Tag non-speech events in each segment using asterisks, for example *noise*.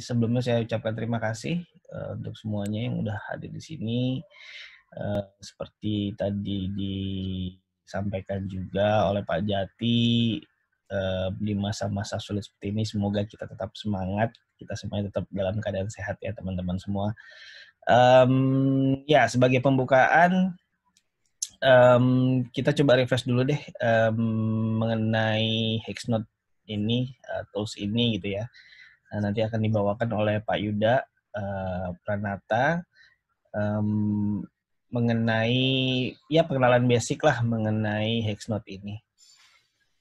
sebelumnya saya ucapkan terima kasih uh, untuk semuanya yang sudah hadir di sini. Uh, seperti tadi disampaikan juga oleh Pak Jati, uh, di masa-masa sulit seperti ini, semoga kita tetap semangat, kita semuanya tetap dalam keadaan sehat ya teman-teman semua. Um, ya, sebagai pembukaan, um, kita coba refresh dulu deh um, mengenai hexnode ini, uh, tools ini gitu ya. Nah, nanti akan dibawakan oleh Pak Yuda uh, Pranata um, mengenai ya perkenalan basic lah mengenai note ini.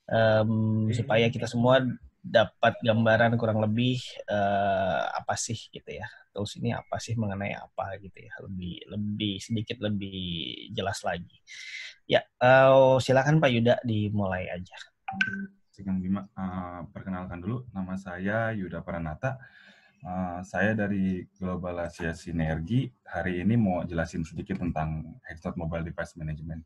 Um, supaya kita semua dapat gambaran kurang lebih uh, apa sih gitu ya terus ini apa sih mengenai apa gitu ya lebih lebih sedikit lebih jelas lagi ya uh, silakan Pak Yuda dimulai aja. Sekang Bima, uh, eh, perkenalkan dulu nama saya Yuda Paranata. Uh, saya dari Global Asia Sinergi. Hari ini mau jelasin sedikit tentang Headshot Mobile Device Management.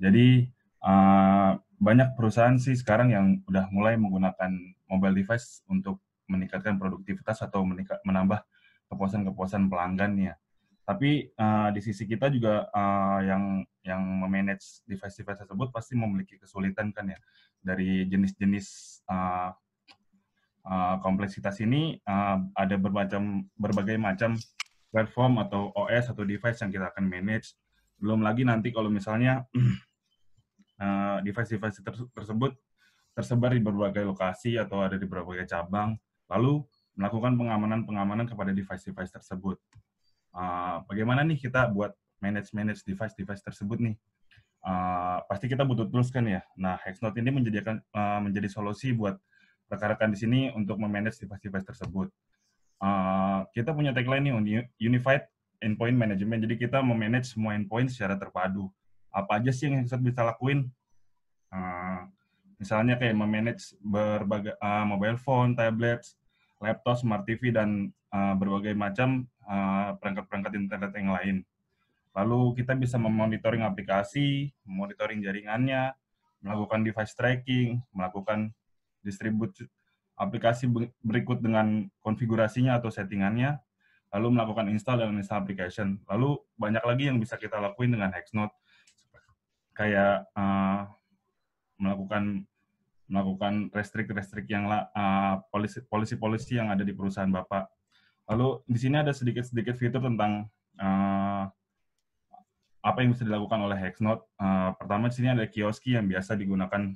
Jadi uh, banyak perusahaan sih sekarang yang udah mulai menggunakan mobile device untuk meningkatkan produktivitas atau menambah kepuasan-kepuasan pelanggannya. Tapi uh, di sisi kita juga uh, yang yang memanage device-device tersebut pasti memiliki kesulitan kan ya dari jenis-jenis eh, kompleksitas ini ada bermacam berbagai macam platform atau OS atau device yang kita akan manage. Belum lagi nanti kalau misalnya *clears throat* device-device tersebut tersebar di berbagai lokasi atau ada di berbagai cabang, lalu melakukan pengamanan-pengamanan kepada device-device tersebut. Ah, bagaimana nih kita buat manage-manage device-device tersebut nih. Uh, pasti kita butuh tools kan ya. Nah, Hexnode ini menjadikan uh, menjadi solusi buat rekan-rekan di sini untuk memanage device-device tersebut. Uh, kita punya tagline nih, Unified Endpoint Management. Jadi kita memanage semua endpoint secara terpadu. Apa aja sih yang Hexnode bisa lakuin? Uh, misalnya kayak memanage berbagai uh, mobile phone, tablets, laptop, smart TV, dan uh, berbagai macam eh, perangkat-perangkat uh, internet yang lain. Lalu kita bisa memonitoring aplikasi, monitoring jaringannya, melakukan device tracking, melakukan distribusi aplikasi berikut dengan konfigurasinya atau settingannya, lalu melakukan install dan install application. Lalu banyak lagi yang bisa kita lakuin dengan Hexnode, kayak uh, melakukan melakukan restrik-restrik yang ah, polisi-polisi yang ada di perusahaan Bapak. Lalu di sini ada sedikit-sedikit fitur tentang uh, apa yang bisa dilakukan oleh hexnode. Uh, ah, pertama di sini ada kioski yang biasa digunakan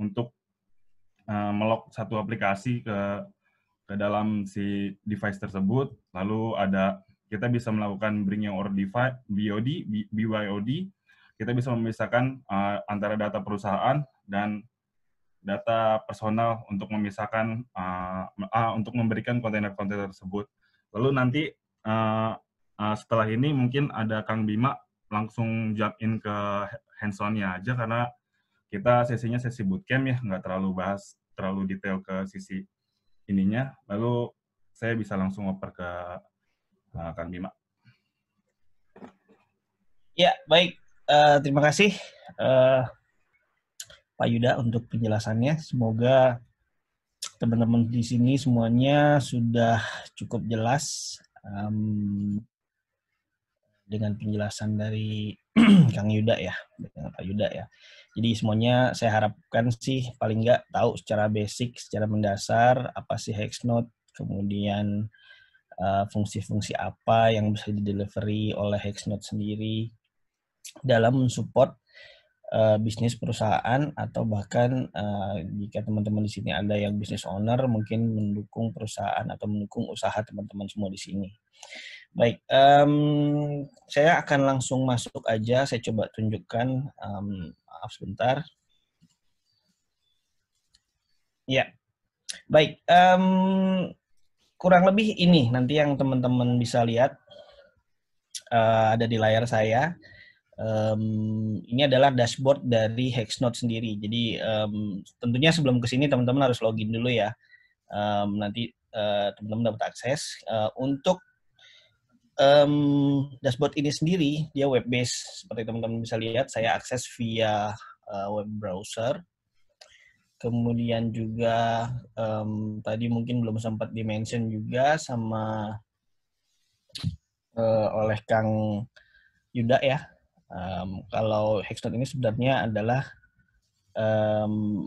untuk uh, melok satu aplikasi ke ke dalam si device tersebut. Lalu ada kita bisa melakukan bring your order device BOD BYOD. Kita bisa memisahkan uh, antara data perusahaan dan data personal untuk memisahkan uh, uh, untuk memberikan kontainer-kontainer tersebut. Lalu nanti uh, uh, setelah ini mungkin ada Kang Bima langsung jump in ke hands-onnya aja karena kita sesinya sesi bootcamp ya, nggak terlalu bahas terlalu detail ke sisi ininya. Lalu saya bisa langsung oper ke uh, Kang Bima. Ya, baik. Uh, terima kasih. Uh, Pak Yuda untuk penjelasannya. Semoga teman-teman di sini semuanya sudah cukup jelas um, dengan penjelasan dari *clears throat* Kang Yuda ya, dengan Pak Yuda ya. Jadi semuanya saya harapkan sih paling nggak tahu secara basic, secara mendasar apa sih hex note, kemudian eh, fungsi-fungsi uh, apa yang bisa di delivery oleh hex note sendiri dalam mensupport Eh, bisnis perusahaan atau bahkan eh, jika teman-teman di sini ada yang bisnis owner mungkin mendukung perusahaan atau mendukung usaha teman-teman semua di sini. Baik, um, saya akan langsung masuk aja. Saya coba tunjukkan, um, maaf sebentar. Ya, baik. Um, kurang lebih ini nanti yang teman-teman bisa lihat uh, ada di layar saya um, ini adalah dashboard dari Hexnode sendiri. Jadi um, tentunya sebelum kesini teman-teman harus login dulu ya. Um, nanti eh, teman-teman uh, dapat akses. Uh, untuk um, dashboard ini sendiri dia web based seperti teman-teman bisa lihat. Saya akses via uh, web browser. Kemudian juga um, tadi mungkin belum sempat dimention juga sama uh, oleh Kang Yuda ya Um, kalau Hexnode ini sebenarnya adalah um,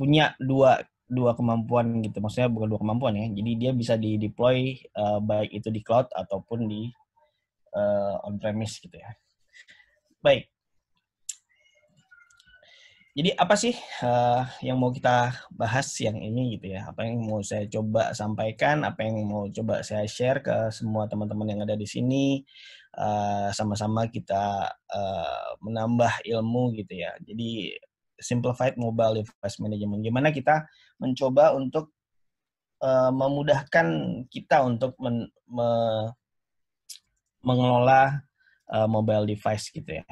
punya dua dua kemampuan gitu. Maksudnya bukan dua kemampuan ya. Jadi dia bisa di deploy uh, e, baik itu di cloud ataupun di uh, e, on premise gitu ya. Baik. Jadi apa sih uh, yang mau kita bahas yang ini gitu ya? Apa yang mau saya coba sampaikan? Apa yang mau coba saya share ke semua teman-teman yang ada di sini? Eh, sama-sama uh, kita uh, menambah ilmu gitu ya. Jadi simplified mobile device management. Gimana kita mencoba untuk uh, memudahkan kita untuk men, me, mengelola uh, mobile device gitu ya.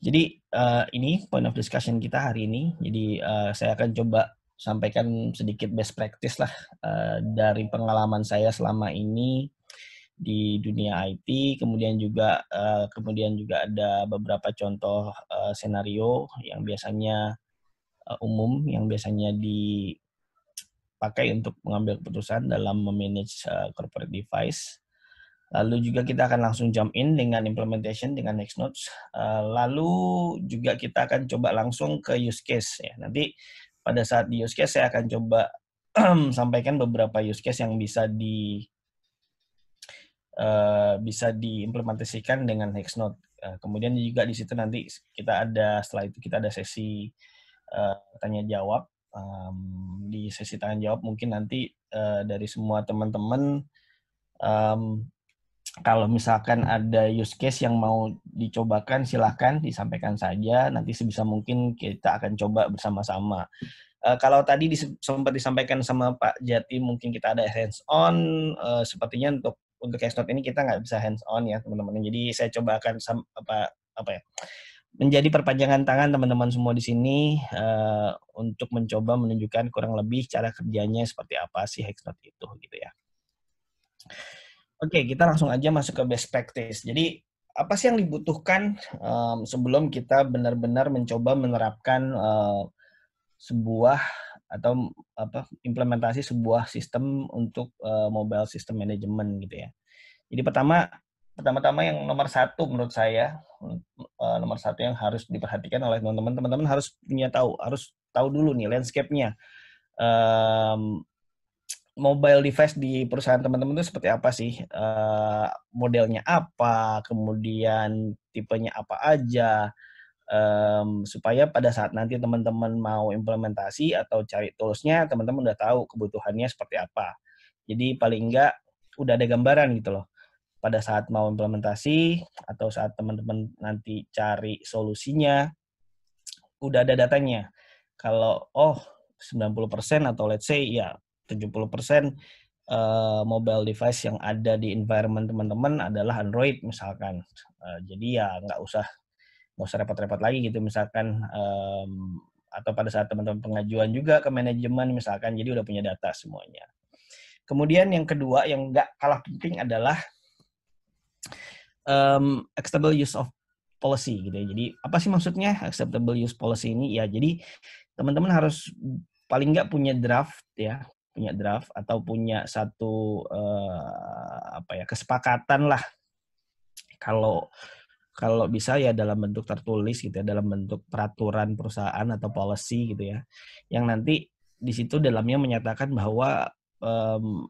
Jadi uh, ini point of discussion kita hari ini. Jadi uh, saya akan coba sampaikan sedikit best practice lah uh, dari pengalaman saya selama ini di dunia IT, kemudian juga eh, kemudian juga ada beberapa contoh uh, senario yang biasanya eh, umum yang biasanya dipakai untuk mengambil keputusan dalam memanage corporate device. Lalu juga kita akan langsung jump in dengan implementation dengan next notes. lalu juga kita akan coba langsung ke use case ya. Nanti pada saat di use case saya akan coba *clears throat* sampaikan beberapa use case yang bisa di Eh, bisa diimplementasikan dengan Hexnode. Uh, kemudian juga di situ nanti kita ada setelah itu kita ada sesi uh, tanya jawab. Um, di sesi tanya jawab mungkin nanti uh, dari semua teman-teman um, kalau misalkan ada use case yang mau dicobakan silahkan disampaikan saja. Nanti sebisa mungkin kita akan coba bersama-sama. Uh, kalau tadi disempat sempat disampaikan sama Pak Jati, mungkin kita ada hands on. Uh, sepertinya untuk untuk case ini kita nggak bisa hands on ya teman-teman. Jadi saya coba akan apa apa ya menjadi perpanjangan tangan teman-teman semua di sini uh, untuk mencoba menunjukkan kurang lebih cara kerjanya seperti apa sih note itu gitu ya. Oke, okay, kita langsung aja masuk ke best practice. Jadi apa sih yang dibutuhkan um, sebelum kita benar-benar mencoba menerapkan uh, sebuah atau apa implementasi sebuah sistem untuk uh, mobile system management gitu ya. Jadi pertama pertama-tama yang nomor satu menurut saya eh, nomor satu yang harus diperhatikan oleh teman-teman teman-teman harus punya tahu harus tahu dulu nih landscape-nya um, mobile device di perusahaan teman-teman itu seperti apa sih uh, modelnya apa kemudian tipenya apa aja um, supaya pada saat nanti teman-teman mau implementasi atau cari toolsnya teman-teman udah tahu kebutuhannya seperti apa jadi paling enggak udah ada gambaran gitu loh pada saat mau implementasi atau saat teman-teman nanti cari solusinya udah ada datanya kalau oh 90% atau let's say ya 70% uh, eh, mobile device yang ada di environment teman-teman adalah Android misalkan. Eh, jadi ya nggak usah nggak usah repot-repot lagi gitu misalkan um, atau pada saat teman-teman pengajuan juga ke manajemen misalkan jadi udah punya data semuanya kemudian yang kedua yang nggak kalah penting adalah um, acceptable use of policy gitu ya jadi apa sih maksudnya acceptable use policy ini ya jadi teman-teman harus paling nggak punya draft ya punya draft atau punya satu uh, apa ya kesepakatan lah kalau kalau bisa ya dalam bentuk tertulis gitu ya, dalam bentuk peraturan perusahaan atau policy gitu ya, yang nanti di situ dalamnya menyatakan bahwa um,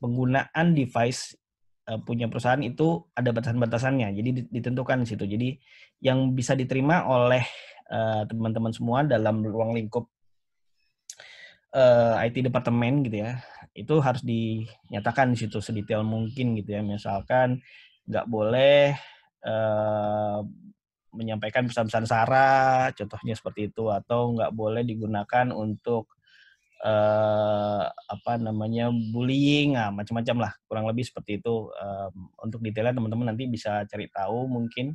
penggunaan device uh, punya perusahaan itu ada batasan-batasannya, jadi ditentukan di situ. Jadi yang bisa diterima oleh teman-teman uh, semua dalam ruang lingkup uh, IT departemen gitu ya, itu harus dinyatakan di situ sedetail mungkin gitu ya. Misalkan nggak boleh Eh, menyampaikan pesan-pesan sara, contohnya seperti itu, atau nggak boleh digunakan untuk eh, apa namanya bullying, nah, macam-macam lah, kurang lebih seperti itu. untuk detailnya teman-teman nanti bisa cari tahu mungkin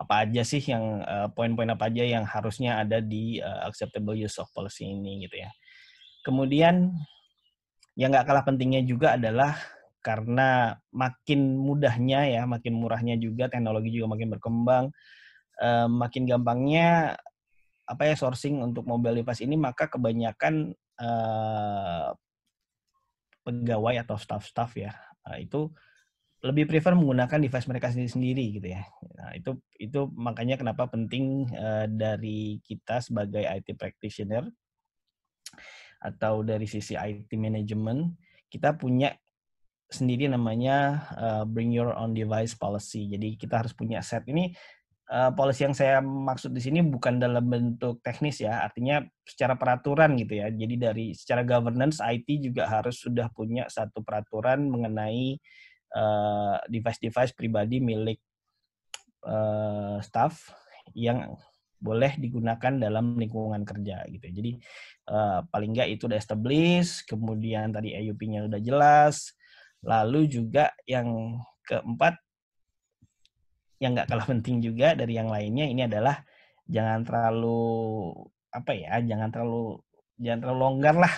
apa aja sih yang eh, poin-poin apa aja yang harusnya ada di acceptable use of policy ini gitu ya. Kemudian yang nggak kalah pentingnya juga adalah karena makin mudahnya ya, makin murahnya juga teknologi juga makin berkembang, eh, makin gampangnya apa ya sourcing untuk mobile device ini maka kebanyakan eh, pegawai atau staff-staff ya eh, itu lebih prefer menggunakan device mereka sendiri-sendiri gitu ya. Nah, itu itu makanya kenapa penting uh, dari kita sebagai IT practitioner atau dari sisi IT management kita punya sendiri namanya uh, bring your own device policy. Jadi kita harus punya set ini uh, policy yang saya maksud di sini bukan dalam bentuk teknis ya, artinya secara peraturan gitu ya. Jadi dari secara governance IT juga harus sudah punya satu peraturan mengenai eh, device-device uh, pribadi milik uh, staff yang boleh digunakan dalam lingkungan kerja gitu. Jadi uh, paling nggak itu udah establish, kemudian tadi AUP-nya udah jelas, Lalu juga yang keempat, yang nggak kalah *laughs* penting juga dari yang lainnya ini adalah jangan terlalu apa ya, jangan terlalu jangan terlalu longgar lah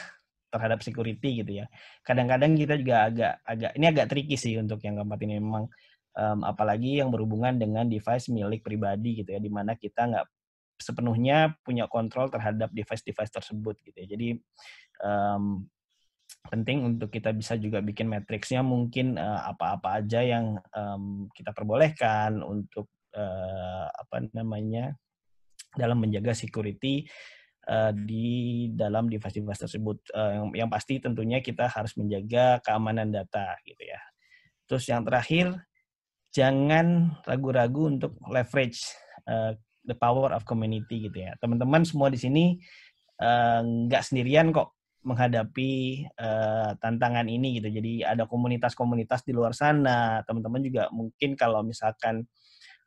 terhadap security gitu ya. Kadang-kadang kita juga agak agak ini agak tricky sih untuk yang keempat ini memang um, apalagi yang berhubungan dengan device milik pribadi gitu ya, dimana kita nggak sepenuhnya punya kontrol terhadap device-device tersebut gitu ya. Jadi um, penting untuk kita bisa juga bikin matriksnya mungkin eh, apa-apa uh, aja yang um, kita perbolehkan untuk uh, apa namanya dalam menjaga security uh, di dalam device-device tersebut uh, yang, yang pasti tentunya kita harus menjaga keamanan data gitu ya terus yang terakhir jangan ragu-ragu untuk leverage uh, the power of community gitu ya teman-teman semua di sini nggak uh, sendirian kok menghadapi uh, tantangan ini gitu. Jadi ada komunitas-komunitas di luar sana. Teman-teman juga mungkin kalau misalkan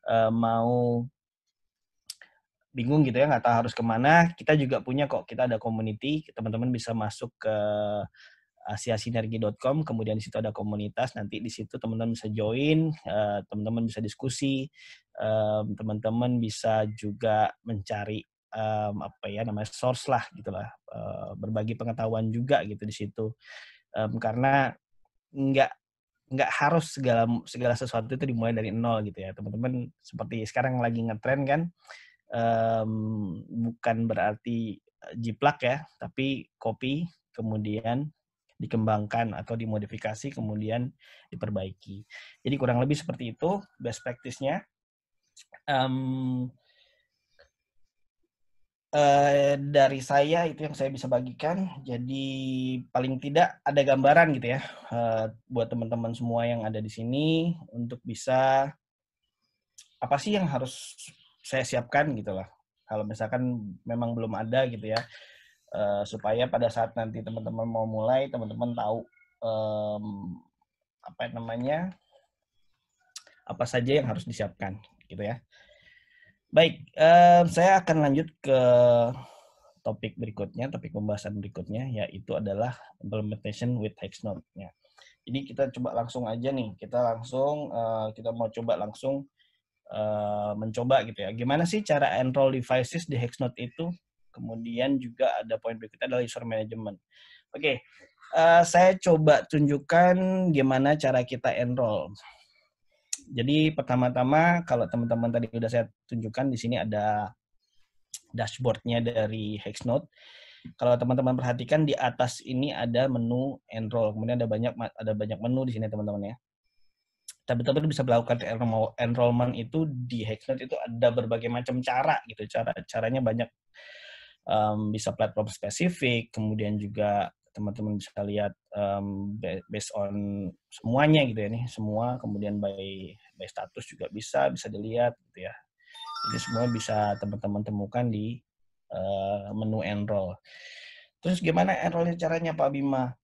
uh, mau bingung gitu ya nggak tahu harus kemana, kita juga punya kok. Kita ada community, teman-teman bisa masuk ke asiasinergi.com kemudian di situ ada komunitas nanti di situ teman-teman bisa join eh, teman-teman bisa diskusi teman-teman bisa juga mencari um, apa ya namanya source lah gitulah uh, berbagi pengetahuan juga gitu di situ um, karena nggak nggak harus segala segala sesuatu itu dimulai dari nol gitu ya teman-teman seperti sekarang lagi ngetren kan um, bukan berarti jiplak ya tapi kopi kemudian dikembangkan atau dimodifikasi kemudian diperbaiki jadi kurang lebih seperti itu best practice-nya um, Eh, dari saya itu yang saya bisa bagikan. Jadi paling tidak ada gambaran gitu ya uh, buat teman-teman semua yang ada di sini untuk bisa apa sih yang harus saya siapkan gitu lah. Kalau misalkan memang belum ada gitu ya uh, supaya pada saat nanti teman-teman mau mulai teman-teman tahu um, apa namanya apa saja yang harus disiapkan gitu ya. Baik, um, saya akan lanjut ke topik berikutnya, topik pembahasan berikutnya, yaitu adalah implementation with Hexnode. Ya. Jadi kita coba langsung aja nih, kita langsung, uh, kita mau coba langsung uh, mencoba gitu ya. Gimana sih cara enroll devices di Hexnode itu? Kemudian juga ada poin berikutnya adalah user management. Oke, okay. uh, saya coba tunjukkan gimana cara kita enroll. Jadi pertama-tama kalau teman-teman tadi sudah saya tunjukkan di sini ada dashboardnya dari Hexnote. Kalau teman-teman perhatikan di atas ini ada menu enroll, kemudian ada banyak ada banyak menu di sini teman-teman ya. Tapi teman-teman bisa melakukan enrollment itu di Hexnote itu ada berbagai macam cara gitu, cara caranya banyak um, bisa platform spesifik, kemudian juga teman-teman bisa lihat um, based on semuanya gitu ya nih semua kemudian by by status juga bisa bisa dilihat gitu ya ini semua bisa teman-teman temukan di uh, menu enroll terus gimana enrollnya caranya Pak Bima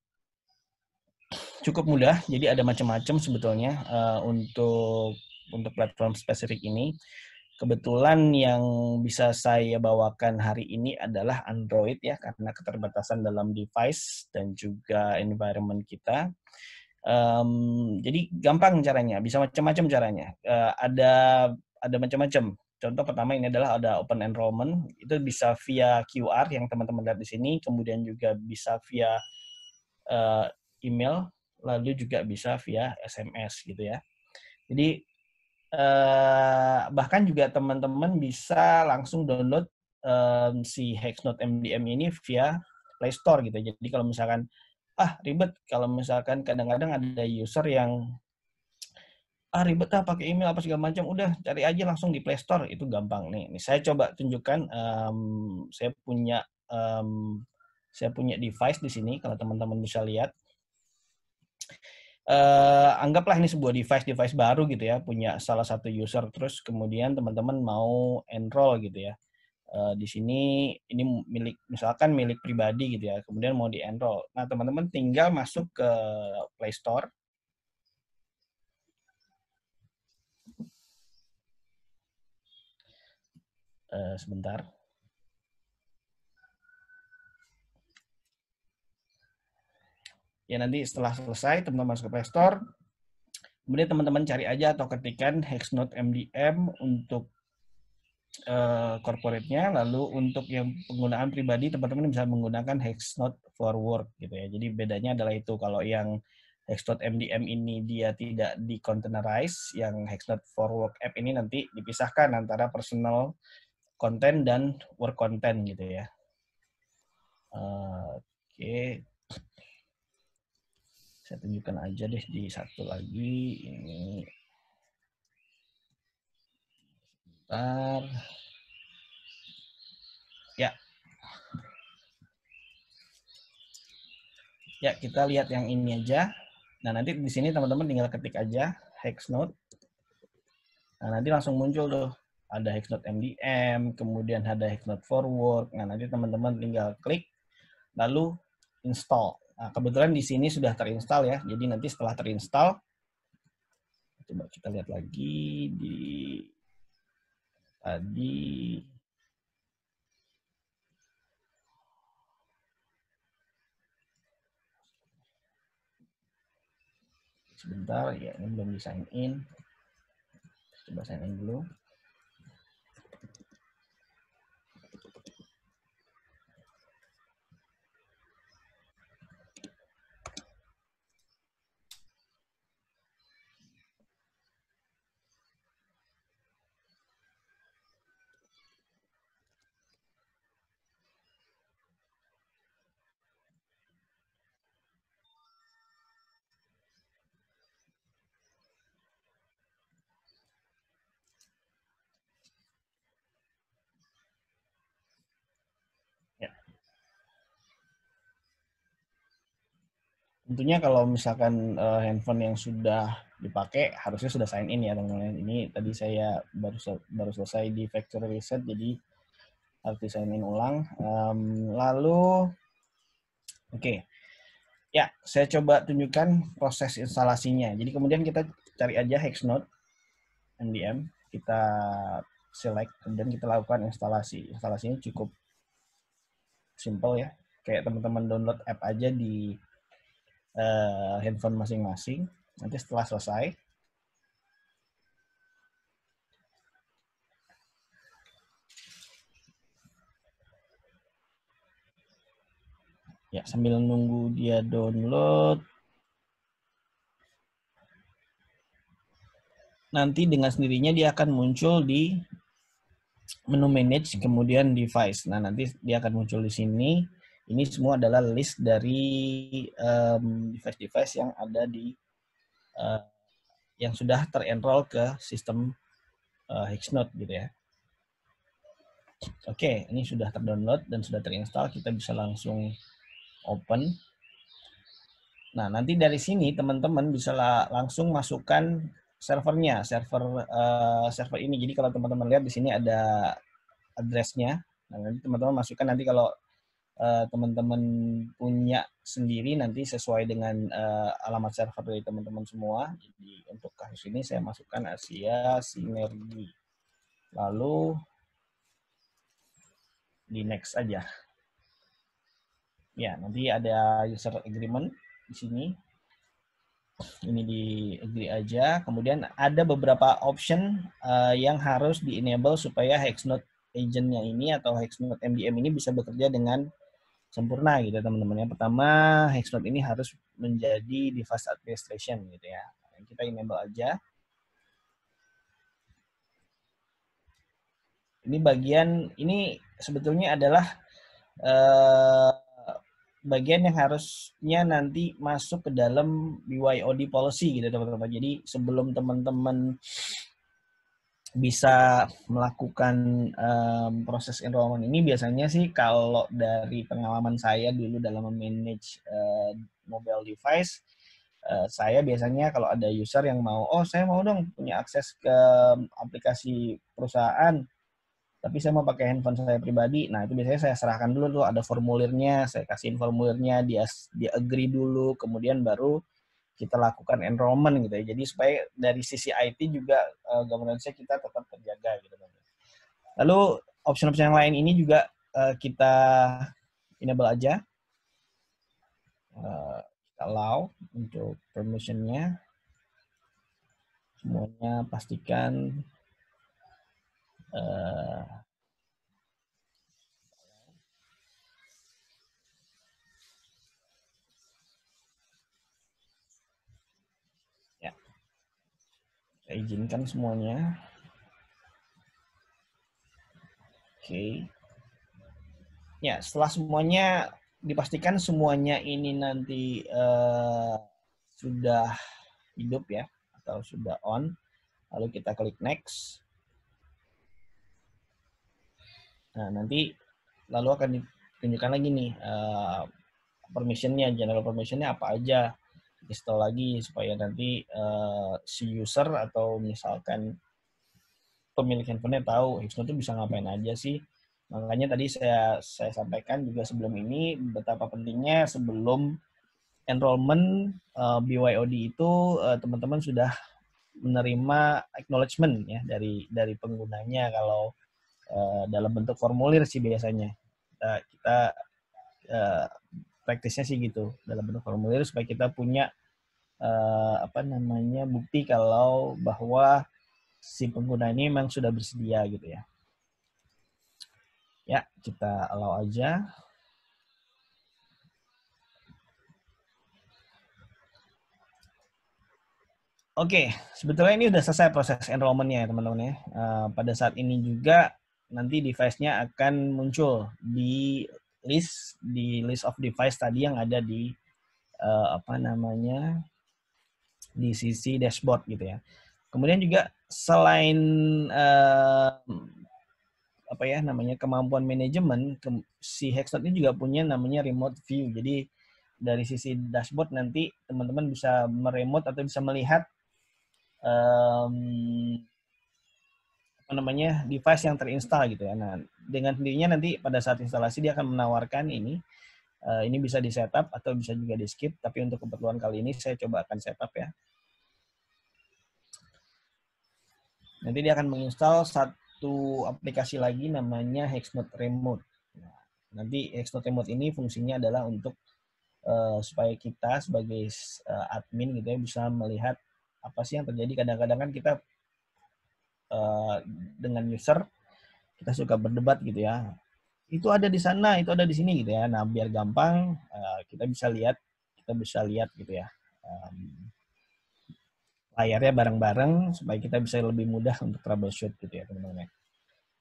cukup mudah jadi ada macam-macam sebetulnya uh, untuk untuk platform spesifik ini Kebetulan yang bisa saya bawakan hari ini adalah Android ya, karena keterbatasan dalam device dan juga environment kita. Um, jadi gampang caranya, bisa macam-macam caranya. Uh, ada ada macam-macam. Contoh pertama ini adalah ada open enrollment, itu bisa via QR yang teman-teman lihat di sini, kemudian juga bisa via uh, email, lalu juga bisa via SMS gitu ya. Jadi eh, bahkan juga teman-teman bisa langsung download eh, si Hexnote MDM ini via Play Store gitu. Jadi kalau misalkan ah ribet kalau misalkan kadang-kadang ada user yang ah ribet ah pakai email apa segala macam udah cari aja langsung di Play Store itu gampang nih. Nih saya coba tunjukkan um, saya punya um, saya punya device di sini kalau teman-teman bisa lihat uh, anggaplah ini sebuah device device baru gitu ya punya salah satu user terus kemudian teman-teman mau enroll gitu ya uh, di sini ini milik misalkan milik pribadi gitu ya kemudian mau di enroll nah teman-teman tinggal masuk ke Play Store uh, sebentar ya nanti setelah selesai teman-teman masuk ke Play Store kemudian teman-teman cari aja atau ketikkan Hexnode MDM untuk eh, corporate-nya lalu untuk yang penggunaan pribadi teman-teman bisa menggunakan Hexnode for work gitu ya jadi bedanya adalah itu kalau yang Hexnode MDM ini dia tidak di-containerize, yang Hexnode for Work App ini nanti dipisahkan antara personal content dan work content gitu ya. Eh, oke, saya tunjukkan aja deh di satu lagi ini sebentar ya ya kita lihat yang ini aja nah nanti di sini teman-teman tinggal ketik aja hex note nah nanti langsung muncul tuh ada hex note MDM kemudian ada hex note forward nah nanti teman-teman tinggal klik lalu install Nah, kebetulan di sini sudah terinstall ya. Jadi nanti setelah terinstall, coba kita lihat lagi di tadi sebentar ya ini belum di sign in coba sign in dulu tentunya kalau misalkan uh, handphone yang sudah dipakai harusnya sudah sign in ya teman-teman. Ini tadi saya baru baru selesai di factory reset jadi harus sign in ulang. Um, lalu oke. Okay. Ya, saya coba tunjukkan proses instalasinya. Jadi kemudian kita cari aja hex node MDM, kita select kemudian kita lakukan instalasi. Instalasinya cukup simple ya. Kayak teman-teman download app aja di uh, handphone masing-masing. Nanti setelah selesai, ya sambil nunggu dia download nanti dengan sendirinya dia akan muncul di menu manage kemudian device nah nanti dia akan muncul di sini ini semua adalah list dari device-device um, yang ada di uh, yang sudah terenroll ke sistem uh, Hexnode gitu ya. Oke, okay, ini sudah terdownload dan sudah terinstall, kita bisa langsung open. Nah, nanti dari sini teman-teman bisa langsung masukkan servernya, server uh, server ini. Jadi kalau teman-teman lihat di sini ada addressnya. Nah, nanti teman-teman masukkan nanti kalau uh, teman-teman punya sendiri nanti sesuai dengan uh, alamat server dari teman-teman semua. Jadi untuk kasus ini saya masukkan Asia Sinergi. Lalu di next aja. Ya, nanti ada user agreement di sini. Ini di agree aja. Kemudian ada beberapa option uh, yang harus di-enable supaya Hexnode agentnya ini atau Hexnode MDM ini bisa bekerja dengan sempurna gitu ya, teman-teman. Yang pertama, Hexnode ini harus menjadi device administration gitu ya. Kita enable aja. Ini bagian ini sebetulnya adalah eh, bagian yang harusnya nanti masuk ke dalam BYOD policy gitu teman-teman. Jadi sebelum teman-teman bisa melakukan um, proses enrollment ini biasanya sih kalau dari pengalaman saya dulu dalam memanage uh, mobile device uh, saya biasanya kalau ada user yang mau oh saya mau dong punya akses ke aplikasi perusahaan tapi saya mau pakai handphone saya pribadi. Nah, itu biasanya saya serahkan dulu tuh ada formulirnya, saya kasihin formulirnya, dia dia agree dulu, kemudian baru kita lakukan enrollment gitu ya. Jadi supaya dari sisi IT juga uh, eh, governance kita tetap terjaga gitu Lalu option-option yang lain ini juga uh, kita enable aja. Uh, kita allow untuk permission-nya. Semuanya pastikan uh, Saya izinkan semuanya. Oke. Okay. Ya, setelah semuanya dipastikan semuanya ini nanti uh, sudah hidup ya atau sudah on. Lalu kita klik next. Nah, nanti lalu akan ditunjukkan lagi nih uh, permissionnya, general permissionnya apa aja install lagi supaya nanti uh, si user atau misalkan pemilik handphonenya tahu Hipsnote itu bisa ngapain aja sih. Makanya tadi saya saya sampaikan juga sebelum ini betapa pentingnya sebelum enrollment uh, eh, BYOD itu teman eh, teman-teman sudah menerima acknowledgement ya dari dari penggunanya kalau uh, dalam bentuk formulir sih biasanya. Kita, kita uh, praktisnya sih gitu dalam bentuk formulir supaya kita punya uh, apa namanya bukti kalau bahwa si pengguna ini memang sudah bersedia gitu ya. Ya, kita allow aja. Oke, okay, sebetulnya ini sudah selesai proses enrollment-nya ya teman-teman ya. Uh, pada saat ini juga nanti device-nya akan muncul di list di list of device tadi yang ada di uh, apa namanya di sisi dashboard gitu ya. Kemudian juga selain uh, apa ya namanya kemampuan manajemen ke, si Hexnode ini juga punya namanya remote view. Jadi dari sisi dashboard nanti teman-teman bisa meremote atau bisa melihat um, apa namanya device yang terinstall gitu ya. Nah, dengan sendirinya nanti pada saat instalasi dia akan menawarkan ini uh, ini bisa di setup atau bisa juga di skip tapi untuk keperluan kali ini saya coba akan setup ya nanti dia akan menginstal satu aplikasi lagi namanya Hexnode Remote nah, nanti Hexnode Remote ini fungsinya adalah untuk uh, supaya kita sebagai uh, admin gitu ya bisa melihat apa sih yang terjadi kadang-kadang kan kita uh, dengan user kita suka berdebat gitu ya itu ada di sana itu ada di sini gitu ya nah biar gampang eh, kita bisa lihat kita bisa lihat gitu ya layarnya bareng-bareng supaya kita bisa lebih mudah untuk troubleshoot gitu ya teman-teman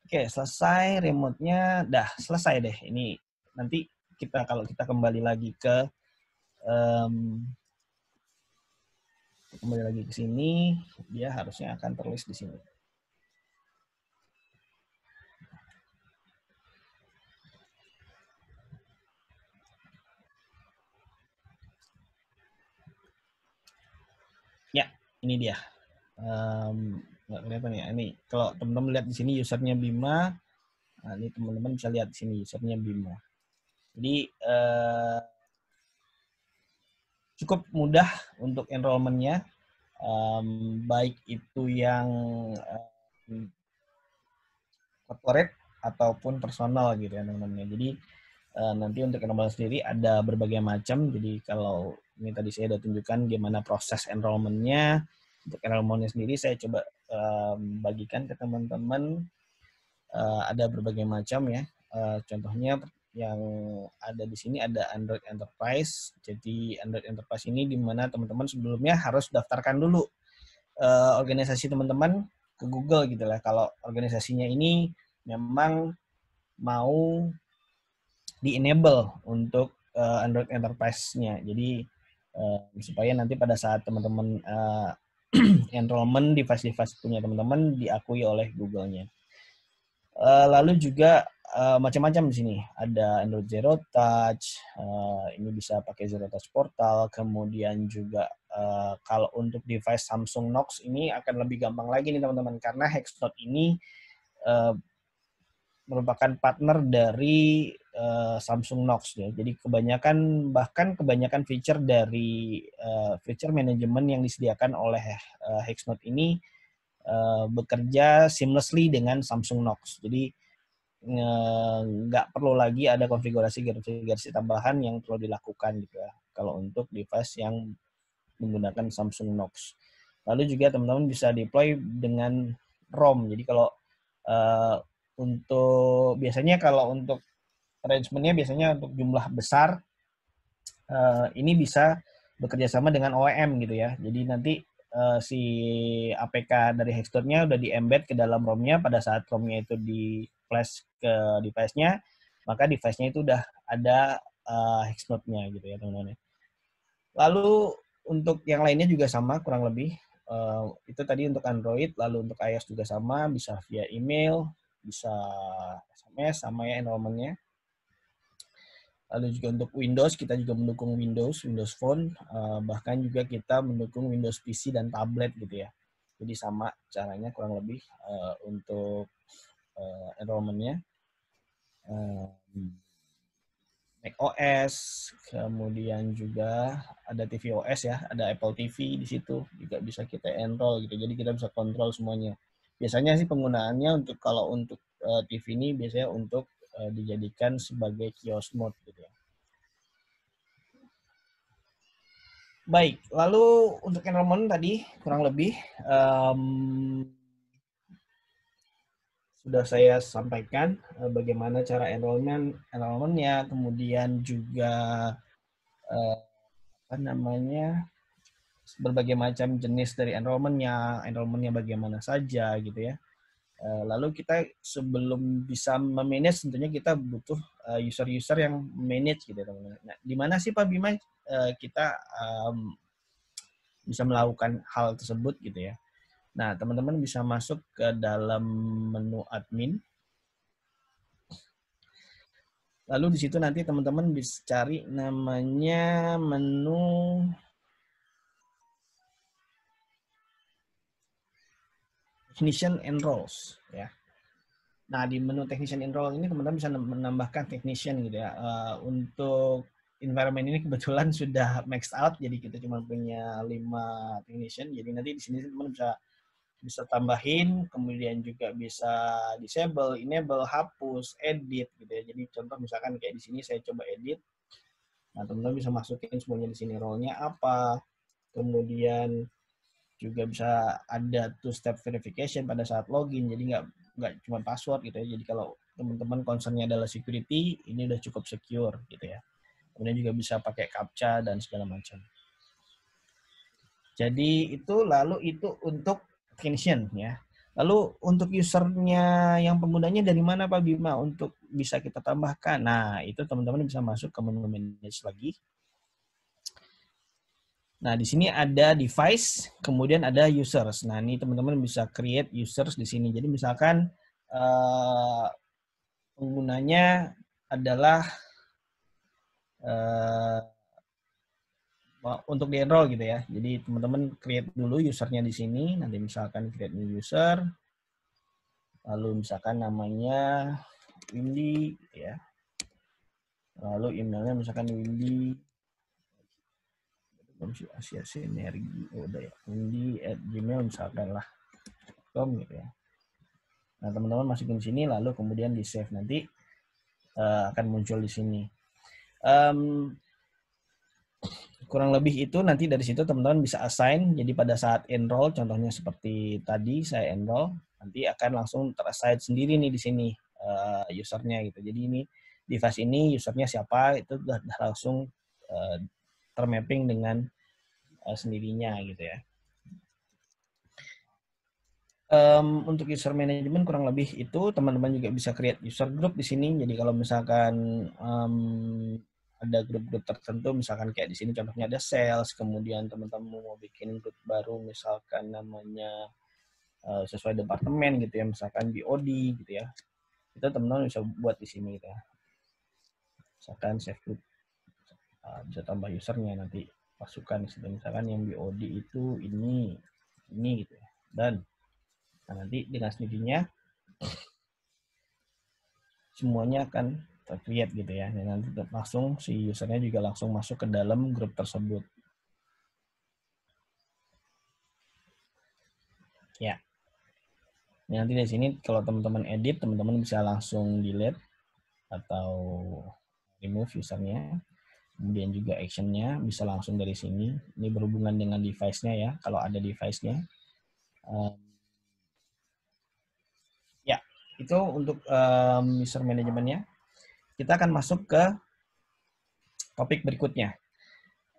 oke selesai remote-nya dah selesai deh ini nanti kita kalau kita kembali lagi ke um, kembali lagi ke sini dia harusnya akan terlist di sini ini dia. Um, nggak kelihatan ya. Ini kalau teman-teman lihat di sini usernya Bima. Nah, ini teman-teman bisa lihat di sini usernya Bima. Jadi uh, cukup mudah untuk enrollmentnya. Um, baik itu yang um, corporate ataupun personal gitu ya teman-teman. Jadi Eh, nanti untuk enrollment sendiri ada berbagai macam. Jadi kalau ini tadi saya sudah tunjukkan gimana proses enrollmentnya. Untuk enrollmentnya sendiri saya coba bagikan ke teman-teman. Eh, ada berbagai macam ya. Eh, contohnya yang ada di sini ada Android Enterprise. Jadi Android Enterprise ini di mana teman-teman sebelumnya harus daftarkan dulu organisasi teman-teman ke Google gitu lah. Kalau organisasinya ini memang mau di enable untuk uh, Android Enterprise-nya. Jadi uh, supaya nanti pada saat teman-teman uh, *clears throat* enrollment device-device punya teman-teman diakui oleh Google-nya. Uh, lalu juga uh, macam-macam di sini ada Android Zero Touch, uh, ini bisa pakai Zero Touch Portal, kemudian juga uh, kalau untuk device Samsung Knox ini akan lebih gampang lagi nih teman-teman karena Hexnode ini uh, merupakan partner dari Eh, Samsung Knox ya. Jadi kebanyakan bahkan kebanyakan feature dari uh, feature manajemen yang disediakan oleh uh, eh, Hexnote ini uh, bekerja seamlessly dengan Samsung Knox. Jadi nggak uh, perlu lagi ada konfigurasi-konfigurasi tambahan yang perlu dilakukan gitu ya kalau untuk device yang menggunakan Samsung Knox. Lalu juga teman-teman bisa deploy dengan ROM. Jadi kalau uh, untuk biasanya kalau untuk arrangementnya biasanya untuk jumlah besar uh, ini bisa bekerja sama dengan OEM gitu ya. Jadi nanti uh, si APK dari Hextore-nya udah di embed ke dalam ROM-nya pada saat ROM-nya itu di flash ke device-nya, maka device-nya itu udah ada uh, eh, nya gitu ya teman-teman. Lalu untuk yang lainnya juga sama kurang lebih uh, itu tadi untuk Android, lalu untuk iOS juga sama, bisa via email, bisa SMS sama ya enrollment-nya lalu juga untuk Windows kita juga mendukung Windows, Windows Phone, eh, bahkan juga kita mendukung Windows PC dan tablet gitu ya. Jadi sama caranya kurang lebih eh, untuk uh, enrollmentnya. Mac OS, kemudian juga ada TV OS ya, ada Apple TV di situ juga bisa kita enroll gitu. Jadi kita bisa kontrol semuanya. Biasanya sih penggunaannya untuk kalau untuk TV ini biasanya untuk Eh, dijadikan sebagai kios mode gitu ya. Baik, lalu untuk enrollment tadi kurang lebih um, sudah saya sampaikan uh, bagaimana cara enrollment enrollmentnya, kemudian juga uh, apa namanya berbagai macam jenis dari enrollmentnya, enrollmentnya bagaimana saja gitu ya. Eh, lalu kita sebelum bisa memanage tentunya kita butuh eh, user-user yang manage gitu ya, teman-teman. Nah, di mana sih Pak Bima eh, kita bisa melakukan hal tersebut gitu ya. Nah, teman-teman bisa masuk ke dalam menu admin. Lalu di situ nanti teman-teman bisa cari namanya menu technician and roles ya. Nah, di menu technician and roles ini kemudian bisa menambahkan technician gitu ya. Uh, untuk environment ini kebetulan *laughs* sudah maxed out jadi kita cuma punya lima technician. Jadi nanti di sini teman bisa bisa tambahin, kemudian juga bisa disable, enable, hapus, edit gitu ya. Jadi contoh misalkan kayak di sini saya coba edit. Nah, teman-teman bisa masukin semuanya di sini role-nya apa, kemudian juga bisa ada two step verification pada saat login jadi nggak nggak cuma password gitu ya jadi kalau teman-teman concernnya adalah security ini udah cukup secure gitu ya kemudian juga bisa pakai captcha dan segala macam jadi itu lalu itu untuk technician ya lalu untuk usernya yang penggunanya dari mana Pak Bima untuk bisa kita tambahkan nah itu teman-teman bisa masuk ke menu manage lagi Nah, di sini ada device, kemudian ada users. Nah, ini teman-teman bisa create users di sini. Jadi, misalkan eh, penggunanya adalah eh, untuk di-enroll gitu ya. Jadi, teman-teman create dulu usernya di sini. Nanti misalkan create new user. Lalu misalkan namanya Windy ya. Lalu emailnya misalkan Windy Asia Sinergi oh, udah ya di at gmail misalkan lah com gitu ya nah teman-teman masukin sini lalu kemudian di save nanti uh, akan muncul di sini um, kurang lebih itu nanti dari situ teman-teman bisa assign jadi pada saat enroll contohnya seperti tadi saya enroll nanti akan langsung terassign sendiri nih di sini uh, usernya gitu jadi ini device ini usernya siapa itu sudah langsung uh, termapping dengan uh, sendirinya gitu ya. Um, untuk user management kurang lebih itu teman-teman juga bisa create user group di sini. Jadi kalau misalkan um, ada grup-grup tertentu, misalkan kayak di sini contohnya ada sales, kemudian teman-teman mau bikin grup baru, misalkan namanya uh, sesuai departemen gitu ya, misalkan BOD gitu ya. Itu teman-teman bisa buat di sini gitu ya. Misalkan save group Eh, bisa tambah usernya nanti masukkan misalkan yang BOD itu ini ini gitu ya dan nah nanti dengan sendirinya semuanya akan terlihat gitu ya dan nanti langsung si usernya juga langsung masuk ke dalam grup tersebut ya ini nanti di sini kalau teman-teman edit teman-teman bisa langsung delete atau remove usernya Kemudian juga actionnya bisa langsung dari sini. Ini berhubungan dengan device-nya ya, kalau ada device-nya. ya, itu untuk um, user manajemennya. Kita akan masuk ke topik berikutnya.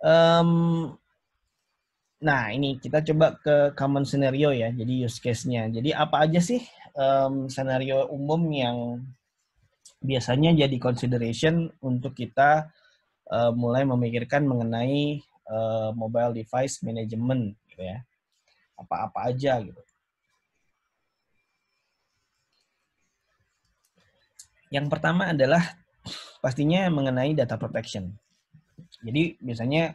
Um, Nah, ini kita coba ke common scenario ya, jadi use case-nya. Jadi apa aja sih um, scenario umum yang biasanya jadi consideration untuk kita uh, mulai memikirkan mengenai uh, mobile device management gitu ya. Apa-apa aja gitu. Yang pertama adalah pastinya mengenai data protection. Jadi biasanya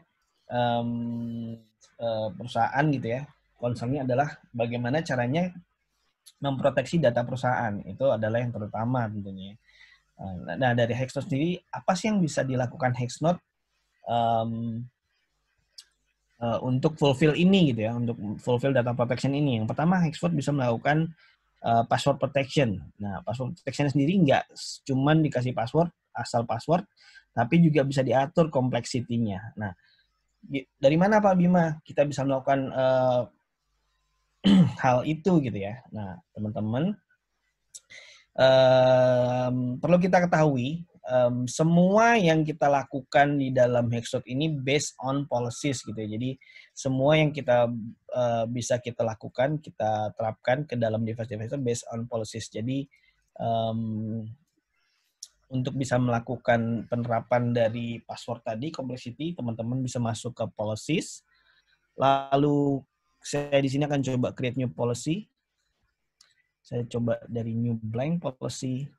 um, uh, perusahaan gitu ya, concernnya adalah bagaimana caranya memproteksi data perusahaan. Itu adalah yang terutama tentunya. Nah, nah, dari Hexnode sendiri, apa sih yang bisa dilakukan Hexnode um, uh, untuk fulfill ini gitu ya, untuk fulfill data protection ini? Yang pertama, Hexnode bisa melakukan uh, password protection. Nah, password protection sendiri nggak cuma dikasih password, asal password, tapi juga bisa diatur kompleksitinya. Nah, dari mana Pak Bima kita bisa melakukan uh, *clears throat* hal itu gitu ya? Nah, teman-teman, um, perlu kita ketahui um, semua yang kita lakukan di dalam Hexshot ini based on policies gitu ya. Jadi semua yang kita uh, bisa kita lakukan, kita terapkan ke dalam device-device based on policies. Jadi um, untuk bisa melakukan penerapan dari password tadi complexity, teman-teman bisa masuk ke policies. Lalu saya di sini akan coba create new policy. Saya coba dari new blank policy.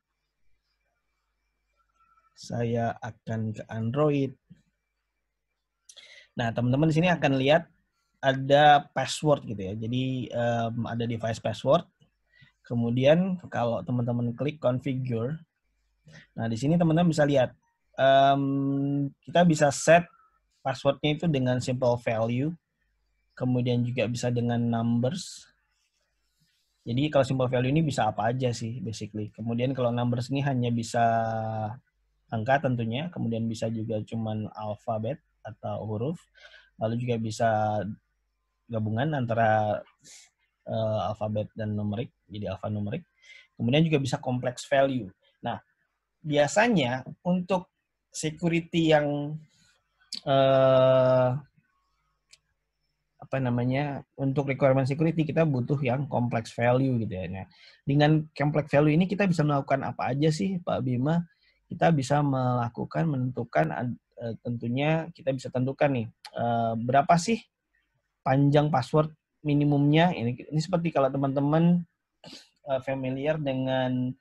Saya akan ke Android. Nah, teman-teman di sini akan lihat ada password gitu ya. Jadi um, ada device password. Kemudian kalau teman-teman klik configure, nah di sini teman-teman bisa lihat um, kita bisa set passwordnya itu dengan simple value, kemudian juga bisa dengan numbers, jadi kalau simple value ini bisa apa aja sih basically. Kemudian kalau numbers ini hanya bisa angka tentunya, kemudian bisa juga cuman alfabet atau huruf. Lalu juga bisa gabungan antara uh, eh, alfabet dan numerik, jadi alfanumerik. Kemudian juga bisa kompleks value. Nah, biasanya untuk security yang uh, apa namanya untuk requirement security kita butuh yang complex value gitu ya. Nah, dengan complex value ini kita bisa melakukan apa aja sih Pak Bima? Kita bisa melakukan menentukan eh, tentunya kita bisa tentukan nih eh, berapa sih panjang password minimumnya. Ini ini seperti kalau teman-teman eh, familiar dengan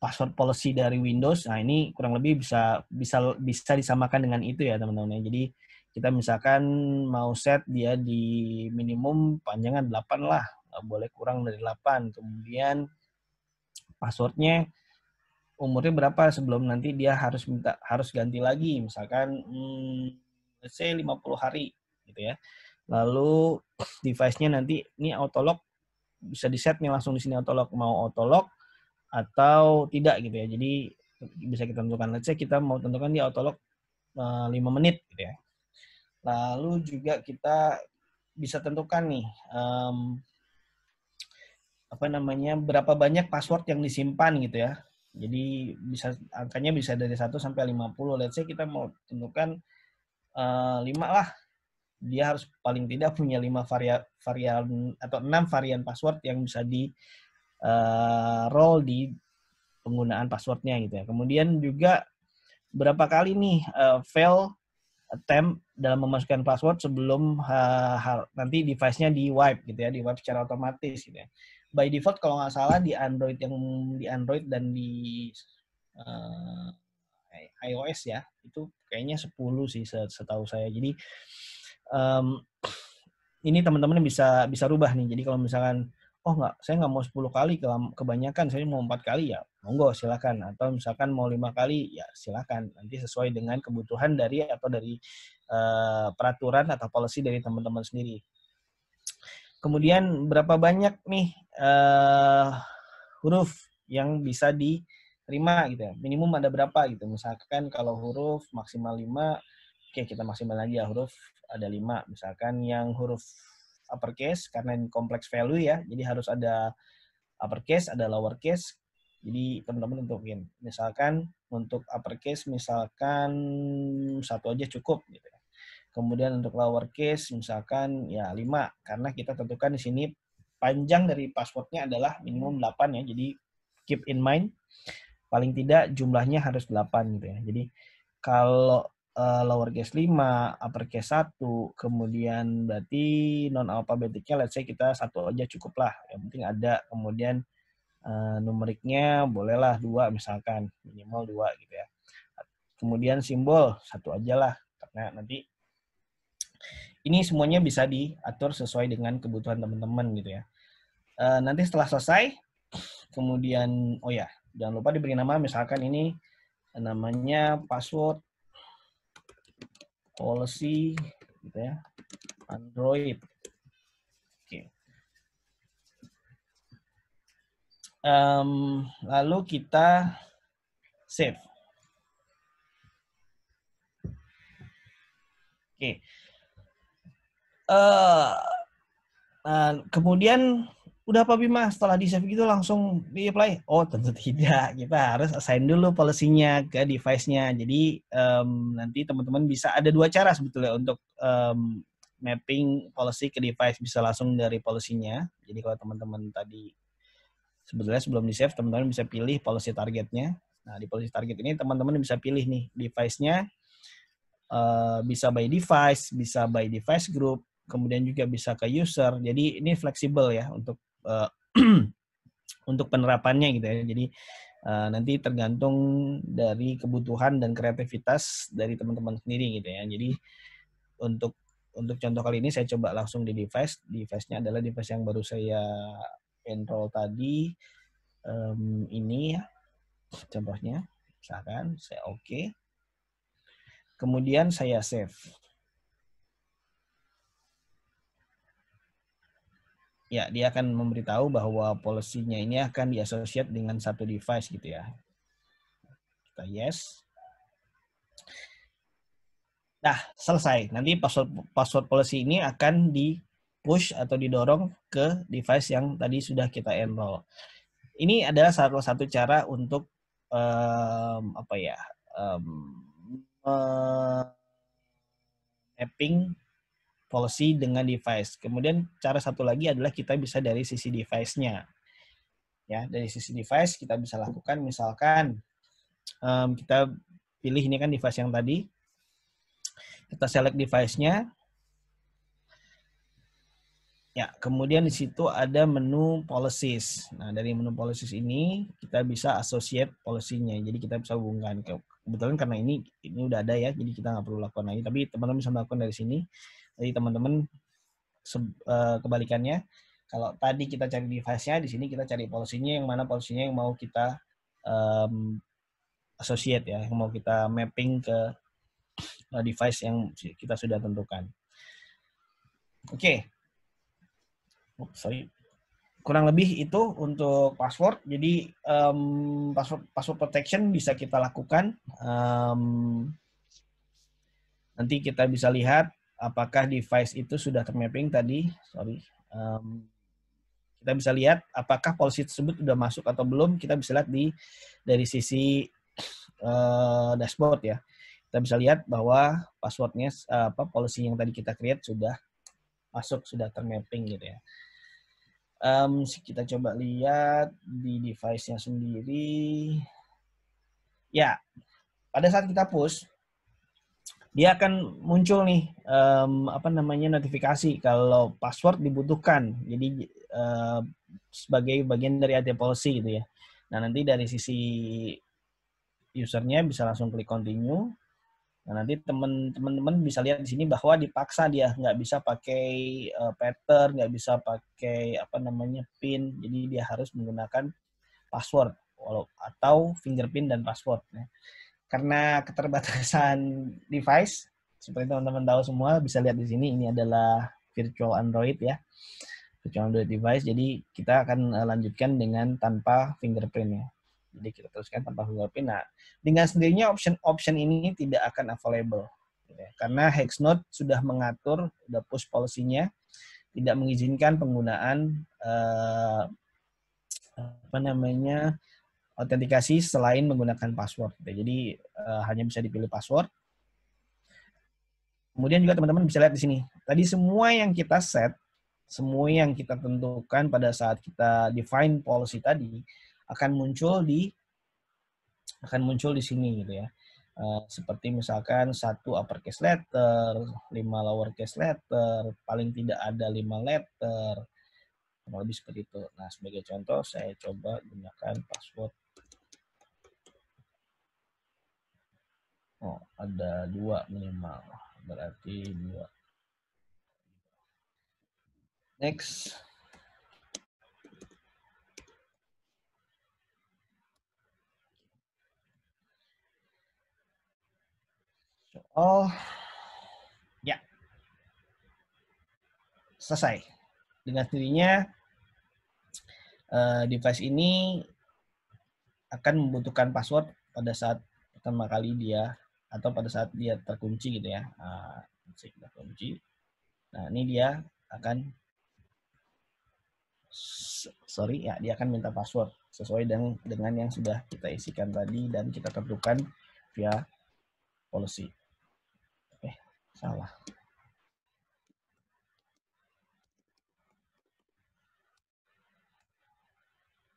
password policy dari Windows. Nah, ini kurang lebih bisa bisa bisa disamakan dengan itu ya, teman-teman. Ya. Jadi kita misalkan mau set dia di minimum panjangan 8 lah, nggak boleh kurang dari 8. Kemudian passwordnya umurnya berapa sebelum nanti dia harus minta harus ganti lagi misalkan hmm, let's say 50 hari gitu ya. Lalu device-nya nanti ini auto lock bisa di set nih langsung di sini auto lock mau auto lock atau tidak gitu ya. Jadi bisa kita tentukan let's say kita mau tentukan dia auto lock 5 eh, menit gitu ya Lalu juga kita bisa tentukan nih um, apa namanya berapa banyak password yang disimpan gitu ya. Jadi bisa angkanya bisa dari 1 sampai 50. Let's say kita mau tentukan uh, eh, 5 lah. Dia harus paling tidak punya 5 varian varian atau 6 varian password yang bisa di uh, roll di penggunaan passwordnya gitu ya. Kemudian juga berapa kali nih uh, fail attempt dalam memasukkan password sebelum uh, nanti device-nya di wipe gitu ya, di wipe secara otomatis gitu ya. By default kalau nggak salah di Android yang di Android dan di uh, iOS ya, itu kayaknya 10 sih setahu saya. Jadi um, ini teman-teman bisa bisa rubah nih. Jadi kalau misalkan oh nggak, saya nggak mau 10 kali kebanyakan, saya mau empat kali ya monggo silakan atau misalkan mau lima kali ya silakan nanti sesuai dengan kebutuhan dari atau dari uh, peraturan atau polisi dari teman-teman sendiri kemudian berapa banyak nih uh, huruf yang bisa diterima gitu ya minimum ada berapa gitu misalkan kalau huruf maksimal lima oke kita maksimal aja huruf ada lima misalkan yang huruf uppercase karena ini kompleks value ya jadi harus ada uppercase ada lowercase jadi teman-teman tentuin. Misalkan untuk uppercase misalkan satu aja cukup gitu ya. Kemudian untuk lowercase misalkan ya 5 karena kita tentukan di sini panjang dari passwordnya adalah minimum 8 ya. Jadi keep in mind paling tidak jumlahnya harus 8 gitu ya. Jadi kalau uh, lowercase 5, uppercase 1, kemudian berarti non alphabetiknya let's say kita satu aja cukup lah. Yang penting ada kemudian uh, numeriknya bolehlah dua misalkan minimal dua gitu ya kemudian simbol satu aja lah karena nanti ini semuanya bisa diatur sesuai dengan kebutuhan teman-teman gitu ya uh, nanti setelah selesai kemudian oh ya jangan lupa diberi nama misalkan ini namanya password policy gitu ya Android Um, lalu kita save. Oke. Okay. Uh, eh, nah, kemudian udah apa Bima setelah di save gitu langsung di apply? Oh tentu tidak. Kita harus assign dulu polisinya ke device-nya. Jadi um, nanti teman-teman bisa ada dua cara sebetulnya untuk um, mapping policy ke device bisa langsung dari polisinya. Jadi kalau teman-teman tadi sebetulnya sebelum di save, teman-teman bisa pilih policy targetnya. Nah, di policy target ini teman-teman bisa pilih nih device-nya, uh, bisa by device, bisa by device group, kemudian juga bisa ke user. Jadi ini fleksibel ya untuk uh, *clears throat* untuk penerapannya gitu ya. Jadi uh, nanti tergantung dari kebutuhan dan kreativitas dari teman-teman sendiri gitu ya. Jadi untuk untuk contoh kali ini saya coba langsung di device. Device-nya adalah device yang baru saya and tadi um, ini ya contohnya misalkan saya oke okay. kemudian saya save ya dia akan memberitahu bahwa polisinya ini akan diasosiat dengan satu device gitu ya kita yes nah selesai nanti password password policy ini akan di push atau didorong ke device yang tadi sudah kita enroll. Ini adalah salah satu cara untuk um, apa ya um, uh, mapping policy dengan device. Kemudian cara satu lagi adalah kita bisa dari sisi device-nya. Ya, dari sisi device kita bisa lakukan misalkan um, kita pilih ini kan device yang tadi. Kita select device-nya, Ya, kemudian di situ ada menu policies. Nah, dari menu policies ini kita bisa associate policy-nya. Jadi kita bisa hubungkan. Kebetulan karena ini ini udah ada ya, jadi kita nggak perlu lakukan lagi. Tapi teman-teman bisa melakukan dari sini. Jadi teman-teman eh, kebalikannya, kalau tadi kita cari device-nya, di sini kita cari polisinya yang mana polisinya yang mau kita um, associate ya, yang mau kita mapping ke eh, device yang kita sudah tentukan. Oke, oh, sorry kurang lebih itu untuk password. Jadi um, password password protection bisa kita lakukan. Um, nanti kita bisa lihat apakah device itu sudah termapping tadi. Sorry. Um, kita bisa lihat apakah policy tersebut sudah masuk atau belum. Kita bisa lihat di dari sisi uh, dashboard ya. Kita bisa lihat bahwa passwordnya apa policy yang tadi kita create sudah masuk sudah termapping gitu ya. Um, kita coba lihat di device-nya sendiri. Ya, pada saat kita push, dia akan muncul nih um, apa namanya notifikasi kalau password dibutuhkan. Jadi uh, sebagai bagian dari AD policy gitu ya. Nah nanti dari sisi usernya bisa langsung klik continue Nah, nanti teman-teman bisa lihat di sini bahwa dipaksa dia nggak bisa pakai uh, pattern, nggak bisa pakai apa namanya pin, jadi dia harus menggunakan password walau atau fingerprint dan password. Ya. Karena keterbatasan *laughs* device, seperti teman-teman tahu semua bisa lihat di sini ini adalah virtual Android ya, virtual Android device. Jadi kita akan eh, lanjutkan dengan tanpa fingerprint ya. Jadi kita teruskan tanpa Pin. Nah, dengan sendirinya option-option ini tidak akan available. Ya, karena Hexnode sudah mengatur, sudah push policy-nya, tidak mengizinkan penggunaan eh, apa namanya autentikasi selain menggunakan password. Ya, jadi eh, hanya bisa dipilih password. Kemudian juga teman-teman bisa lihat di sini. Tadi semua yang kita set, semua yang kita tentukan pada saat kita define policy tadi, akan muncul di akan muncul di sini gitu ya. Uh, seperti misalkan satu uppercase letter, lima lowercase letter, paling tidak ada lima letter, kurang lebih seperti itu. Nah, sebagai contoh saya coba gunakan password. Oh, ada dua minimal, berarti dua. Next. Oh, ya. Selesai. Dengan sendirinya, eh, device ini akan membutuhkan password pada saat pertama kali dia atau pada saat dia terkunci gitu ya. Uh, ah, kunci. Nah, ini dia akan sorry ya dia akan minta password sesuai dengan dengan yang sudah kita isikan tadi dan kita tentukan via policy salah.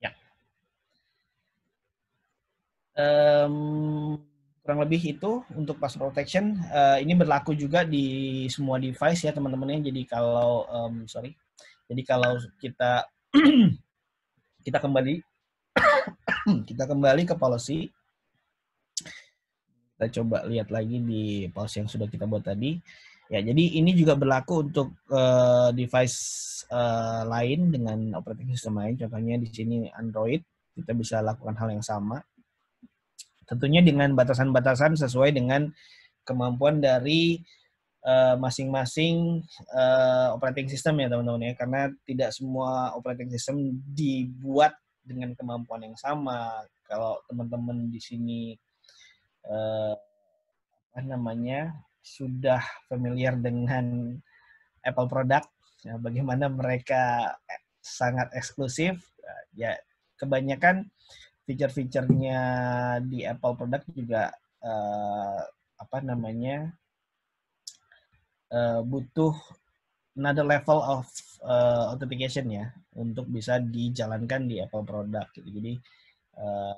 Ya. Um, kurang lebih itu untuk password protection. Uh, ini berlaku juga di semua device ya teman-teman ya. Jadi kalau um, sorry, jadi kalau kita *clears throat* kita kembali *clears throat* kita kembali ke policy kita coba lihat lagi di pause yang sudah kita buat tadi. Ya, jadi ini juga berlaku untuk uh, device uh, lain dengan operating system lain. Contohnya di sini Android, kita bisa lakukan hal yang sama. Tentunya dengan batasan-batasan sesuai dengan kemampuan dari eh, masing-masing uh, uh, operating system ya teman-teman ya, karena tidak semua operating system dibuat dengan kemampuan yang sama. Kalau teman-teman di sini Eh, apa namanya sudah familiar dengan Apple produk, ya, bagaimana mereka sangat eksklusif, ya kebanyakan fitur-fiturnya di Apple produk juga eh, apa namanya eh, butuh another level of uh, authentication ya untuk bisa dijalankan di Apple product Jadi uh,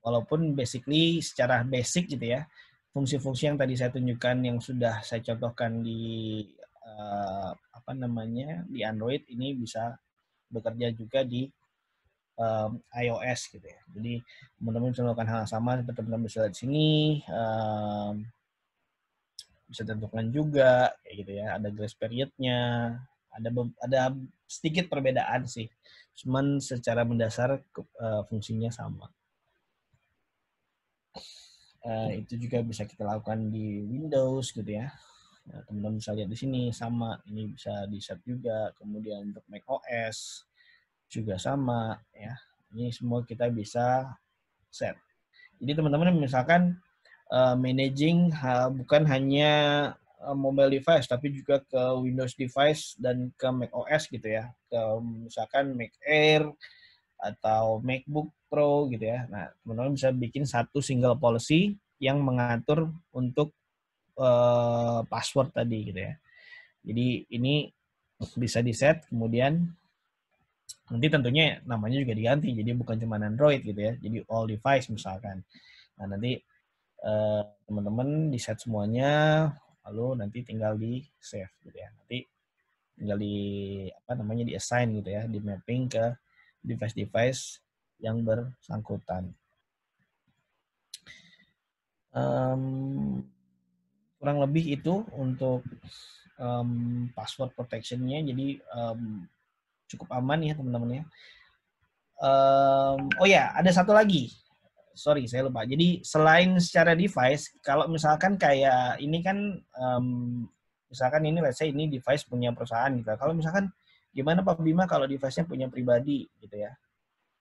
Walaupun basically secara basic gitu ya, fungsi-fungsi yang tadi saya tunjukkan yang sudah saya contohkan di uh, apa namanya di Android ini bisa bekerja juga di um, iOS gitu ya. Jadi teman-teman bisa melakukan hal yang sama seperti teman-teman bisa lihat sini. Um, bisa tentukan juga kayak gitu ya. Ada grace periodnya, ada ada sedikit perbedaan sih. Cuman secara mendasar uh, fungsinya sama. Eh, itu juga bisa kita lakukan di Windows gitu ya. Nah, teman-teman bisa lihat di sini sama, ini bisa di set juga. Kemudian untuk Mac OS juga sama ya. Ini semua kita bisa set. Jadi teman-teman misalkan uh, managing uh, bukan hanya mobile device tapi juga ke Windows device dan ke Mac OS gitu ya. Ke misalkan Mac Air atau MacBook Pro gitu ya. Nah, teman-teman bisa bikin satu single policy yang mengatur untuk uh, password tadi gitu ya. Jadi ini bisa di set kemudian nanti tentunya namanya juga diganti jadi bukan cuma Android gitu ya jadi all device misalkan nah nanti teman eh, teman-teman di set semuanya lalu nanti tinggal di save gitu ya nanti tinggal di apa namanya di assign gitu ya di mapping ke device-device yang bersangkutan. Um, kurang lebih itu untuk um, password protectionnya, jadi um, cukup aman ya teman-teman ya. Um, oh ya, ada satu lagi. Sorry, saya lupa. Jadi selain secara device, kalau misalkan kayak ini kan, um, misalkan ini let's say ini device punya perusahaan gitu. Kalau misalkan gimana Pak Bima kalau device-nya punya pribadi gitu ya?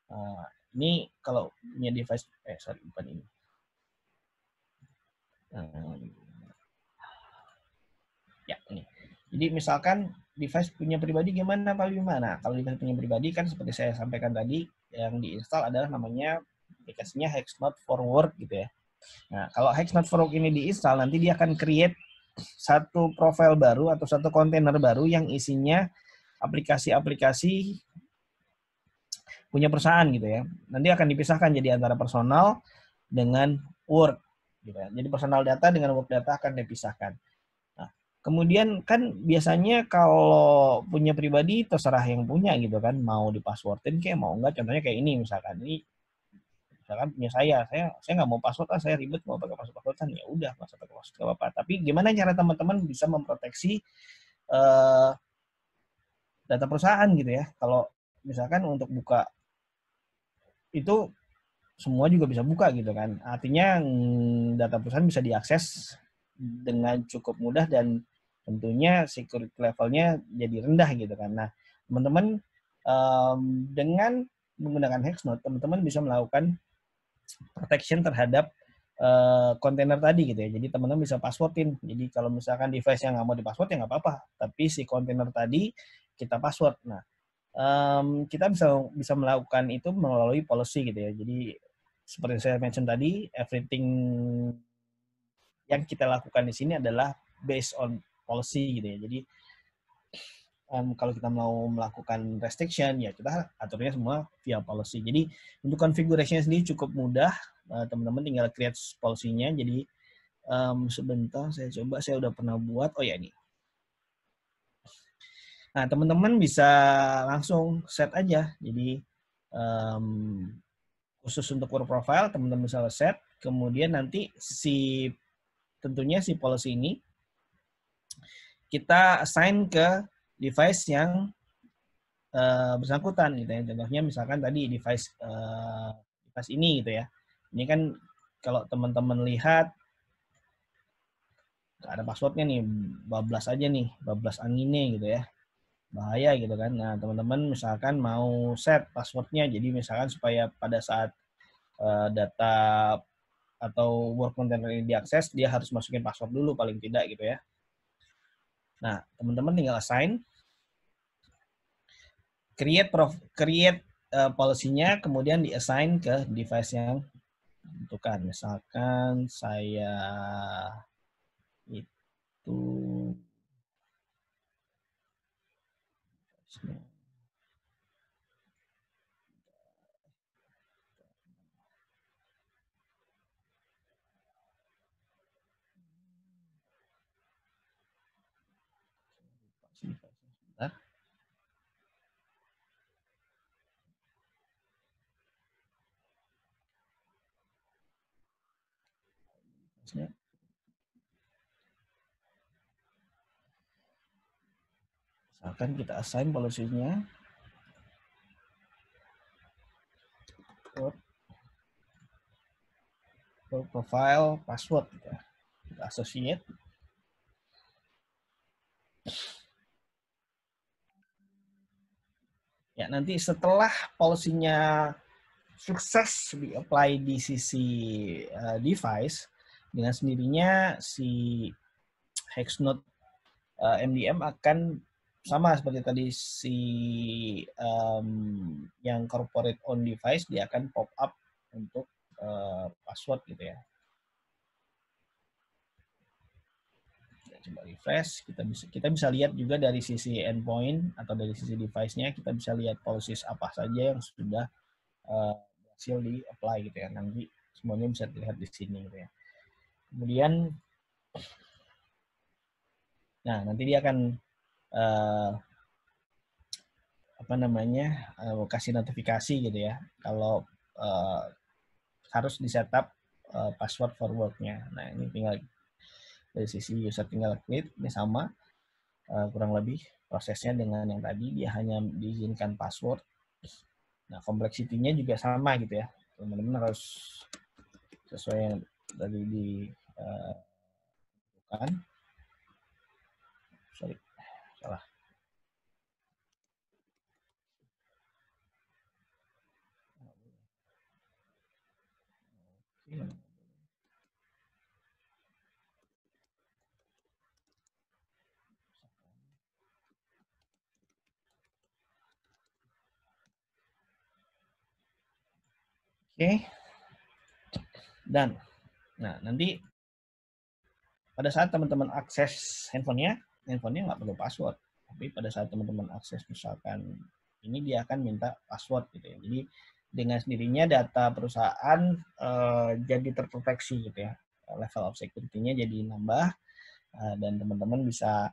Uh, ini kalau punya device, eh sorry bukan ini. Eh, ya ini. Jadi misalkan device punya pribadi gimana Pak Bima? Nah, kalau device punya pribadi kan seperti saya sampaikan tadi, yang diinstal adalah namanya aplikasinya Hexnode Forward gitu ya. Nah, kalau Hexnode Forward ini diinstal, nanti dia akan create satu profile baru atau satu kontainer baru yang isinya aplikasi-aplikasi punya perusahaan gitu ya. Nanti akan dipisahkan jadi antara personal dengan work. Gitu ya. Jadi personal data dengan work data akan dipisahkan. Nah, kemudian kan biasanya kalau punya pribadi terserah yang punya gitu kan. Mau di passwordin kayak mau enggak. Contohnya kayak ini misalkan. Ini misalkan punya saya, saya saya nggak mau password, ah, saya ribet mau pakai password passwordan ya udah nggak pakai password nggak apa-apa. Tapi gimana cara teman-teman bisa memproteksi uh, data perusahaan gitu ya? Kalau misalkan untuk buka itu semua juga bisa buka gitu kan. Artinya mm, data perusahaan bisa diakses dengan cukup mudah dan tentunya security levelnya jadi rendah gitu kan. Nah, teman-teman um, dengan menggunakan Hexnode, teman-teman bisa melakukan protection terhadap eh, kontainer uh, tadi gitu ya. Jadi teman-teman bisa passwordin. Jadi kalau misalkan device yang nggak mau dipassword ya nggak apa-apa. Tapi si kontainer tadi kita password. Nah, um, kita bisa bisa melakukan itu melalui policy gitu ya. Jadi seperti saya mention tadi, everything yang kita lakukan di sini adalah based on policy gitu ya. Jadi um, kalau kita mau melakukan restriction ya kita aturnya semua via policy. Jadi untuk configuration sendiri cukup mudah, eh, teman-teman uh, tinggal create policy-nya. Jadi um, sebentar saya coba saya udah pernah buat. Oh ya ini. Nah, teman-teman bisa langsung set aja. Jadi, um, khusus untuk core profile, teman-teman bisa set. Kemudian nanti si tentunya si policy ini kita assign ke device yang uh, bersangkutan gitu ya. Contohnya misalkan tadi device uh, device ini gitu ya. Ini kan kalau teman-teman lihat ada passwordnya nih, bablas aja nih, bablas anginnya gitu ya bahaya gitu kan. Nah, teman-teman misalkan mau set passwordnya, jadi misalkan supaya pada saat uh, data atau work container ini diakses, dia harus masukin password dulu paling tidak gitu ya. Nah, teman-teman tinggal assign, create prof, create uh, policy-nya, kemudian diassign ke device yang bukan Misalkan saya itu Small. akan kita assign policy-nya. profile password ya. Kita associate. Ya, nanti setelah polosinya sukses di apply di sisi uh, device dengan sendirinya si Hexnode uh, eh, MDM akan sama seperti tadi si um, yang corporate on device dia akan pop up untuk uh, password gitu ya. Coba refresh, kita bisa kita bisa lihat juga dari sisi endpoint atau dari sisi device-nya kita bisa lihat policies apa saja yang sudah uh, berhasil di apply gitu ya. Nanti semuanya bisa dilihat di sini gitu ya. Kemudian nah nanti dia akan uh, apa namanya uh, kasih notifikasi gitu ya kalau uh, harus di setup uh, password forwardnya. Nah ini tinggal dari sisi user tinggal klik ini sama uh, kurang lebih prosesnya dengan yang tadi dia hanya diizinkan password. Nah kompleksitinya juga sama gitu ya teman-teman harus sesuai yang tadi di uh, bukan sorry salah oke Dan nah nanti pada saat teman-teman akses handphonenya handphonenya nggak perlu password tapi pada saat teman-teman akses misalkan ini dia akan minta password gitu ya jadi dengan sendirinya data perusahaan uh, jadi terproteksi gitu ya level of security-nya jadi nambah uh, dan teman-teman bisa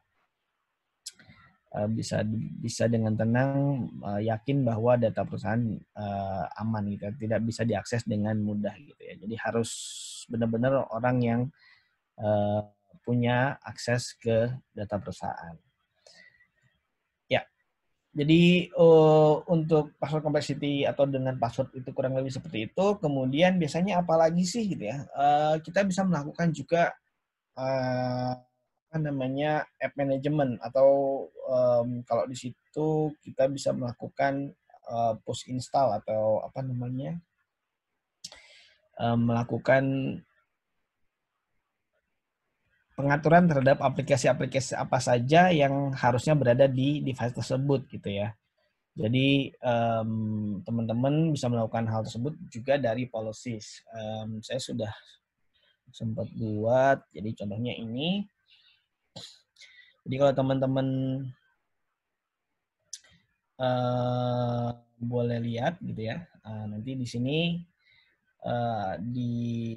eh, bisa bisa dengan tenang uh, yakin bahwa data perusahaan uh, aman gitu ya. tidak bisa diakses dengan mudah gitu ya jadi harus benar-benar orang yang uh, punya akses ke data perusahaan. Ya, jadi uh, untuk password complexity atau dengan password itu kurang lebih seperti itu. Kemudian biasanya apalagi sih gitu ya? Uh, kita bisa melakukan juga uh, apa namanya app management atau um, kalau di situ kita bisa melakukan uh, push install atau apa namanya melakukan pengaturan terhadap aplikasi-aplikasi apa saja yang harusnya berada di device tersebut gitu ya. Jadi teman teman-teman bisa melakukan hal tersebut juga dari policies. Um, saya sudah sempat buat, jadi contohnya ini. Jadi kalau teman-teman uh, boleh lihat gitu ya, uh, nanti di sini uh, di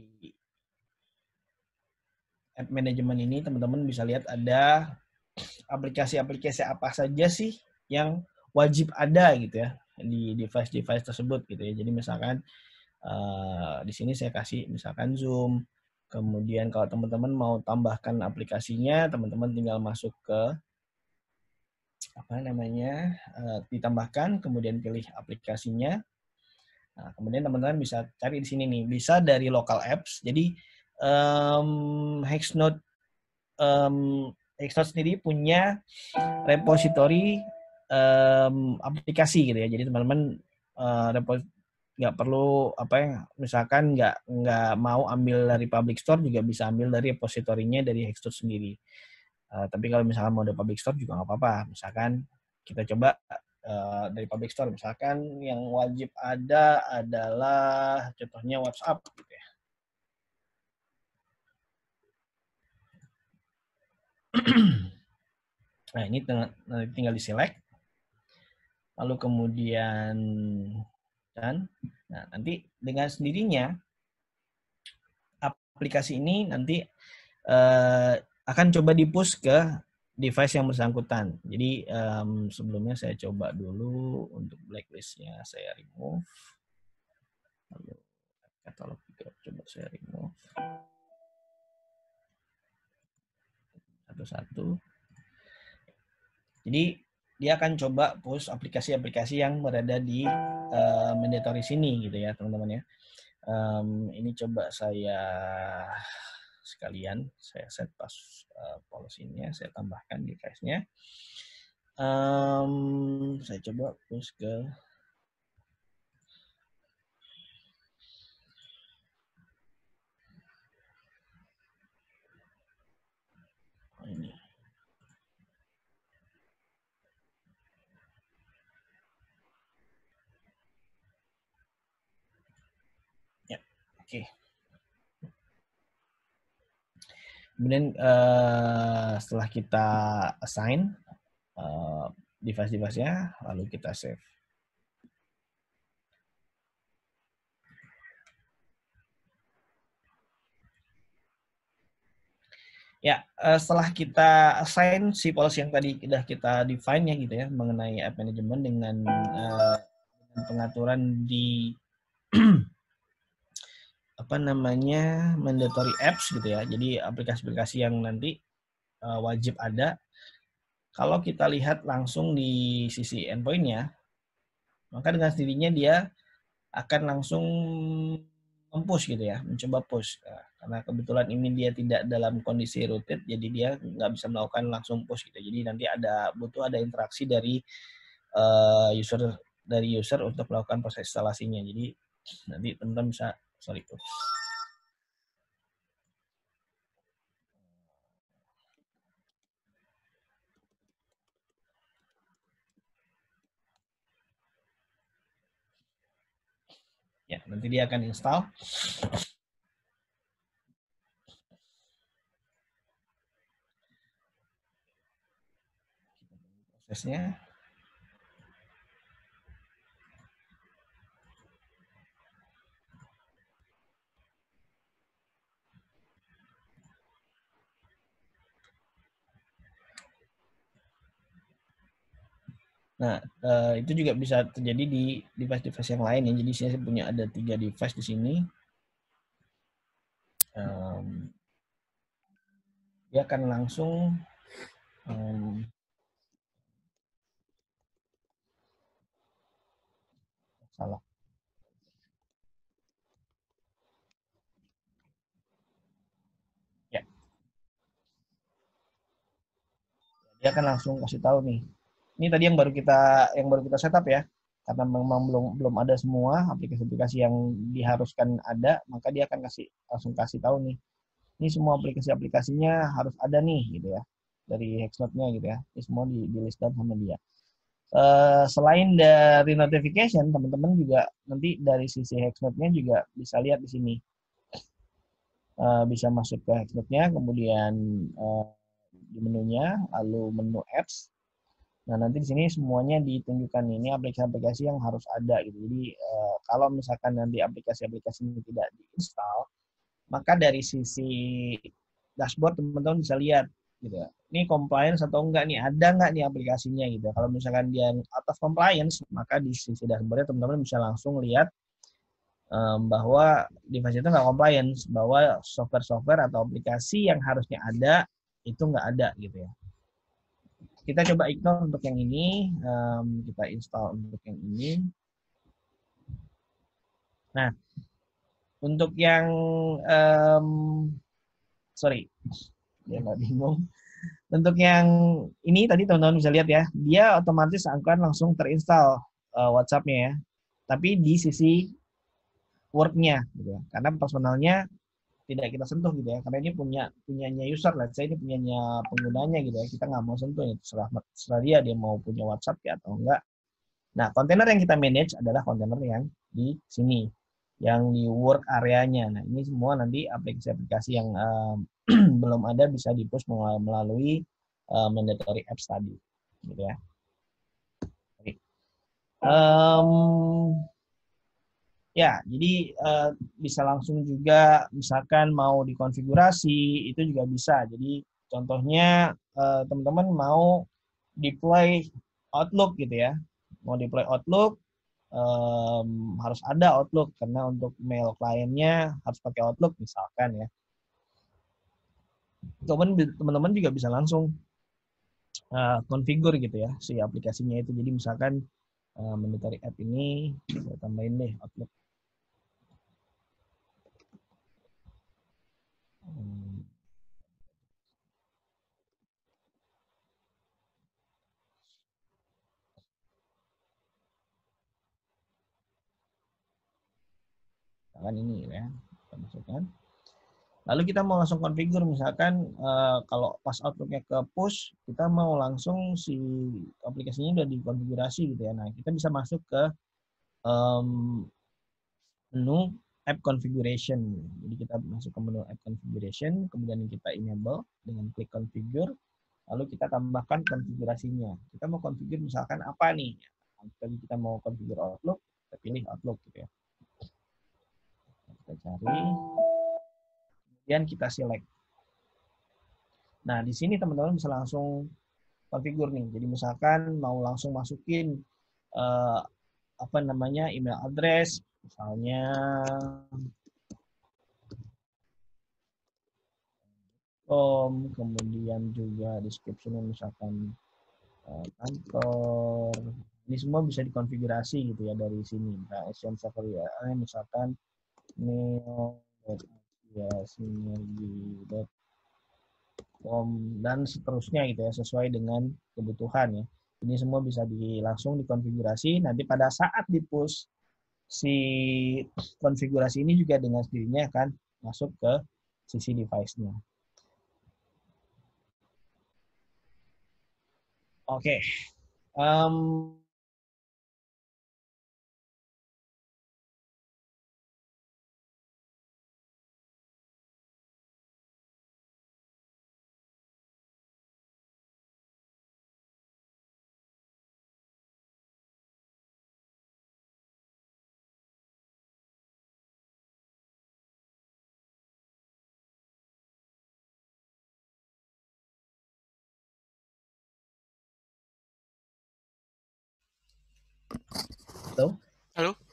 Manajemen management ini teman-teman bisa lihat ada aplikasi-aplikasi apa saja sih yang wajib ada gitu ya di device-device tersebut gitu ya. Jadi misalkan uh, di sini saya kasih misalkan Zoom, kemudian kalau teman-teman mau tambahkan aplikasinya, teman-teman tinggal masuk ke apa namanya eh, ditambahkan, kemudian pilih aplikasinya. Nah, kemudian teman-teman bisa cari di sini nih, bisa dari local apps. Jadi um, Hexnode um, Hexnode sendiri punya repository um, aplikasi gitu ya. Jadi teman-teman uh, nggak perlu apa ya misalkan nggak nggak mau ambil dari public store juga bisa ambil dari repositorinya dari Hexnode sendiri uh, tapi kalau misalkan mau dari public store juga nggak apa-apa misalkan kita coba uh, dari public store misalkan yang wajib ada adalah contohnya WhatsApp *clears throat* nah, ini tinggal di select. Lalu kemudian dan nah nanti dengan sendirinya aplikasi ini nanti eh, akan coba di push ke device yang bersangkutan. Jadi um, sebelumnya saya coba dulu untuk blacklistnya saya remove. Lalu katalog juga coba saya remove. satu-satu. Jadi dia akan coba push aplikasi-aplikasi yang berada di uh, mandatory sini gitu ya teman-teman ya. Um, ini coba saya sekalian saya set pas uh, eh, policy saya tambahkan device-nya. Um, saya coba push ke Okay. Kemudian uh, setelah kita assign uh, device-device-nya, lalu kita save. Ya, eh, setelah kita assign si policy yang tadi sudah kita define ya gitu ya mengenai app management dengan uh, pengaturan di *clears throat* apa namanya mandatory apps gitu ya. Jadi aplikasi-aplikasi yang nanti uh, wajib ada. Kalau kita lihat langsung di sisi endpointnya, maka dengan sendirinya dia akan langsung mempush gitu ya, mencoba push. Nah, karena kebetulan ini dia tidak dalam kondisi rooted, jadi dia nggak bisa melakukan langsung push gitu. Jadi nanti ada butuh ada interaksi dari uh, user dari user untuk melakukan proses instalasinya. Jadi nanti teman-teman bisa sorry bro. Ya, nanti dia akan install. Prosesnya. Nah, uh, itu juga bisa terjadi di device-device yang lain ya. Jadi saya punya ada tiga device di sini. Um, dia akan langsung um, salah. Ya. Dia akan langsung kasih tahu nih ini tadi yang baru kita yang baru kita setup ya karena memang belum belum ada semua aplikasi-aplikasi yang diharuskan ada maka dia akan kasih langsung kasih tahu nih ini semua aplikasi-aplikasinya harus ada nih gitu ya dari Hexnote-nya gitu ya ini semua di, di listkan sama dia Uh, selain dari notification, teman-teman juga nanti dari sisi Hexnote-nya juga bisa lihat di sini. Uh, bisa masuk ke Hexnote-nya, kemudian uh, di menunya, lalu menu apps, Nah, nanti di sini semuanya ditunjukkan ini aplikasi-aplikasi yang harus ada gitu. Jadi, eh, kalau misalkan nanti aplikasi-aplikasi ini tidak diinstal, maka dari sisi dashboard teman-teman bisa lihat gitu. Ya, ini compliance atau enggak nih, ada enggak nih aplikasinya gitu. Ya. Kalau misalkan dia out of compliance, maka di sisi dashboardnya teman-teman bisa langsung lihat eh, bahwa di itu nggak compliance, bahwa software-software atau aplikasi yang harusnya ada itu nggak ada gitu ya. Kita coba ignore untuk yang ini, um, kita install untuk yang ini. Nah, untuk yang um, sorry, ya bingung. Untuk yang ini tadi teman-teman bisa lihat ya, dia otomatis akan langsung terinstall uh, WhatsApp-nya ya. Tapi di sisi Word-nya gitu ya. Karena personalnya tidak kita sentuh gitu ya karena ini punya punyanya user lah saya ini punyanya penggunanya gitu ya kita nggak mau sentuh ya serah, serah dia dia mau punya WhatsApp ya atau enggak nah kontainer yang kita manage adalah kontainer yang di sini yang di work areanya nah ini semua nanti aplikasi-aplikasi yang *clears throat* belum ada bisa di push melalui uh, mandatory apps tadi gitu ya Um, Ya, jadi uh, bisa langsung juga misalkan mau dikonfigurasi itu juga bisa. Jadi contohnya uh, teman-teman mau deploy Outlook gitu ya. Mau deploy Outlook um, harus ada Outlook karena untuk mail kliennya harus pakai Outlook misalkan ya. teman-teman juga bisa langsung uh, eh, configure gitu ya si aplikasinya itu. Jadi misalkan uh, mendatari app ini saya tambahin deh Outlook kan ini ya kita masukkan lalu kita mau langsung konfigur misalkan eh, kalau pas outlooknya ke push kita mau langsung si aplikasinya udah dikonfigurasi gitu ya nah kita bisa masuk ke um, menu app configuration. Jadi kita masuk ke menu app configuration, kemudian kita enable dengan klik configure, lalu kita tambahkan konfigurasinya. Kita mau configure misalkan apa nih? Tadi kita mau configure Outlook, kita pilih Outlook gitu ya. Kita cari, kemudian kita select. Nah, di sini teman-teman bisa langsung konfigur nih. Jadi misalkan mau langsung masukin uh, apa namanya email address, Misalnya com, kemudian juga descriptionnya misalkan eh, kantor. Ini semua bisa dikonfigurasi gitu ya dari sini. Nah, Asian Server ya misalkan neo ya sinergi.com dan seterusnya gitu ya sesuai dengan kebutuhan ya. Ini semua bisa di, langsung dikonfigurasi. Nanti pada saat di push si konfigurasi ini juga dengan sendirinya akan masuk ke sisi device-nya. Oke, okay. um,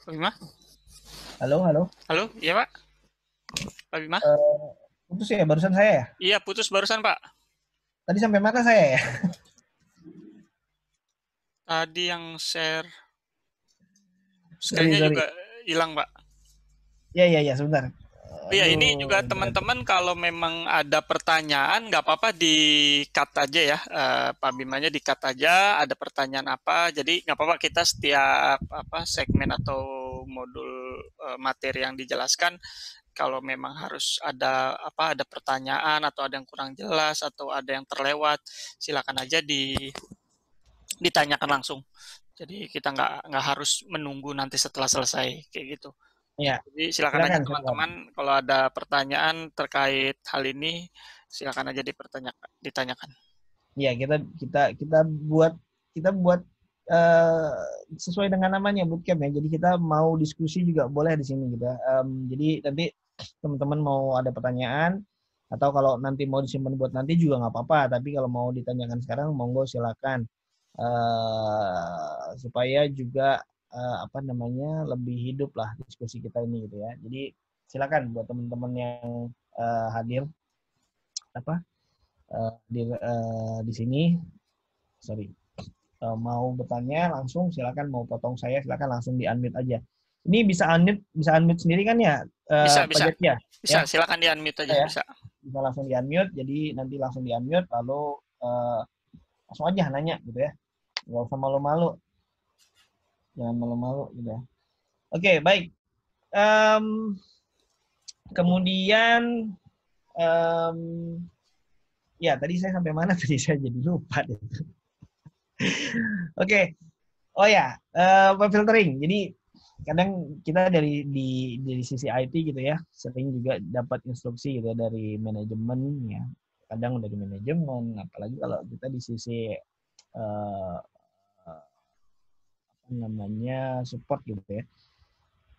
Pak Bima? Halo, halo. Halo, iya Pak. Pak Bima? Uh, putus ya, barusan saya ya? Iya, putus barusan Pak. Tadi sampai mana saya ya? Tadi yang share sekarang juga hilang, Pak. Iya, iya, iya, sebentar. Oh ya ini juga iya. teman-teman kalau memang ada pertanyaan nggak apa-apa di cut aja ya uh, Pak Bimanya di cut aja ada pertanyaan apa jadi nggak apa-apa kita setiap apa segmen atau modul uh, materi yang dijelaskan kalau memang harus ada apa ada pertanyaan atau ada yang kurang jelas atau ada yang terlewat silakan aja di ditanyakan langsung jadi kita nggak nggak harus menunggu nanti setelah selesai kayak gitu. Ya. Jadi silakan, silakan aja teman-teman kalau ada pertanyaan terkait hal ini silakan aja dipertanyakan ditanyakan. Ya, kita kita kita buat kita buat uh, sesuai dengan namanya bootcamp ya. Jadi kita mau diskusi juga boleh di sini gitu. Um, jadi nanti teman-teman mau ada pertanyaan atau kalau nanti mau disimpan buat nanti juga nggak apa-apa. Tapi kalau mau ditanyakan sekarang monggo silakan. Uh, supaya juga uh, apa namanya lebih hidup lah diskusi kita ini gitu ya. Jadi silakan buat teman-teman yang uh, hadir apa uh, di uh, di sini sorry uh, mau bertanya langsung silakan mau potong saya silakan langsung di unmute aja. Ini bisa unmute bisa unmute sendiri kan ya? Uh, bisa bisa. Ya? bisa ya? silakan di unmute aja iya, ya, bisa. Bisa langsung di unmute jadi nanti langsung di unmute lalu uh, langsung aja nanya gitu ya. Gak usah malu-malu jangan malu-malu gitu ya. Oke, okay, baik. Um, kemudian um, ya tadi saya sampai mana *laughs* tadi saya jadi lupa Oke. okay. Oh ya, yeah. uh, filtering. Jadi kadang kita dari di dari sisi IT gitu ya, sering juga dapat instruksi gitu ya, dari manajemen ya. Kadang dari manajemen, apalagi kalau kita di sisi uh, namanya support gitu ya.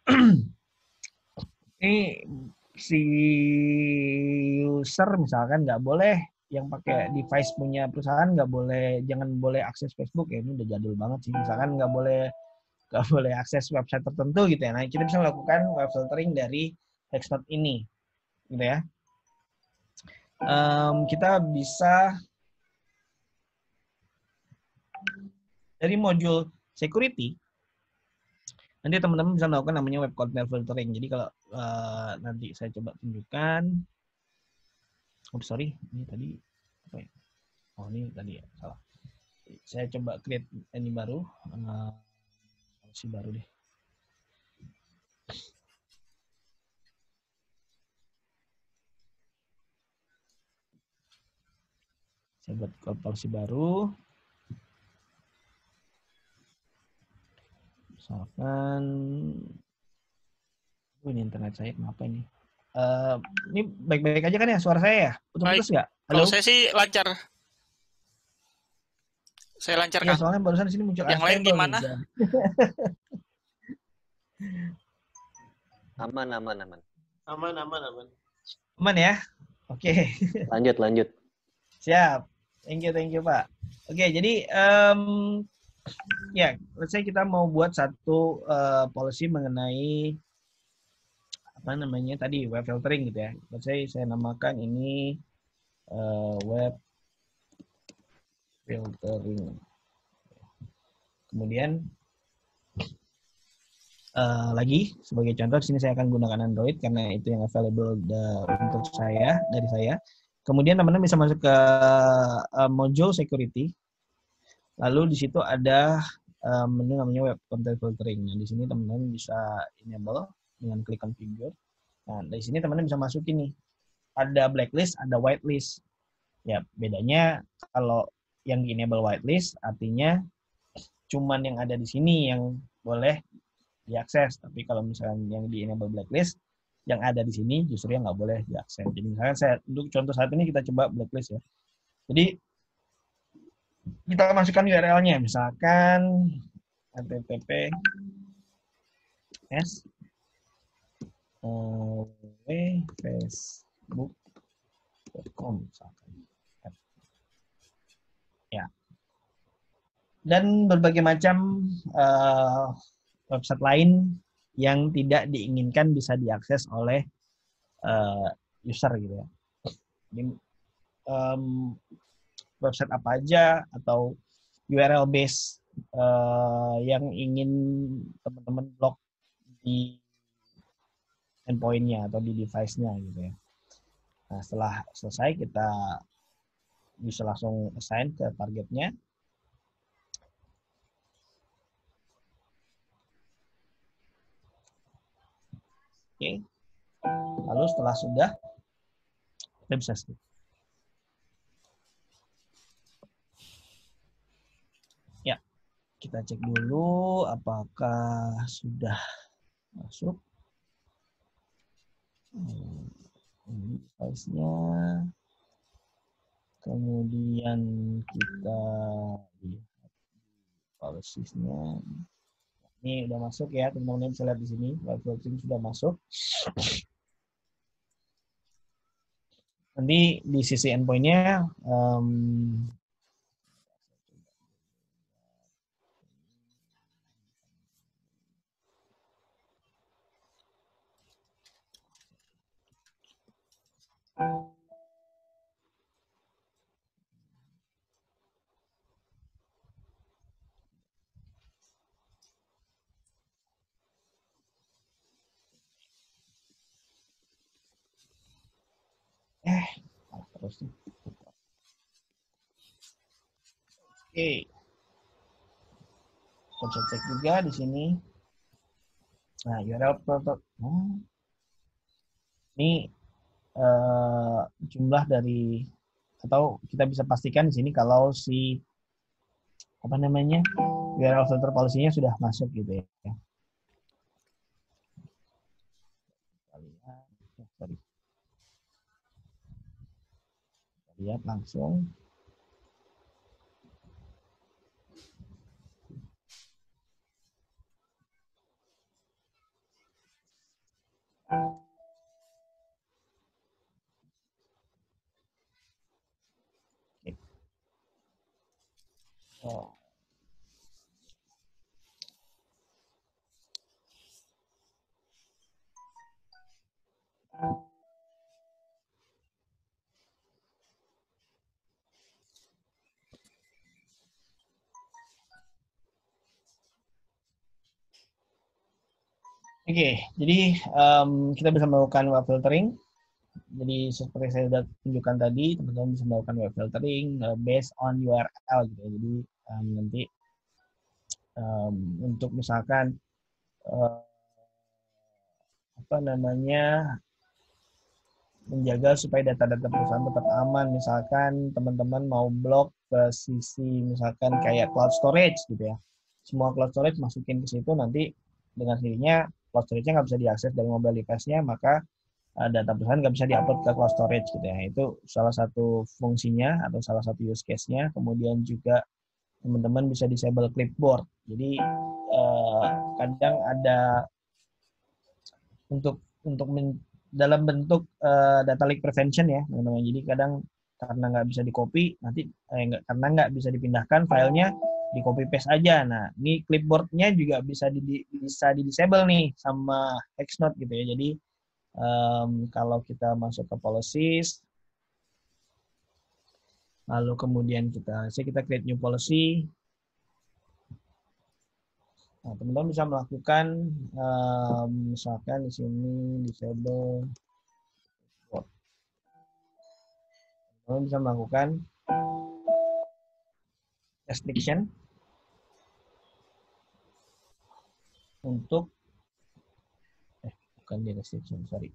*clears throat* Ini si user misalkan nggak boleh yang pakai ah. device punya perusahaan nggak boleh jangan boleh akses Facebook ya ini udah jadul banget sih misalkan nggak boleh nggak *laughs* boleh akses website tertentu gitu ya nah kita bisa melakukan web filtering dari Hexnode ini gitu ya um, kita bisa dari modul security, nanti teman-teman bisa melakukan namanya web content filtering. Jadi kalau uh, nanti saya coba tunjukkan, oh sorry, ini tadi apa ya? Oh ini tadi ya salah. Saya coba create ini baru, uh, eh, si baru deh. Saya buat versi baru. Misalkan oh, ini internet saya kenapa ini? Uh, ini baik-baik aja kan ya suara saya ya? Putus-putus nggak? Halo. Kalau saya sih lancar. Saya lancar kan. Ya, soalnya barusan sini muncul Yang lain gimana? aman, aman, aman. Aman, aman, aman. Aman ya? Oke. Okay. lanjut, lanjut. Siap. Thank you, thank you Pak. Oke, okay, jadi um, ya, yeah, let's say kita mau buat satu uh, policy mengenai apa namanya tadi web filtering gitu ya. Let's say saya namakan ini uh, web filtering. Kemudian uh, lagi sebagai contoh sini saya akan gunakan Android karena itu yang available the, untuk saya dari saya. Kemudian teman-teman bisa masuk ke uh, module security Lalu di situ ada eh, menu namanya web content filtering. Nah, di sini teman-teman bisa enable dengan klik configure. Nah, di sini teman-teman bisa masukin nih. Ada blacklist, ada whitelist. Ya, bedanya kalau yang di enable whitelist artinya cuman yang ada di sini yang boleh diakses. Tapi kalau misalnya yang di enable blacklist, yang ada di sini justru yang nggak boleh diakses. Jadi misalnya saya, untuk contoh saat ini kita coba blacklist ya. Jadi kita masukkan URL-nya, misalkan http s facebook.com misalkan. Ya. Dan berbagai macam uh, website lain yang tidak diinginkan bisa diakses oleh uh, user gitu ya. Jadi, um, website apa aja atau URL base uh, yang ingin teman-teman blok di endpointnya atau di device-nya gitu ya. Nah, setelah selesai kita bisa langsung assign ke targetnya. Oke. Okay. Lalu setelah sudah, kita bisa skip. Kita cek dulu apakah sudah masuk. Hmm, ini size-nya. Kemudian kita lihat policies-nya. Ini udah masuk ya, teman-teman bisa lihat di sini, live sudah masuk. Nanti di sisi endpoint-nya um, eh terus nih oke kita cek juga di sini nah URL filter hmm. ini uh, jumlah dari atau kita bisa pastikan di sini kalau si apa namanya URL filter policy-nya sudah masuk gitu ya. lihat langsung Oh. Uh. Oke, okay, jadi um, kita bisa melakukan web filtering. Jadi seperti saya sudah tunjukkan tadi, teman-teman bisa melakukan web filtering uh, based on URL gitu. Ya. Jadi um, nanti um, untuk misalkan uh, apa namanya menjaga supaya data-data perusahaan tetap aman. Misalkan teman-teman mau blok ke sisi misalkan kayak cloud storage gitu ya. Semua cloud storage masukin ke situ nanti dengan sendirinya cloud storage-nya nggak bisa diakses dari mobile device-nya, maka eh, data perusahaan nggak bisa diupload ke cloud storage gitu ya. Itu salah satu fungsinya atau salah satu use case-nya. Kemudian juga teman-teman bisa disable clipboard. Jadi eh, kadang ada untuk untuk men, dalam bentuk uh, data leak prevention ya teman-teman. Jadi kadang karena nggak bisa di copy nanti eh, karena nggak bisa dipindahkan filenya di copy paste aja. Nah, ini clipboardnya juga bisa di bisa di disable nih sama Hexnote gitu ya. Jadi um, kalau kita masuk ke policies, lalu kemudian kita saya kita create new policy. Nah, teman-teman bisa melakukan um, misalkan di sini disable teman-teman bisa melakukan restriction untuk eh bukan di restriction sorry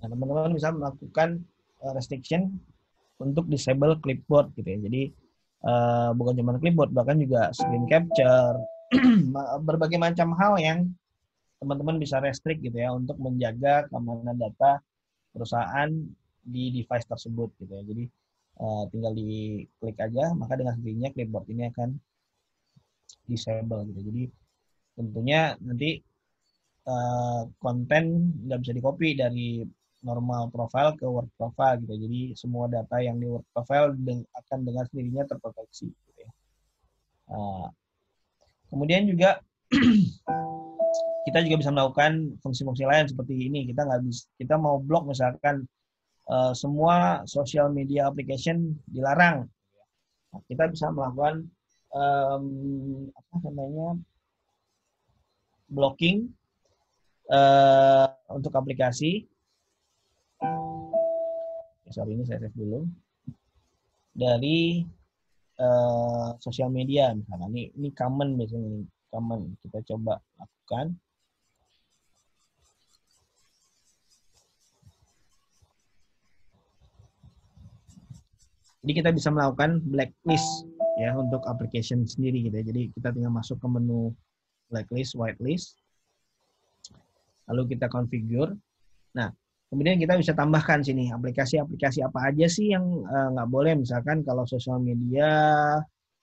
nah teman-teman bisa melakukan eh, restriction untuk disable clipboard gitu ya jadi uh, bukan cuma clipboard bahkan juga screen capture *clears throat* berbagai macam hal yang teman-teman bisa restrik gitu ya untuk menjaga keamanan data perusahaan di device tersebut gitu ya. Jadi uh, tinggal klik aja, maka dengan sendirinya clipboard ini akan disable gitu. Jadi tentunya nanti eh, konten nggak bisa di copy dari normal profile ke work profile gitu. Jadi semua data yang di work profile deng akan dengan sendirinya terproteksi gitu ya. Uh, kemudian juga *clears throat* kita juga bisa melakukan fungsi-fungsi lain seperti ini. Kita nggak bisa, kita mau blok misalkan uh, semua social media application dilarang. Nah, kita bisa melakukan um, apa namanya blocking uh, untuk aplikasi. Eh, sorry ini saya save dulu dari uh, sosial media misalnya ini ini common biasanya common kita coba lakukan Jadi kita bisa melakukan blacklist ya untuk application sendiri gitu ya. Jadi kita tinggal masuk ke menu blacklist, whitelist. Lalu kita configure. Nah, kemudian kita bisa tambahkan sini aplikasi-aplikasi apa aja sih yang eh, nggak uh, boleh misalkan kalau sosial media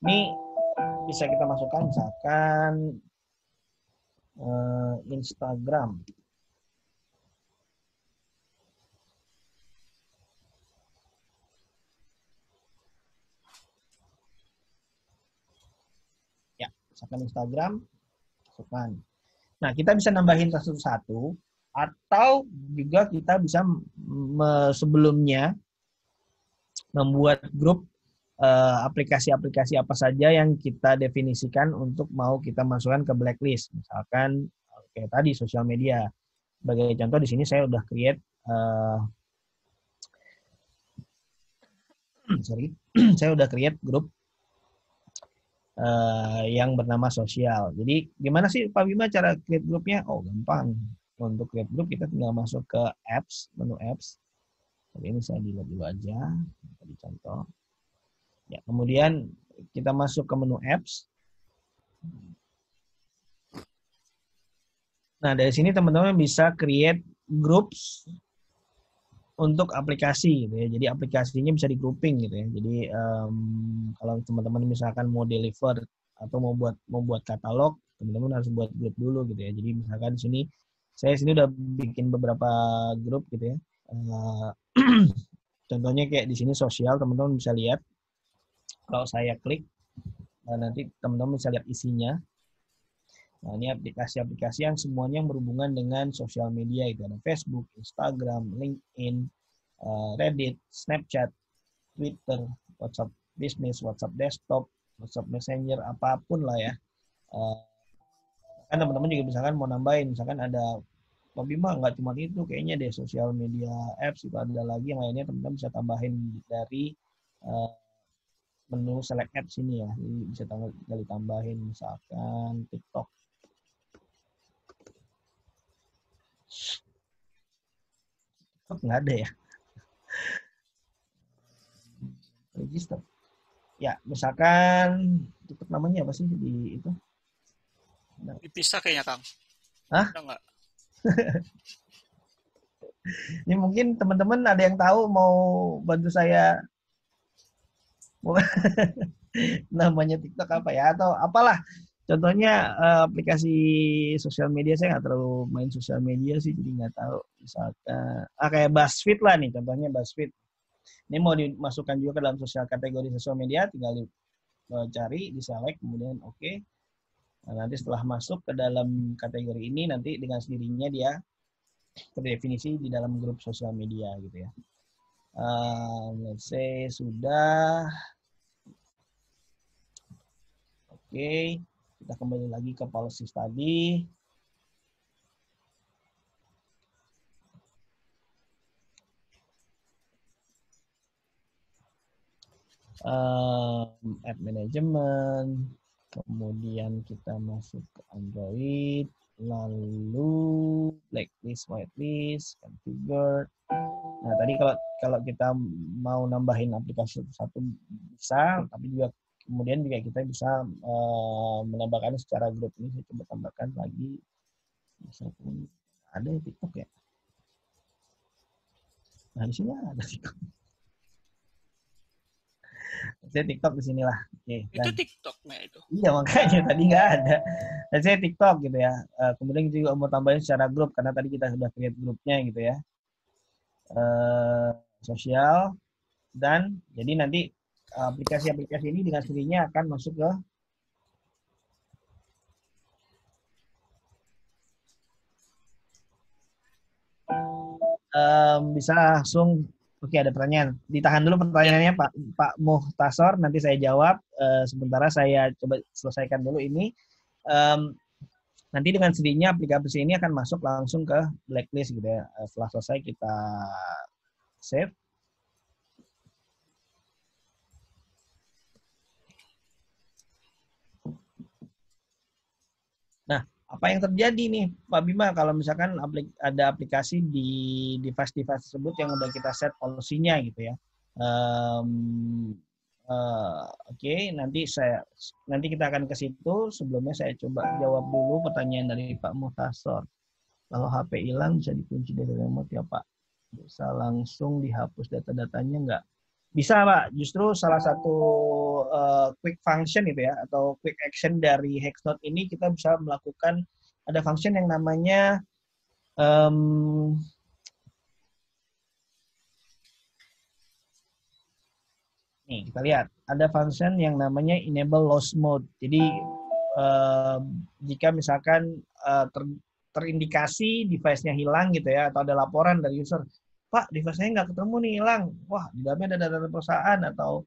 ini bisa kita masukkan misalkan uh, Instagram misalkan Instagram, masukkan. Nah, kita bisa nambahin satu-satu, atau juga kita bisa sebelumnya membuat grup eh, aplikasi-aplikasi apa saja yang kita definisikan untuk mau kita masukkan ke blacklist. Misalkan kayak tadi sosial media. Sebagai contoh di sini saya udah create uh, *clears throat* sorry, *clears throat* saya udah create grup uh, yang bernama sosial. Jadi gimana sih Pak Bima cara create grupnya? Oh gampang. Untuk create grup kita tinggal masuk ke apps, menu apps. Jadi ini saya dilihat dulu aja, tadi contoh. Ya, kemudian kita masuk ke menu apps. Nah, dari sini teman-teman bisa create groups untuk aplikasi gitu ya. Jadi aplikasinya bisa di grouping gitu ya. Jadi um, kalau teman-teman misalkan mau deliver atau mau buat mau buat katalog, teman-teman harus buat grup dulu gitu ya. Jadi misalkan di sini saya sini udah bikin beberapa grup gitu ya. Uh, *clears throat* contohnya kayak di sini sosial, teman-teman bisa lihat. Kalau saya klik, eh, nanti teman-teman bisa lihat isinya. Nah, ini aplikasi-aplikasi yang semuanya berhubungan dengan sosial media itu ada Facebook, Instagram, LinkedIn, eh, Reddit, Snapchat, Twitter, WhatsApp Business, WhatsApp desktop, WhatsApp Messenger, apapun lah ya. Eh, kan teman-teman juga misalkan mau nambahin, misalkan ada tapi mah nggak cuma itu, kayaknya deh sosial media apps itu ada lagi yang lainnya teman-teman bisa tambahin dari eh, menu select apps ini ya. Jadi bisa tinggal tambahin misalkan TikTok nggak ada ya register ya misalkan itu namanya apa sih di itu dipisah kayaknya kang Hah? enggak *laughs* ini mungkin teman-teman ada yang tahu mau bantu saya *laughs* namanya TikTok apa ya atau apalah Contohnya eh, aplikasi sosial media saya nggak terlalu main sosial media sih, jadi nggak tahu. Misalkan ah kayak Buzzfeed lah nih, contohnya Buzzfeed. Ini mau dimasukkan juga ke dalam sosial kategori sosial media, tinggal di, eh, cari, di select, kemudian oke. Okay. Nah, nanti setelah masuk ke dalam kategori ini, nanti dengan sendirinya dia terdefinisi di dalam grup sosial media gitu ya. uh, let's say sudah. Oke. Kita kembali lagi ke policy tadi. Um, app management, kemudian kita masuk ke Android, lalu blacklist, whitelist, configure. Nah tadi kalau kalau kita mau nambahin aplikasi satu bisa, tapi juga kemudian juga kita bisa e, menambahkan secara grup ini saya coba tambahkan lagi misalkan ada ya TikTok ya nah di sini ada TikTok saya TikTok di sinilah oke okay, itu TikTok nah itu iya makanya tadi nggak ada dan saya TikTok gitu ya e, kemudian kita juga mau tambahin secara grup karena tadi kita sudah create grupnya gitu ya e, sosial dan jadi nanti aplikasi-aplikasi ini dengan sendirinya akan masuk ke um, bisa langsung Oke ada pertanyaan. Ditahan dulu pertanyaannya Pak Pak Muhtasor. Nanti saya jawab. Uh, sementara saya coba selesaikan dulu ini. Um, nanti dengan sendirinya aplikasi ini akan masuk langsung ke blacklist gitu ya. Eh, setelah selesai kita save. apa yang terjadi nih Pak Bima kalau misalkan aplik ada aplikasi di device-device tersebut yang udah kita set polisinya gitu ya. Um, uh, Oke, okay, nanti saya nanti kita akan ke situ. Sebelumnya saya coba jawab dulu pertanyaan dari Pak Muhtasor. Kalau HP hilang bisa dikunci dari remote ya Pak? Bisa langsung dihapus data-datanya nggak? Bisa Pak. Justru salah satu uh, quick function itu ya atau quick action dari Hexnode ini kita bisa melakukan ada function yang namanya um, nih kita lihat ada function yang namanya enable loss mode. Jadi uh, jika misalkan uh, ter, terindikasi device-nya hilang gitu ya atau ada laporan dari user Pak, device nya nggak ketemu nih hilang. Wah, di dalamnya ada data perusahaan atau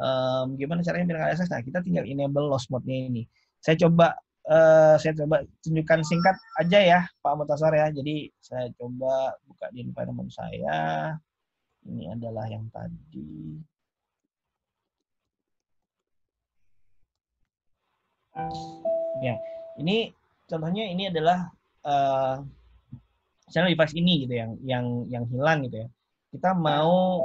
um, gimana caranya nggak RSS. Nah, kita tinggal enable loss mode-nya ini. Saya coba uh, saya coba tunjukkan singkat aja ya, Pak Mutasar ya. Jadi saya coba buka di environment saya. Ini adalah yang tadi. Ya, ini contohnya ini adalah uh, channel device ini gitu yang yang yang hilang gitu ya. Kita mau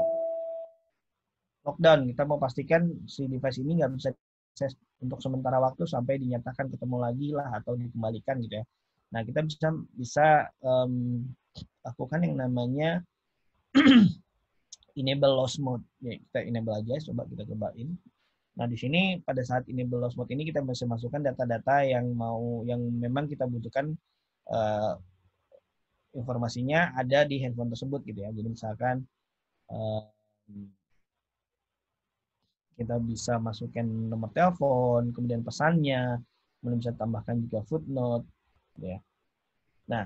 lockdown. Kita mau pastikan si device ini nggak bisa akses untuk sementara waktu sampai dinyatakan ketemu lagi lah atau dikembalikan gitu ya. Nah kita bisa bisa um, lakukan yang namanya *clears throat* enable loss mode. Ya, kita enable aja, coba kita cobain. Nah, di sini pada saat enable loss mode ini kita bisa masukkan data-data yang mau yang memang kita butuhkan uh, informasinya ada di handphone tersebut gitu ya. Jadi misalkan kita bisa masukkan nomor telepon, kemudian pesannya, kemudian bisa tambahkan juga footnote, gitu ya. Nah,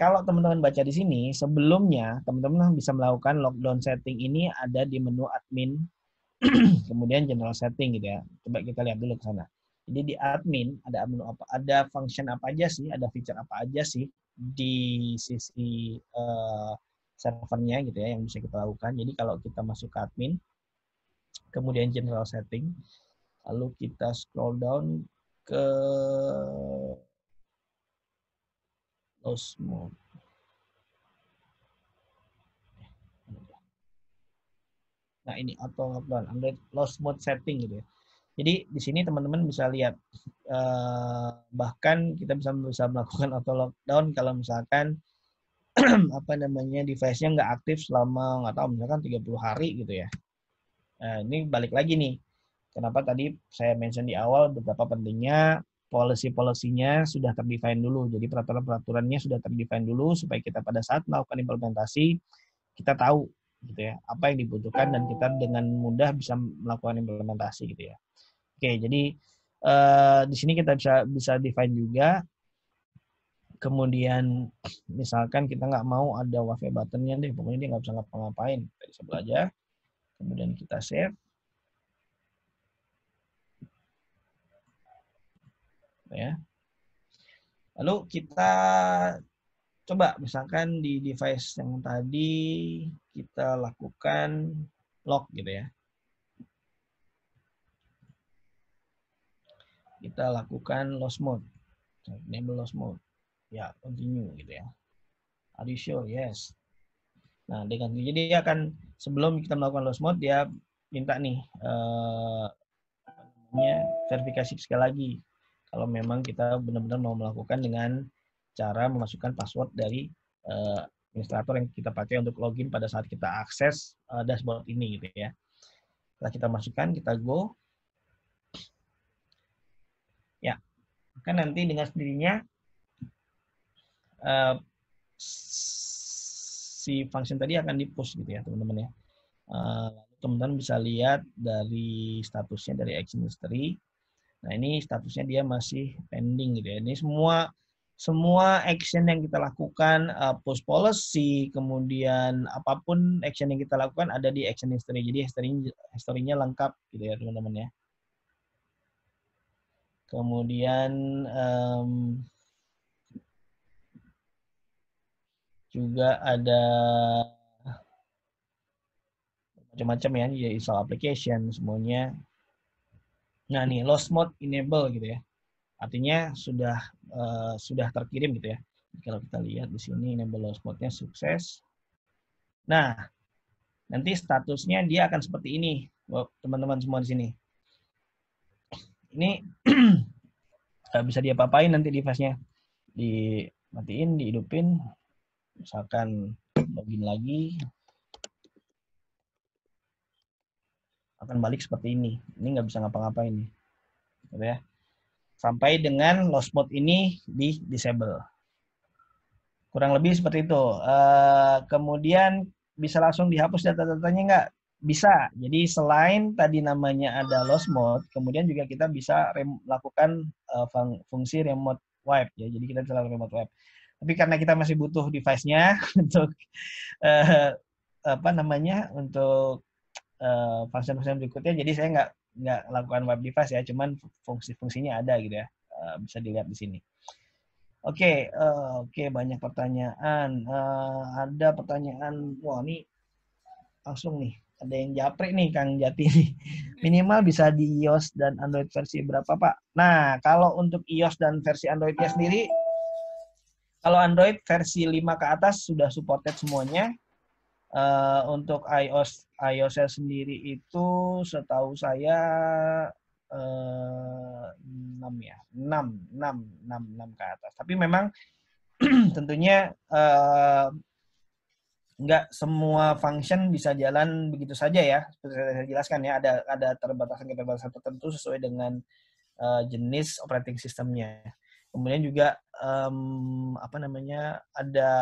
kalau teman-teman baca di sini, sebelumnya teman-teman bisa melakukan lockdown setting ini ada di menu admin, *clears throat* kemudian general setting gitu ya. Coba kita lihat dulu ke sana. Jadi di admin ada menu apa, ada function apa aja sih, ada feature apa aja sih di sisi uh, servernya gitu ya yang bisa kita lakukan. Jadi kalau kita masuk ke admin, kemudian general setting. Lalu kita scroll down ke loss mode. Nah, ini auto lockdown Android loss mode setting gitu ya. Jadi di sini teman-teman bisa lihat eh, bahkan kita bisa bisa melakukan auto lockdown kalau misalkan *clears throat* apa namanya device-nya nggak aktif selama nggak tahu misalkan 30 hari gitu ya. Nah, ini balik lagi nih. Kenapa tadi saya mention di awal betapa pentingnya policy-polisinya sudah terdefine dulu. Jadi peraturan-peraturannya sudah terdefine dulu supaya kita pada saat melakukan implementasi kita tahu gitu ya apa yang dibutuhkan dan kita dengan mudah bisa melakukan implementasi gitu ya. Oke, jadi eh, di sini kita bisa bisa define juga kemudian misalkan kita nggak mau ada wave buttonnya deh pokoknya dia nggak bisa ngapa-ngapain kita sebelah aja Kemudian kita save. Ya. Lalu kita coba misalkan di device yang tadi kita lakukan lock gitu ya. Kita lakukan lost mode. Enable lost mode. Ya, continue gitu ya. Are you sure? Yes. Nah, dengan jadi dia akan sebelum kita melakukan loss mode dia minta nih eh, namanya verifikasi sekali lagi kalau memang kita benar-benar mau melakukan dengan cara memasukkan password dari eh, administrator yang kita pakai untuk login pada saat kita akses eh, dashboard ini gitu ya. Setelah kita masukkan, kita go. Ya, maka nanti dengan sendirinya eh, si function tadi akan di push gitu ya teman-teman ya. Eh, teman-teman bisa lihat dari statusnya dari action history. Nah ini statusnya dia masih pending gitu ya. Ini semua semua action yang kita lakukan eh, post policy kemudian apapun action yang kita lakukan ada di action history jadi history historinya lengkap gitu ya teman-teman ya kemudian um, juga ada macam-macam ya, ya install application semuanya. Nah nih lost mode enable gitu ya, artinya sudah uh, sudah terkirim gitu ya. Kalau kita lihat di sini enable lost mode-nya sukses. Nah nanti statusnya dia akan seperti ini, teman-teman semua di sini. Ini *clears throat* bisa diapa-apain nanti device-nya dimatiin, dihidupin, misalkan login lagi akan balik seperti ini ini nggak bisa ngapa-ngapain nih gitu ya sampai dengan lost mode ini di disable kurang lebih seperti itu eh, kemudian bisa langsung dihapus data-datanya nggak bisa. Jadi selain tadi namanya ada lost mode, kemudian juga kita bisa melakukan eh, fungsi remote wipe ya. Jadi kita bisa remote wipe. Tapi karena kita masih butuh device-nya *laughs* untuk uh, apa namanya untuk uh, eh, fungsi berikutnya, jadi saya nggak nggak lakukan web device ya, cuman fungsi-fungsinya ada gitu ya, uh, bisa dilihat di sini. Oke, okay, uh, oke okay, banyak pertanyaan. Uh, ada pertanyaan, wah ini langsung nih. Ada yang japri nih Kang Jati nih. *laughs* Minimal bisa di iOS dan Android versi berapa Pak? Nah, kalau untuk iOS dan versi Androidnya ah. sendiri kalau Android versi 5 ke atas sudah supported semuanya. Uh, untuk iOS iOS sendiri itu setahu saya uh, eh, 6 ya. 6, 6, 6, 6 ke atas. Tapi memang *clears throat* tentunya uh, nggak semua function bisa jalan begitu saja ya seperti saya jelaskan ya ada ada terbatasan keterbatasan tertentu sesuai dengan uh, jenis operating sistemnya. Kemudian juga um, apa namanya ada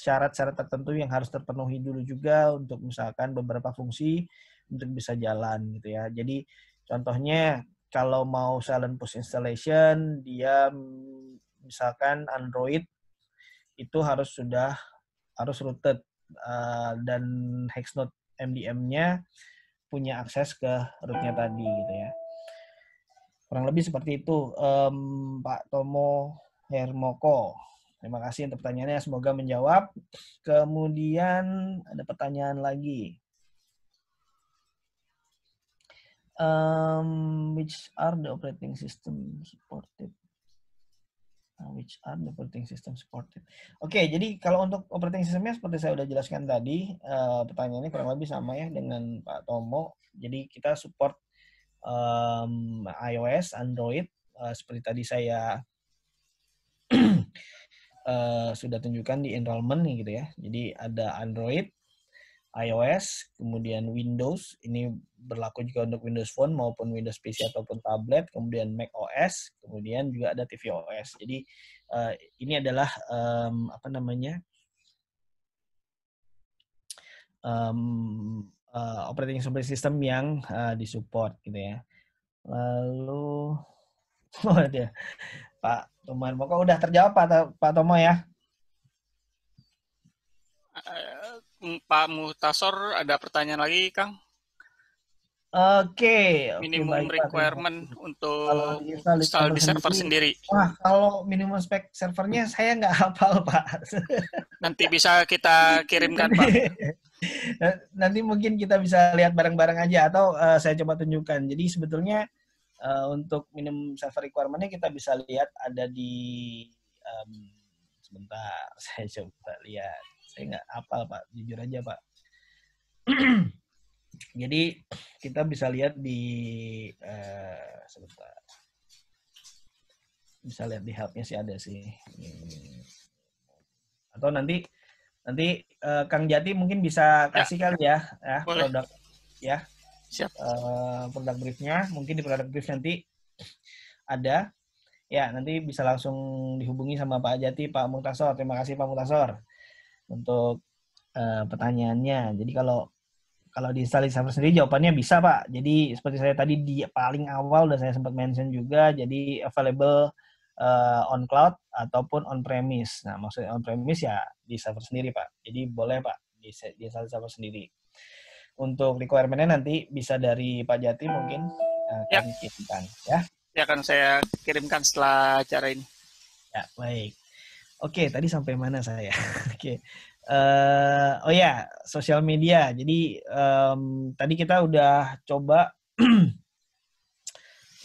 syarat-syarat tertentu yang harus terpenuhi dulu juga untuk misalkan beberapa fungsi untuk bisa jalan gitu ya. Jadi contohnya kalau mau silent post installation dia misalkan Android itu harus sudah harus rooted uh, dan Hexnode MDM-nya punya akses ke rootnya tadi gitu ya. Kurang lebih seperti itu, um, Pak Tomo Hermoko. Terima kasih untuk pertanyaannya, semoga menjawab. Kemudian ada pertanyaan lagi. Um, which are the operating system supported? Nah, which are the operating system supported. Oke, okay, jadi kalau untuk operating systemnya seperti saya sudah jelaskan tadi, uh, pertanyaannya kurang lebih sama ya dengan Pak Tomo. Jadi kita support um, iOS, Android. Uh, seperti tadi saya uh, *clears throat* sudah tunjukkan di enrollment gitu ya. Jadi ada Android, iOS, kemudian Windows. Ini berlaku juga untuk Windows Phone maupun Windows PC ataupun tablet. Kemudian Mac OS, kemudian juga ada TV OS. Jadi uh, ini adalah um, apa namanya? Um, uh, operating system yang uh, disupport gitu ya. Lalu oh *laughs* Pak Toman, pokoknya udah terjawab Pak Pak Tomo ya. Eh, Pak Mutasor ada pertanyaan lagi Kang? Oke. Okay, minimum okay, requirement baik. untuk install, install di server sendiri. Wah, kalau minimum spek servernya saya nggak hafal pak. Nanti bisa kita kirimkan pak. *laughs* Nanti mungkin kita bisa lihat bareng-bareng aja atau uh, saya coba tunjukkan. Jadi sebetulnya uh, untuk minimum server requirementnya kita bisa lihat ada di um, sebentar *laughs* saya coba lihat. Saya nggak hafal pak, jujur aja pak. *clears throat* Jadi kita bisa lihat di uh, sebentar. Bisa lihat di helpnya sih ada sih. Hmm. Atau nanti nanti uh, Kang Jati mungkin bisa ya, kasih ya. kali ya, ya produk ya. Siap. Uh, produk briefnya mungkin di produk brief nanti ada ya nanti bisa langsung dihubungi sama Pak Jati Pak Mutasor terima kasih Pak Mutasor untuk uh, pertanyaannya jadi kalau kalau di Starlink server sendiri jawabannya bisa Pak. Jadi seperti saya tadi di paling awal udah saya sempat mention juga, jadi available uh, on cloud ataupun on premise. Nah maksudnya on premise ya di server sendiri Pak. Jadi boleh Pak di, di server sendiri. Untuk requirementnya nanti bisa dari Pak Jati mungkin uh, ya. kan kirimkan ya. Ya akan saya kirimkan setelah acara ini. Ya baik. Oke, tadi sampai mana saya? *laughs* Oke, okay. Uh, oh ya, yeah, sosial media. Jadi um, tadi kita udah coba *clears throat*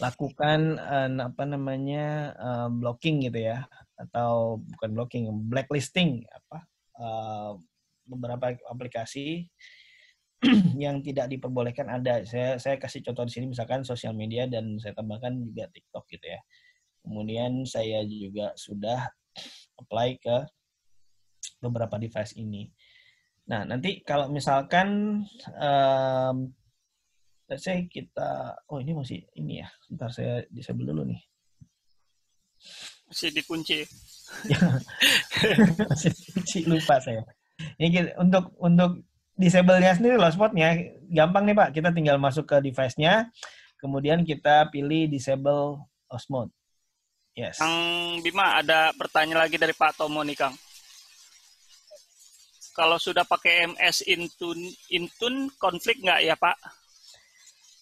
lakukan uh, apa namanya uh, blocking gitu ya, atau bukan blocking, blacklisting apa uh, beberapa aplikasi *clears throat* yang tidak diperbolehkan ada. Saya saya kasih contoh di sini misalkan sosial media dan saya tambahkan juga TikTok gitu ya. Kemudian saya juga sudah *clears throat* apply ke beberapa device ini. Nah, nanti kalau misalkan um, saya kita oh ini masih ini ya. Ntar saya disable dulu nih. Masih dikunci. *laughs* masih dikunci lupa saya. Ini untuk untuk disable-nya sendiri loh spotnya gampang nih Pak. Kita tinggal masuk ke device-nya, kemudian kita pilih disable host mode. Yes. Kang Bima, ada pertanyaan lagi dari Pak Tomo nih Kang. Kalau sudah pakai MS Intune, Intune konflik nggak ya Pak?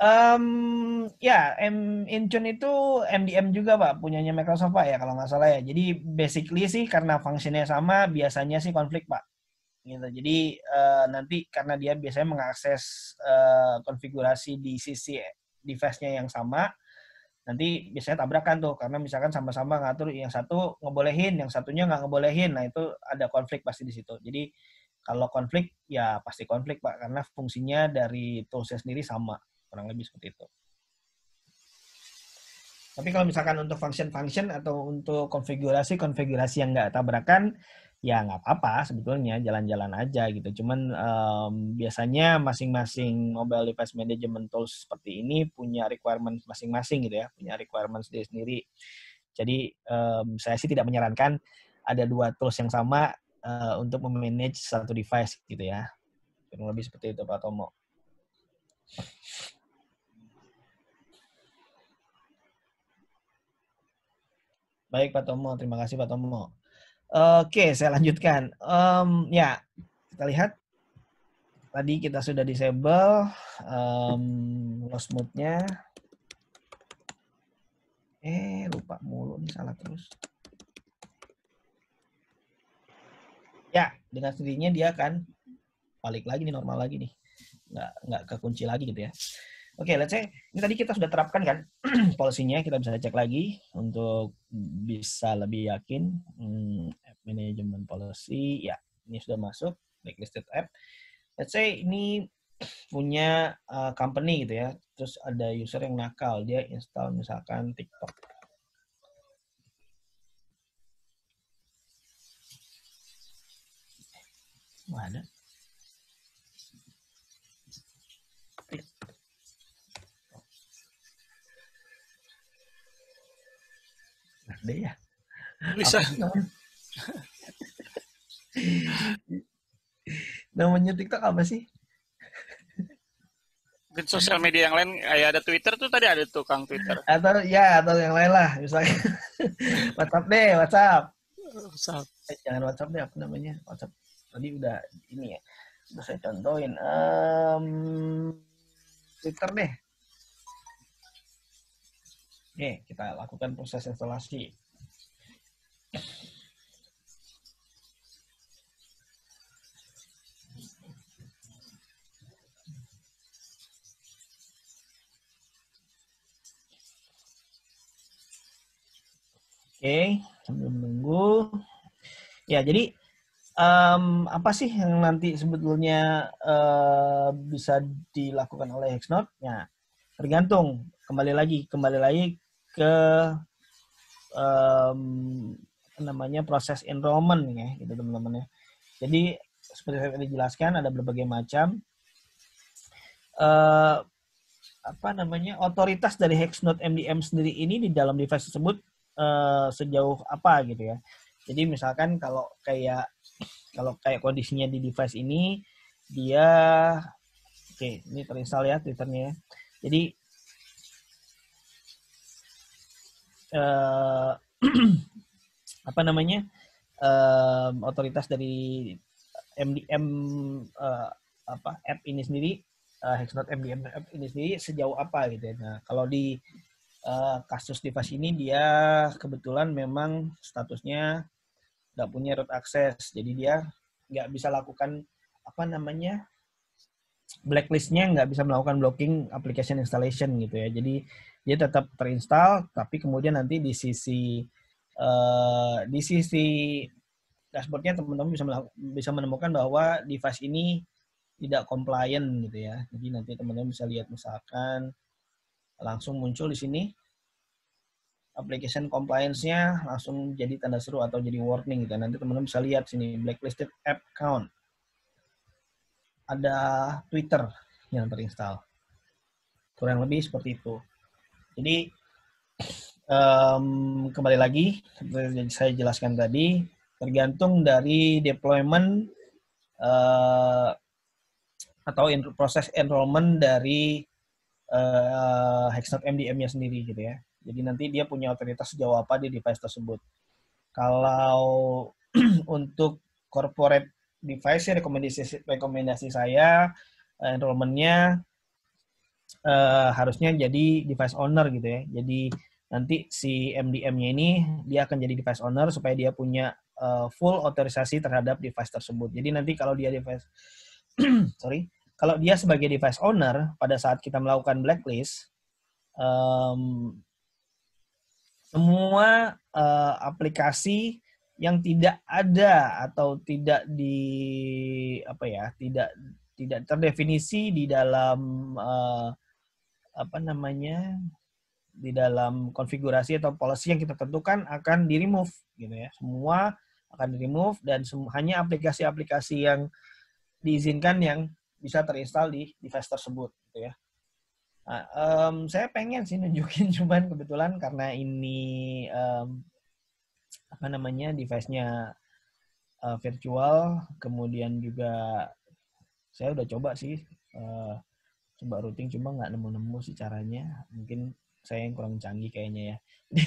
Um, ya, M Intune itu MDM juga Pak, punyanya Microsoft Pak ya kalau nggak salah ya. Jadi basically sih karena fungsinya sama, biasanya sih konflik Pak. Gitu. Jadi uh, nanti karena dia biasanya mengakses uh, konfigurasi di sisi device-nya yang sama, nanti biasanya tabrakan tuh karena misalkan sama-sama ngatur yang satu ngebolehin yang satunya nggak ngebolehin nah itu ada konflik pasti di situ jadi kalau konflik, ya pasti konflik, Pak, karena fungsinya dari toolsnya sendiri sama, kurang lebih seperti itu. Tapi kalau misalkan untuk function-function atau untuk konfigurasi-konfigurasi yang nggak tabrakan, ya nggak apa-apa sebetulnya jalan-jalan aja gitu cuman um, biasanya masing-masing mobile device management tools seperti ini punya requirement masing-masing gitu ya punya requirement sendiri sendiri jadi um, saya sih tidak menyarankan ada dua tools yang sama Eh, untuk memanage satu device gitu ya. Kurang lebih seperti itu Pak Tomo. Baik Pak Tomo, terima kasih Pak Tomo. Oke, saya lanjutkan. Um, ya, kita lihat. Tadi kita sudah disable um, lost mode-nya. Eh, lupa mulu nih, salah terus. ya dengan sendirinya dia akan balik lagi nih normal lagi nih nggak nggak kekunci lagi gitu ya oke okay, let's say ini tadi kita sudah terapkan kan *clears throat* polisinya kita bisa cek lagi untuk bisa lebih yakin hmm, app management policy ya ini sudah masuk blacklisted app let's say ini punya uh, company gitu ya terus ada user yang nakal dia install misalkan TikTok Wah, ada. Nggak ada ya. Bisa. Namanya TikTok apa sih? Mungkin sosial media yang lain kayak eh, ada Twitter tuh tadi ada tukang Twitter. Atau ya atau yang lain lah misalnya. *laughs* WhatsApp deh, WhatsApp. Eh, WhatsApp. Eh, jangan WhatsApp deh apa namanya? WhatsApp tadi udah ini ya udah saya contohin um, Twitter deh oke kita lakukan proses instalasi Oke, okay, sambil menunggu. Ya, jadi um, apa sih yang nanti sebetulnya uh, bisa dilakukan oleh Hexnode? Ya, tergantung. Kembali lagi, kembali lagi ke um, namanya proses enrollment ya, gitu teman-teman ya. Jadi seperti saya tadi jelaskan ada berbagai macam uh, apa namanya otoritas dari Hexnode MDM sendiri ini di dalam device tersebut uh, sejauh apa gitu ya. Jadi misalkan kalau kayak kalau kayak kondisinya di device ini dia oke okay, ini terinstall ya Twitternya ya. Jadi uh, *clears throat* apa namanya eh, otoritas dari MDM uh, eh, apa app ini sendiri uh, Hexnot MDM app ini sendiri sejauh apa gitu ya. Nah kalau di Uh, kasus device ini dia kebetulan memang statusnya nggak punya root access jadi dia nggak bisa lakukan apa namanya blacklistnya nggak bisa melakukan blocking application installation gitu ya jadi dia tetap terinstall tapi kemudian nanti di sisi uh, di sisi dashboardnya teman-teman bisa bisa menemukan bahwa device ini tidak compliant gitu ya jadi nanti teman-teman bisa lihat misalkan langsung muncul di sini application compliance-nya langsung jadi tanda seru atau jadi warning gitu. Nanti teman-teman bisa lihat sini blacklisted app account. Ada Twitter yang terinstall. Kurang lebih seperti itu. Jadi um, kembali lagi seperti saya jelaskan tadi tergantung dari deployment uh, atau in, proses enrollment dari uh, eh, Hexnode MDM-nya sendiri gitu ya. Jadi nanti dia punya otoritas sejauh apa di device tersebut. Kalau *clears throat* untuk corporate device ya, rekomendasi rekomendasi saya enrollmentnya eh, harusnya jadi device owner gitu ya. Jadi nanti si MDM-nya ini dia akan jadi device owner supaya dia punya eh, full otorisasi terhadap device tersebut. Jadi nanti kalau dia device *clears throat* sorry kalau dia sebagai device owner pada saat kita melakukan blacklist um, semua uh, aplikasi yang tidak ada atau tidak di apa ya tidak tidak terdefinisi di dalam uh, apa namanya di dalam konfigurasi atau policy yang kita tentukan akan di remove gitu ya semua akan di remove dan hanya aplikasi-aplikasi yang diizinkan yang bisa terinstall di device tersebut gitu ya Nah, um, saya pengen sih nunjukin *laughs* cuman kebetulan karena ini um, apa namanya device-nya uh, virtual, kemudian juga saya udah coba sih uh, coba routing cuma nggak nemu-nemu sih caranya. Mungkin saya yang kurang canggih kayaknya ya. *laughs*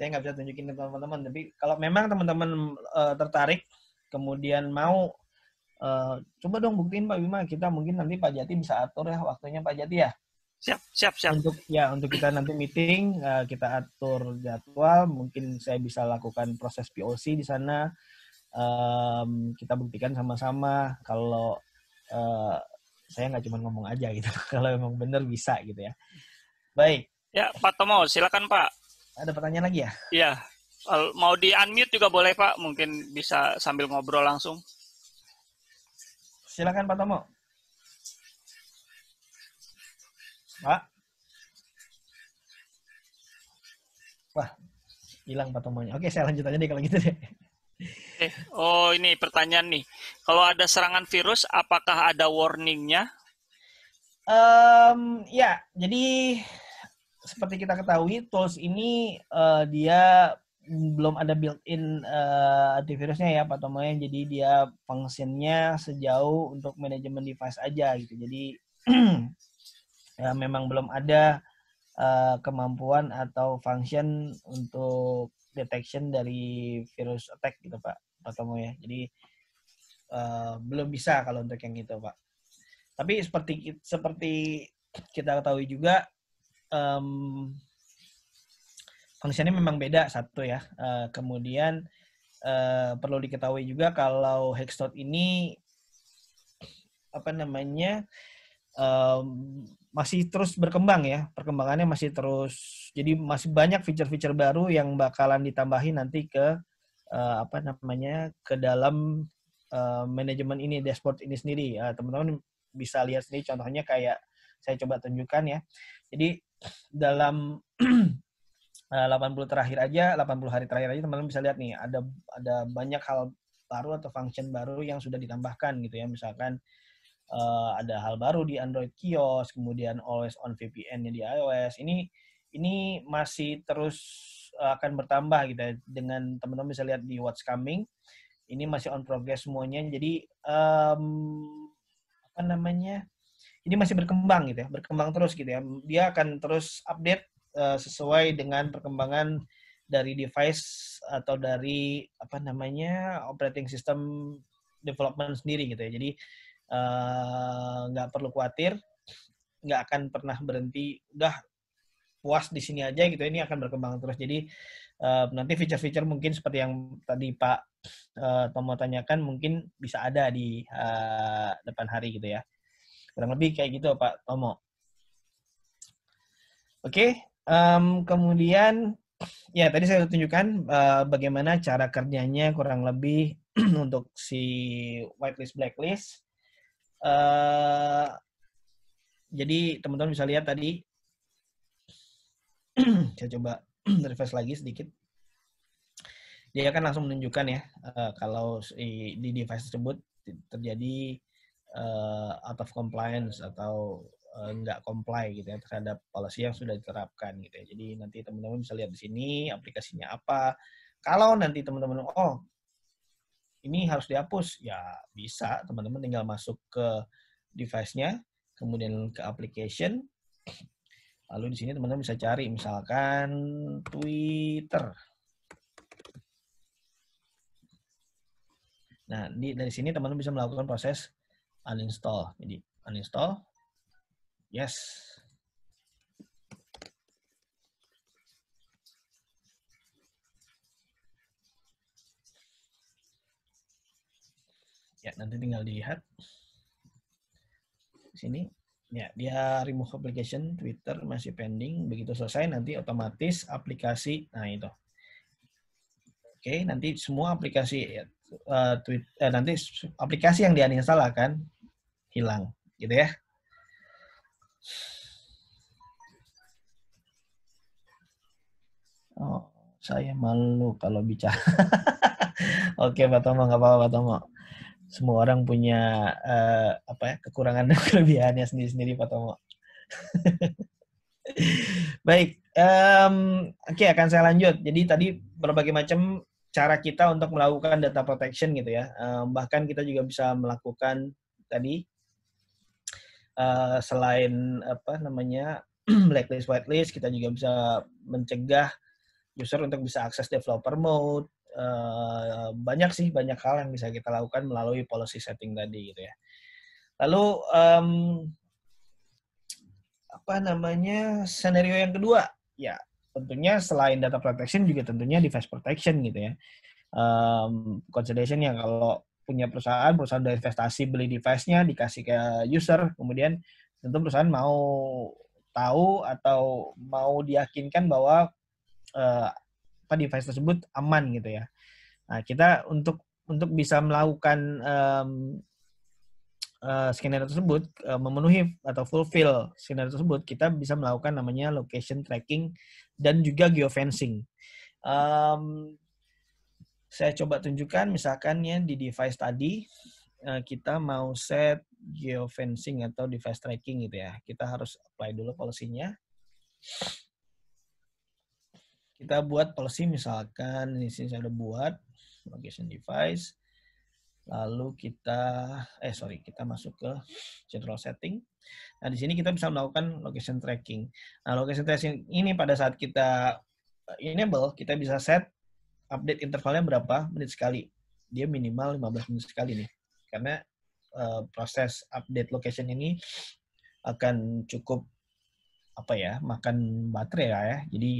saya nggak bisa tunjukin ke teman-teman. Tapi kalau memang teman-teman uh, tertarik, kemudian mau Uh, coba dong buktiin Pak Bima kita mungkin nanti Pak Jati bisa atur ya waktunya Pak Jati ya siap siap siap untuk ya untuk kita nanti meeting uh, kita atur jadwal mungkin saya bisa lakukan proses POC di sana um, kita buktikan sama-sama kalau uh, saya nggak cuma ngomong aja gitu *laughs* kalau emang benar bisa gitu ya baik ya Pak Tomo silakan Pak ada pertanyaan lagi ya iya mau di unmute juga boleh Pak mungkin bisa sambil ngobrol langsung silakan Pak Tomo Pak. Wah, hilang Tomonya. Oke, saya lanjut aja deh kalau gitu deh. Eh, oh ini pertanyaan nih. Kalau ada serangan virus, apakah ada warningnya? Um, ya, jadi seperti kita ketahui, tools ini uh, dia belum ada built-in uh, antivirusnya ya Pak Tomo Jadi dia fungsinya sejauh untuk manajemen device aja gitu. Jadi *clears throat* ya, memang belum ada uh, kemampuan atau function untuk detection dari virus attack gitu Pak ketemu ya. Jadi uh, belum bisa kalau untuk yang itu Pak. Tapi seperti seperti kita ketahui juga um, fungsinya memang beda satu ya. Uh, kemudian uh, perlu diketahui juga kalau Hexdot ini apa namanya um, masih terus berkembang ya perkembangannya masih terus jadi masih banyak fitur-fitur baru yang bakalan ditambahin nanti ke uh, apa namanya ke dalam uh, manajemen ini dashboard ini sendiri teman eh, teman-teman bisa lihat sendiri contohnya kayak saya coba tunjukkan ya jadi dalam 80 *clears throat* terakhir aja 80 hari terakhir aja teman-teman bisa lihat nih ada ada banyak hal baru atau function baru yang sudah ditambahkan gitu ya misalkan uh, ada hal baru di Android Kios, kemudian always on VPN-nya di iOS. Ini ini masih terus eh, akan bertambah gitu ya. dengan teman-teman bisa lihat di what's coming. Ini masih on progress semuanya. Jadi um, apa namanya? Ini masih berkembang gitu ya, berkembang terus gitu ya. Dia akan terus update uh, sesuai dengan perkembangan dari device atau dari apa namanya operating system development sendiri gitu ya. Jadi Eh, nggak uh, perlu khawatir nggak akan pernah berhenti udah puas di sini aja gitu ini akan berkembang terus jadi uh, nanti fitur-fitur mungkin seperti yang tadi Pak uh, eh, Tomo tanyakan mungkin bisa ada di uh, depan hari gitu ya kurang lebih kayak gitu Pak Tomo oke okay. um, kemudian ya tadi saya tunjukkan uh, bagaimana cara kerjanya kurang lebih *clears throat* untuk si whitelist blacklist Eh, jadi teman-teman bisa lihat tadi *clears throat* saya coba *clears throat* refresh lagi sedikit. Dia akan langsung menunjukkan ya uh, kalau di device tersebut terjadi uh, out of compliance atau uh, comply gitu ya terhadap policy yang sudah diterapkan gitu ya. Jadi nanti teman-teman bisa lihat di sini aplikasinya apa. Kalau nanti teman-teman oh ini harus dihapus. Ya bisa, teman-teman tinggal masuk ke device-nya, kemudian ke application. Lalu di sini teman-teman bisa cari misalkan Twitter. Nah, di, dari sini teman-teman bisa melakukan proses uninstall. Jadi uninstall, yes, ya nanti tinggal dilihat sini ya dia remove application Twitter masih pending begitu selesai nanti otomatis aplikasi nah itu oke nanti semua aplikasi uh, tweet, uh, nanti aplikasi yang diinstal akan hilang gitu ya oh saya malu kalau bicara *laughs* oke Pak Tomo nggak apa-apa Pak Tomo semua orang punya uh, apa ya kekurangan dan *laughs* kelebihannya sendiri-sendiri Pak Tomo. *laughs* Baik, um, oke okay, akan saya lanjut. Jadi tadi berbagai macam cara kita untuk melakukan data protection gitu ya. Um, bahkan kita juga bisa melakukan tadi uh, selain apa namanya *clears throat* blacklist whitelist, kita juga bisa mencegah user untuk bisa akses developer mode, Eh, banyak sih banyak hal yang bisa kita lakukan melalui policy setting tadi gitu ya. Lalu um, apa namanya skenario yang kedua ya tentunya selain data protection juga tentunya device protection gitu ya. Um, consideration yang kalau punya perusahaan, perusahaan udah investasi beli device-nya dikasih ke user, kemudian tentu perusahaan mau tahu atau mau diyakinkan bahwa uh, apa device tersebut aman gitu ya. Nah, kita untuk untuk bisa melakukan um, uh, skenario tersebut uh, memenuhi atau fulfill skenario tersebut, kita bisa melakukan namanya location tracking dan juga geofencing. Um, saya coba tunjukkan misalkan ya di device tadi uh, kita mau set geofencing atau device tracking gitu ya. Kita harus apply dulu polisinya kita buat policy misalkan di sini saya udah buat location device lalu kita eh sorry kita masuk ke general setting nah di sini kita bisa melakukan location tracking nah location tracking ini pada saat kita enable kita bisa set update intervalnya berapa menit sekali dia minimal 15 menit sekali nih karena uh, proses update location ini akan cukup apa ya makan baterai ya jadi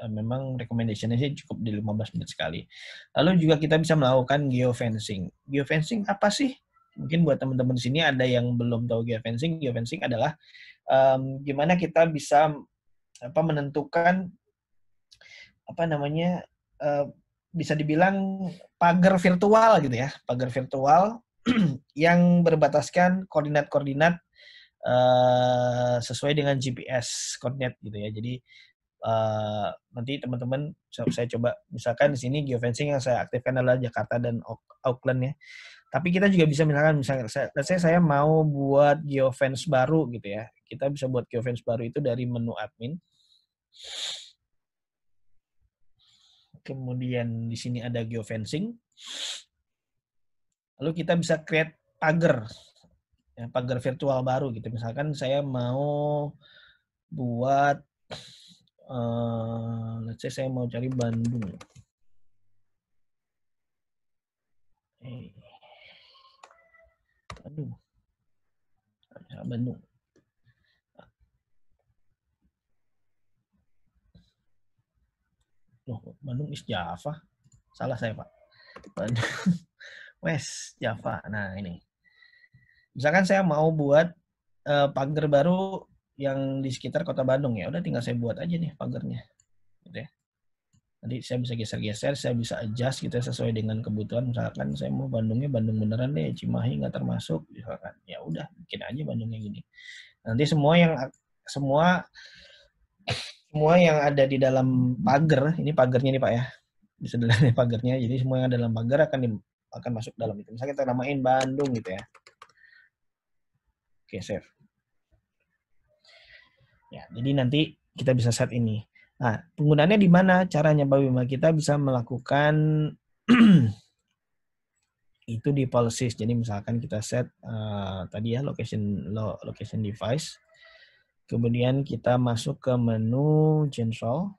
Eh, memang recommendation-nya sih cukup di 15 menit sekali. Lalu juga kita bisa melakukan geofencing. Geofencing apa sih? Mungkin buat teman-teman di sini ada yang belum tahu geofencing. Geofencing adalah um, gimana kita bisa apa menentukan apa namanya uh, bisa dibilang pagar virtual gitu ya, pagar virtual *clears throat* yang berbataskan koordinat-koordinat uh, sesuai dengan GPS koordinat gitu ya. Jadi uh, nanti teman-teman saya coba misalkan di sini geofencing yang saya aktifkan adalah Jakarta dan Auckland ya. Tapi kita juga bisa misalkan misalkan saya, saya mau buat geofence baru gitu ya. Kita bisa buat geofence baru itu dari menu admin. Kemudian di sini ada geofencing. Lalu kita bisa create pagar ya, pagar virtual baru gitu. Misalkan saya mau buat uh, let's say saya mau cari Bandung. Eh. Bandung. Aduh. Bandung. Loh, Bandung is Java. Salah saya, Pak. Bandung *laughs* West Java. Nah, ini. Misalkan saya mau buat uh, pagar baru yang di sekitar kota Bandung ya udah tinggal saya buat aja nih pagarnya gitu ya nanti saya bisa geser-geser saya bisa adjust gitu ya sesuai dengan kebutuhan misalkan saya mau Bandungnya Bandung beneran deh Cimahi nggak termasuk misalkan ya udah bikin aja Bandungnya gini nanti semua yang semua semua yang ada di dalam pagar ini pagarnya nih pak ya bisa nih pagarnya jadi semua yang ada dalam pagar akan di, akan masuk dalam itu misalnya kita namain Bandung gitu ya oke save Ya, jadi nanti kita bisa set ini. Nah, penggunaannya di mana? Caranya Pak Bima kita bisa melakukan *clears throat* itu di policies. Jadi misalkan kita set uh, tadi ya location lo, location device. Kemudian kita masuk ke menu general.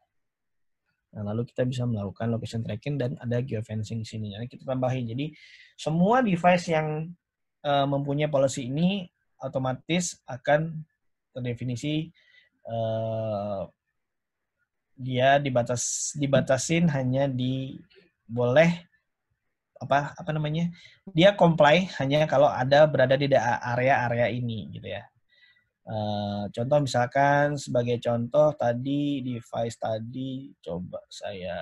Nah, lalu kita bisa melakukan location tracking dan ada geofencing di sini. Nah, kita tambahin. Jadi semua device yang uh, mempunyai policy ini otomatis akan terdefinisi Eh, dia dibatas dibatasin hanya di boleh apa apa namanya dia comply hanya kalau ada berada di area-area ini gitu ya uh, contoh misalkan sebagai contoh tadi device tadi coba saya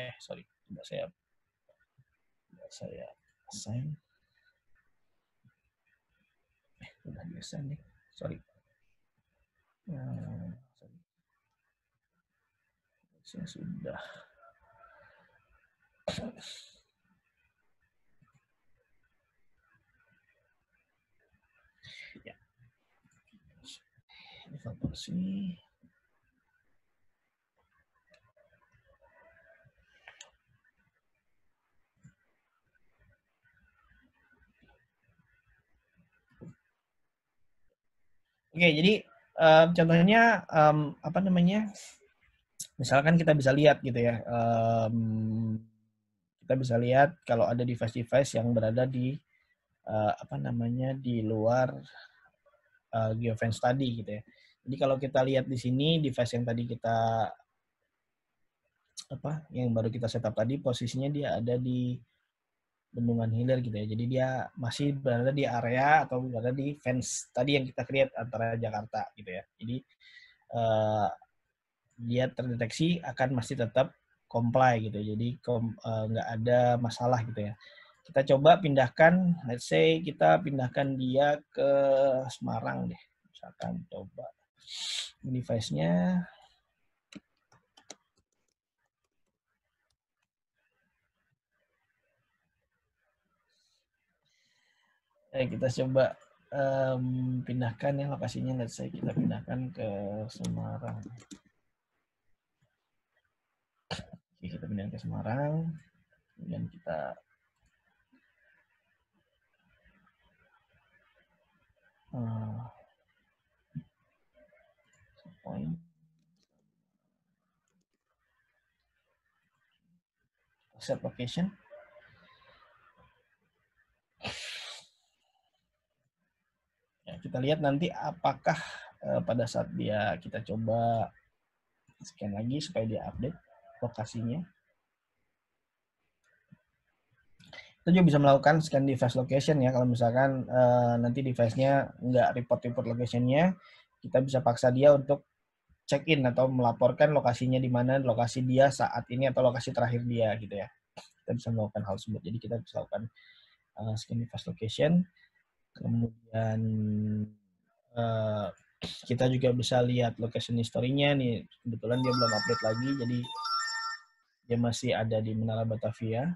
eh sorry coba saya coba saya assign eh, udah di assign nih sorry Ya, saya sudah. Ya. sini. Oke, jadi uh, contohnya um, apa namanya misalkan kita bisa lihat gitu ya um, kita bisa lihat kalau ada device-device yang berada di uh, apa namanya di luar uh, geofence tadi gitu ya jadi kalau kita lihat di sini device yang tadi kita apa yang baru kita setup tadi posisinya dia ada di bendungan hilir gitu ya. Jadi dia masih berada di area atau berada di fence tadi yang kita create antara Jakarta gitu ya. Jadi uh, dia terdeteksi akan masih tetap comply gitu. Jadi eh, nggak uh, ada masalah gitu ya. Kita coba pindahkan, let's say kita pindahkan dia ke Semarang deh. Misalkan coba device-nya ya kita coba um, pindahkan ya lokasinya let's say kita pindahkan ke Semarang Oke, kita pindahkan ke Semarang kemudian kita uh, point set location kita lihat nanti apakah eh, pada saat dia kita coba scan lagi supaya dia update lokasinya. Kita juga bisa melakukan scan device location ya. Kalau misalkan eh, nanti device-nya nggak report-report location-nya, kita bisa paksa dia untuk check-in atau melaporkan lokasinya di mana, lokasi dia saat ini atau lokasi terakhir dia gitu ya. Kita bisa melakukan hal tersebut. Jadi kita bisa lakukan eh, scan device location. Kemudian uh, kita juga bisa lihat location historinya nya nih. Kebetulan dia belum update lagi, jadi dia masih ada di Menara Batavia.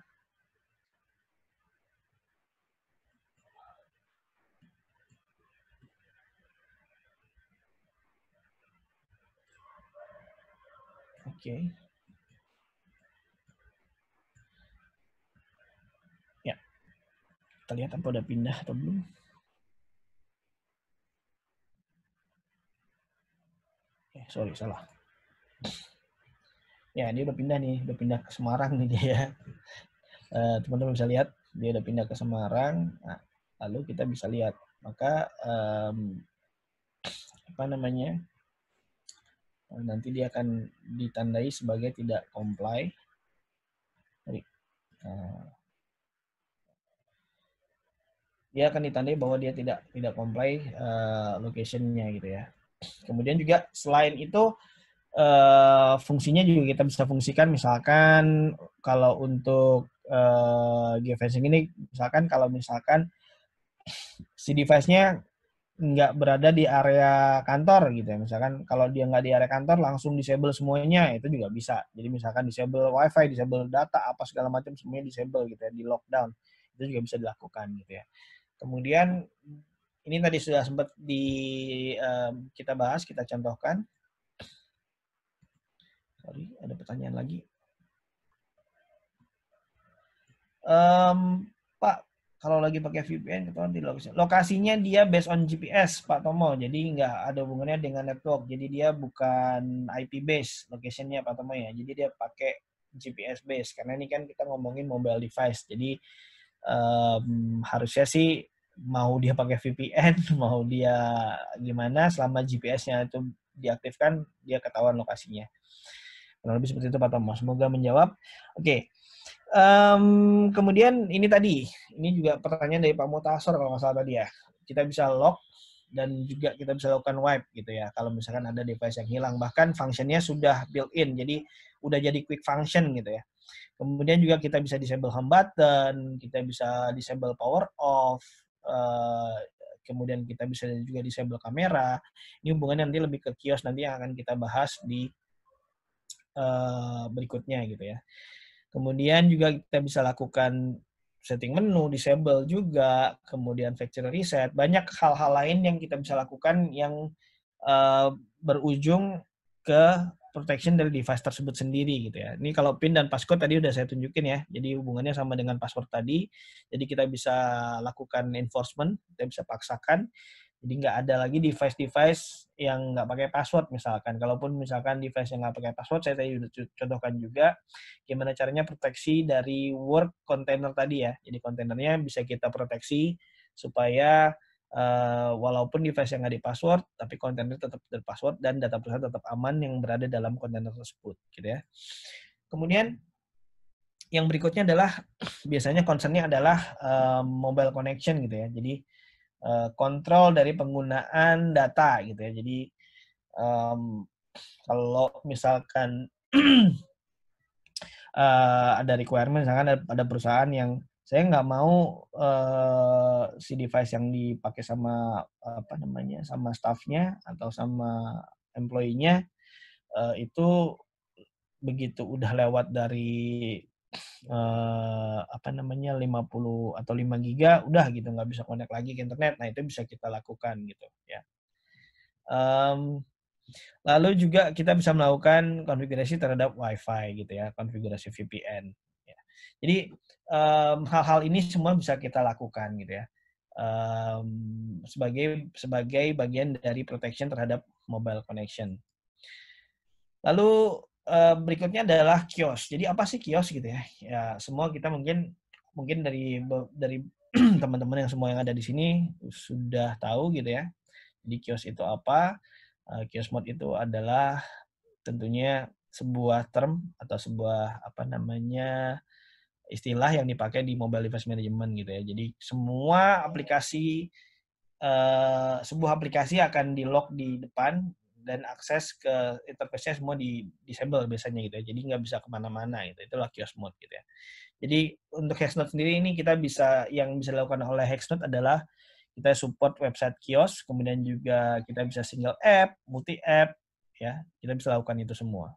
Oke. Okay. Ya. Kita lihat apa udah pindah atau belum. eh, sorry salah ya dia udah pindah nih udah pindah ke Semarang nih dia eh, teman-teman bisa lihat dia udah pindah ke Semarang nah, lalu kita bisa lihat maka um, apa namanya nanti dia akan ditandai sebagai tidak comply nah. dia akan ditandai bahwa dia tidak tidak comply uh, locationnya gitu ya Kemudian juga selain itu eh, fungsinya juga kita bisa fungsikan misalkan kalau untuk uh, geofencing ini misalkan kalau misalkan si device-nya nggak berada di area kantor gitu ya misalkan kalau dia nggak di area kantor langsung disable semuanya itu juga bisa jadi misalkan disable wifi disable data apa segala macam semuanya disable gitu ya di lockdown itu juga bisa dilakukan gitu ya kemudian ini tadi sudah sempat di um, kita bahas, kita contohkan. Sorry, ada pertanyaan lagi. Um, Pak, kalau lagi pakai VPN ketahuan di lokasi. Lokasinya dia based on GPS, Pak Tomo. Jadi nggak ada hubungannya dengan network. Jadi dia bukan IP based locationnya Pak Tomo ya. Jadi dia pakai GPS base. Karena ini kan kita ngomongin mobile device. Jadi um, harusnya sih mau dia pakai VPN, *laughs* mau dia gimana, selama GPS-nya itu diaktifkan, dia ketahuan lokasinya. Kurang lebih seperti itu Pak Tomo. Semoga menjawab. Oke. Okay. Um, kemudian ini tadi, ini juga pertanyaan dari Pak Mutasor kalau nggak salah tadi ya. Kita bisa lock dan juga kita bisa lakukan wipe gitu ya. Kalau misalkan ada device yang hilang, bahkan functionnya sudah built-in, jadi udah jadi quick function gitu ya. Kemudian juga kita bisa disable home button, kita bisa disable power off, Eh, kemudian kita bisa juga disable kamera. Ini hubungannya nanti lebih ke kios nanti yang akan kita bahas di eh, berikutnya gitu ya. Kemudian juga kita bisa lakukan setting menu, disable juga, kemudian factory reset, banyak hal-hal lain yang kita bisa lakukan yang uh, berujung ke protection dari device tersebut sendiri gitu ya. Ini kalau PIN dan password tadi udah saya tunjukin ya. Jadi hubungannya sama dengan password tadi. Jadi kita bisa lakukan enforcement, kita bisa paksakan. Jadi nggak ada lagi device-device yang nggak pakai password misalkan. Kalaupun misalkan device yang nggak pakai password, saya tadi udah contohkan juga gimana caranya proteksi dari work container tadi ya. Jadi kontainernya bisa kita proteksi supaya Eh, walaupun device yang nggak di password, tapi kontainer tetap terpassword dan data perusahaan tetap aman yang berada dalam kontainer tersebut, gitu ya. Kemudian yang berikutnya adalah biasanya concernnya adalah uh, mobile connection gitu ya. Jadi uh, kontrol dari penggunaan data gitu ya. Jadi um, kalau misalkan uh, *clears throat* ada requirement misalkan ada, ada perusahaan yang saya nggak mau uh, si device yang dipakai sama apa namanya sama staffnya atau sama employee-nya uh, itu begitu udah lewat dari uh, apa namanya 50 atau 5 giga udah gitu nggak bisa connect lagi ke internet nah itu bisa kita lakukan gitu ya um, lalu juga kita bisa melakukan konfigurasi terhadap wifi gitu ya konfigurasi VPN jadi hal-hal um, ini semua bisa kita lakukan gitu ya um, sebagai sebagai bagian dari protection terhadap mobile connection. Lalu uh, berikutnya adalah kios. Jadi apa sih kios gitu ya? Ya semua kita mungkin mungkin dari dari *clears throat* teman-teman yang semua yang ada di sini sudah tahu gitu ya. Jadi kios itu apa? Eh, kios mode itu adalah tentunya sebuah term atau sebuah apa namanya istilah yang dipakai di mobile device management gitu ya. Jadi semua aplikasi uh, sebuah aplikasi akan di lock di depan dan akses ke interface-nya semua di disable biasanya gitu ya. Jadi nggak bisa kemana-mana gitu. Itulah kiosk mode gitu ya. Jadi untuk Hexnode sendiri ini kita bisa yang bisa dilakukan oleh Hexnode adalah kita support website kios, kemudian juga kita bisa single app, multi app, ya kita bisa lakukan itu semua.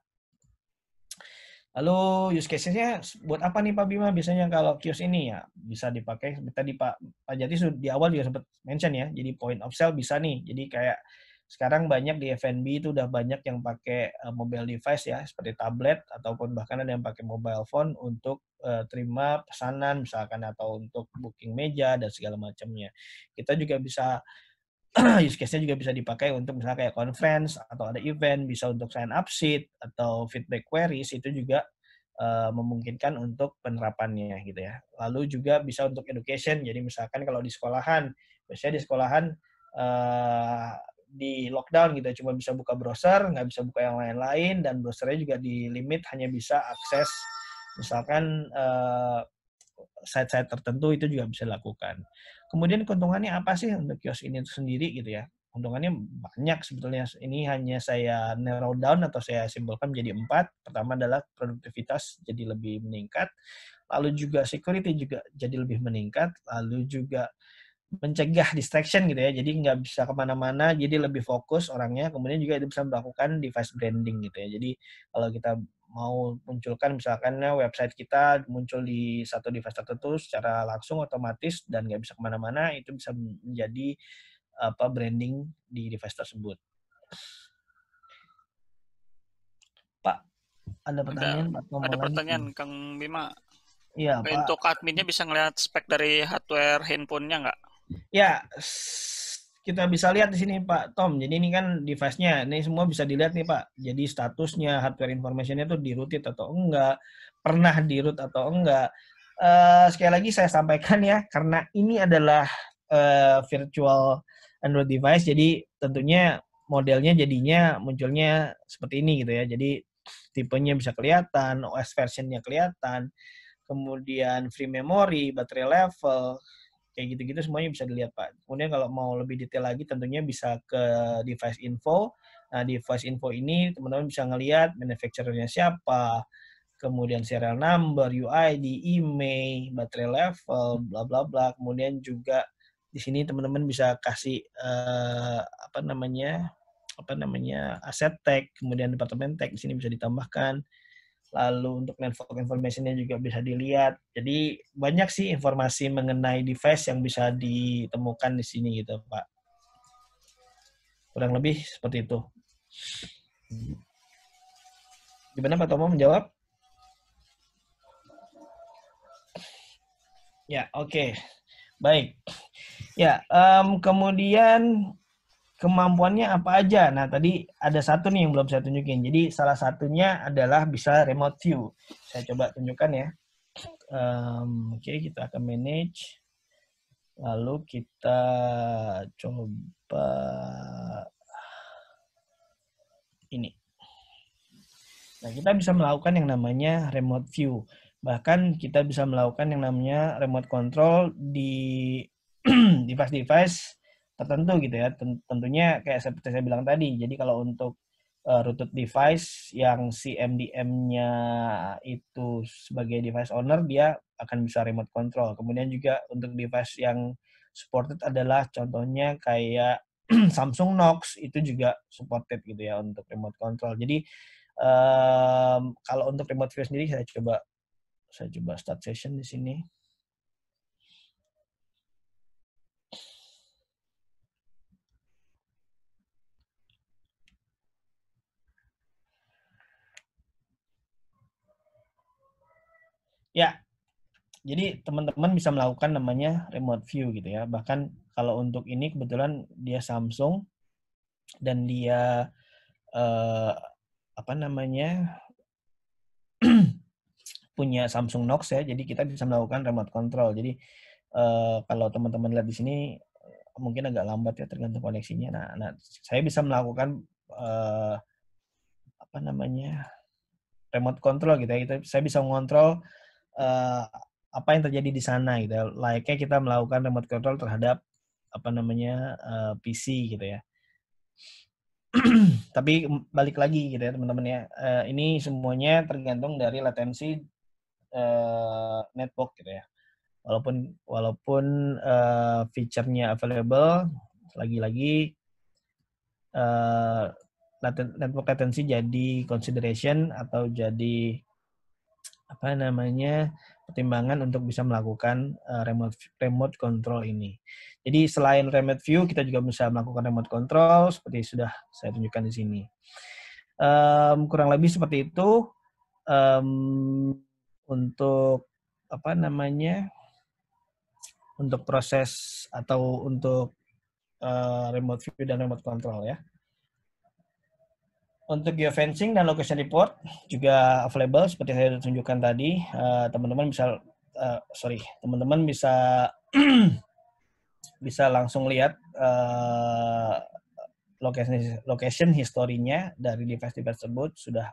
Lalu use case-nya buat apa nih Pak Bima biasanya kalau kios ini ya bisa dipakai tadi Pak Pak Jati di awal juga sempat mention ya. Jadi point of sale bisa nih. Jadi kayak sekarang banyak di F&B itu udah banyak yang pakai eh, mobile device ya seperti tablet ataupun bahkan ada yang pakai mobile phone untuk eh, terima pesanan misalkan atau untuk booking meja dan segala macamnya. Kita juga bisa *clears throat* use case-nya juga bisa dipakai untuk misalnya kayak conference atau ada event, bisa untuk sign up sheet atau feedback queries itu juga uh, memungkinkan untuk penerapannya gitu ya. Lalu juga bisa untuk education. Jadi misalkan kalau di sekolahan, biasanya di sekolahan uh, di lockdown gitu, ya, cuma bisa buka browser, nggak bisa buka yang lain-lain dan browsernya juga di limit hanya bisa akses misalkan uh, site-site tertentu itu juga bisa dilakukan. Kemudian keuntungannya apa sih untuk kios ini itu sendiri gitu ya? Keuntungannya banyak sebetulnya. Ini hanya saya narrow down atau saya simpulkan menjadi empat. Pertama adalah produktivitas jadi lebih meningkat, lalu juga security juga jadi lebih meningkat, lalu juga mencegah distraction gitu ya. Jadi nggak bisa kemana-mana, jadi lebih fokus orangnya. Kemudian juga itu bisa melakukan device branding gitu ya. Jadi kalau kita mau munculkan misalkan ya, website kita muncul di satu device tertentu secara langsung otomatis dan nggak bisa kemana-mana itu bisa menjadi apa branding di device tersebut. Pak, ada pertanyaan? Ada, Pak, ada pertanyaan lagi? Kang Bima. Iya, untuk Pak. adminnya bisa ngelihat spek dari hardware handphonenya nggak? Ya, kita bisa lihat di sini Pak Tom. Jadi ini kan device-nya, ini semua bisa dilihat nih Pak. Jadi statusnya, hardware information-nya itu di rooted atau enggak, pernah di root atau enggak. Uh, sekali lagi saya sampaikan ya, karena ini adalah uh, virtual Android device, jadi tentunya modelnya jadinya munculnya seperti ini gitu ya. Jadi tipenya bisa kelihatan, OS versionnya kelihatan, kemudian free memory, battery level, kayak gitu-gitu semuanya bisa dilihat Pak. Kemudian kalau mau lebih detail lagi tentunya bisa ke device info. Nah, device info ini teman-teman bisa ngelihat manufacturernya siapa, kemudian serial number, UID, email, baterai level, bla bla bla. Kemudian juga di sini teman-teman bisa kasih uh, apa namanya? apa namanya aset tag, kemudian departemen tag di sini bisa ditambahkan lalu untuk network informationnya juga bisa dilihat. Jadi banyak sih informasi mengenai device yang bisa ditemukan di sini gitu Pak. Kurang lebih seperti itu. Gimana Pak Tomo menjawab? Ya, oke. Okay. Baik. Ya, um, kemudian kemampuannya apa aja. Nah, tadi ada satu nih yang belum saya tunjukin. Jadi, salah satunya adalah bisa remote view. Saya coba tunjukkan ya. Um, Oke, okay, kita akan manage. Lalu kita coba ini. Nah, kita bisa melakukan yang namanya remote view. Bahkan kita bisa melakukan yang namanya remote control di *clears throat* device-device tertentu gitu ya. Tentunya kayak seperti saya bilang tadi. Jadi kalau untuk uh, device yang si MDM-nya itu sebagai device owner dia akan bisa remote control. Kemudian juga untuk device yang supported adalah contohnya kayak *clears throat* Samsung Knox itu juga supported gitu ya untuk remote control. Jadi um, kalau untuk remote view sendiri saya coba saya coba start session di sini. Ya, jadi teman-teman bisa melakukan namanya remote view gitu ya. Bahkan kalau untuk ini kebetulan dia Samsung dan dia eh, apa namanya *clears throat* punya Samsung Knox ya. Jadi kita bisa melakukan remote control. Jadi eh, kalau teman-teman lihat di sini eh, mungkin agak lambat ya tergantung koneksinya. Nah, nah saya bisa melakukan eh, apa namanya remote control gitu ya. Saya bisa mengontrol Eh, apa yang terjadi di sana gitu layaknya kita melakukan remote control terhadap apa namanya uh, eh, PC gitu ya *clears throat* tapi balik lagi gitu ya teman-teman ya uh, ini semuanya tergantung dari latensi uh, network gitu ya walaupun walaupun uh, fiturnya available lagi-lagi uh, network latency jadi consideration atau jadi apa namanya pertimbangan untuk bisa melakukan eh, remote remote control ini. Jadi selain remote view kita juga bisa melakukan remote control seperti sudah saya tunjukkan di sini. Um, kurang lebih seperti itu um, untuk apa namanya untuk proses atau untuk uh, remote view dan remote control ya. Untuk geofencing dan location report juga available seperti saya tunjukkan tadi. Eh, teman-teman uh, bisa uh, sorry, teman-teman bisa *clears throat* bisa langsung lihat uh, location location historinya dari device-device tersebut sudah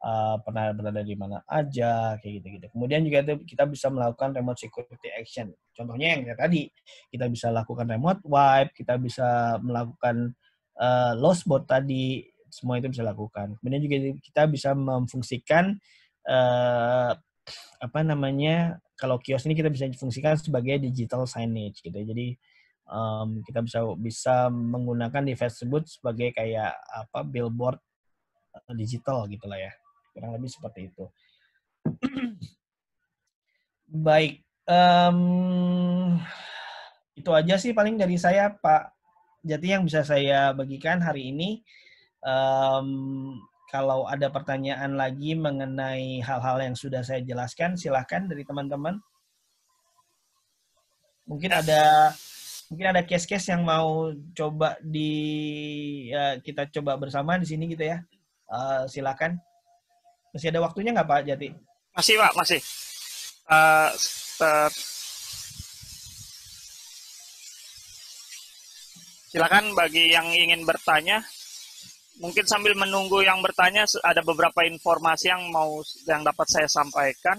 uh, pernah berada di mana aja kayak gitu-gitu. Kemudian juga itu kita bisa melakukan remote security action. Contohnya yang tadi kita bisa lakukan remote wipe, kita bisa melakukan uh, loss bot tadi semua itu bisa lakukan. Kemudian juga kita bisa memfungsikan uh, apa namanya kalau kios ini kita bisa fungsikan sebagai digital signage gitu. Jadi um, kita bisa bisa menggunakan device tersebut sebagai kayak apa billboard eh, digital gitulah ya. Kurang lebih seperti itu. *clears throat* Baik, um, itu aja sih paling dari saya Pak Jati yang bisa saya bagikan hari ini. Um, kalau ada pertanyaan lagi mengenai hal-hal yang sudah saya jelaskan, silahkan dari teman-teman. Mungkin ada mungkin ada case-case yang mau coba di ya, kita coba bersama di sini gitu ya. Uh, eh, silakan. Masih ada waktunya nggak Pak Jati? Masih Pak, masih. Uh, uh, silakan bagi yang ingin bertanya mungkin sambil menunggu yang bertanya ada beberapa informasi yang mau yang dapat saya sampaikan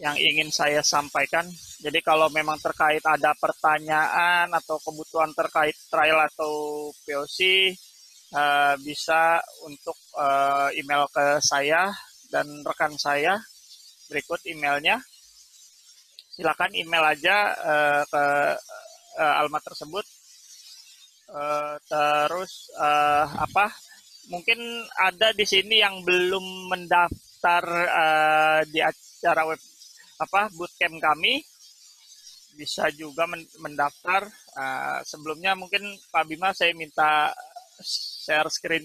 yang ingin saya sampaikan. Jadi kalau memang terkait ada pertanyaan atau kebutuhan terkait trial atau POC uh, eh, bisa untuk uh, email ke saya dan rekan saya berikut emailnya. Silakan email aja uh, ke uh, alamat tersebut Eh, terus uh, apa? Mungkin ada di sini yang belum mendaftar uh, di acara web apa bootcamp kami bisa juga mendaftar. Uh, sebelumnya mungkin Pak Bima saya minta share screen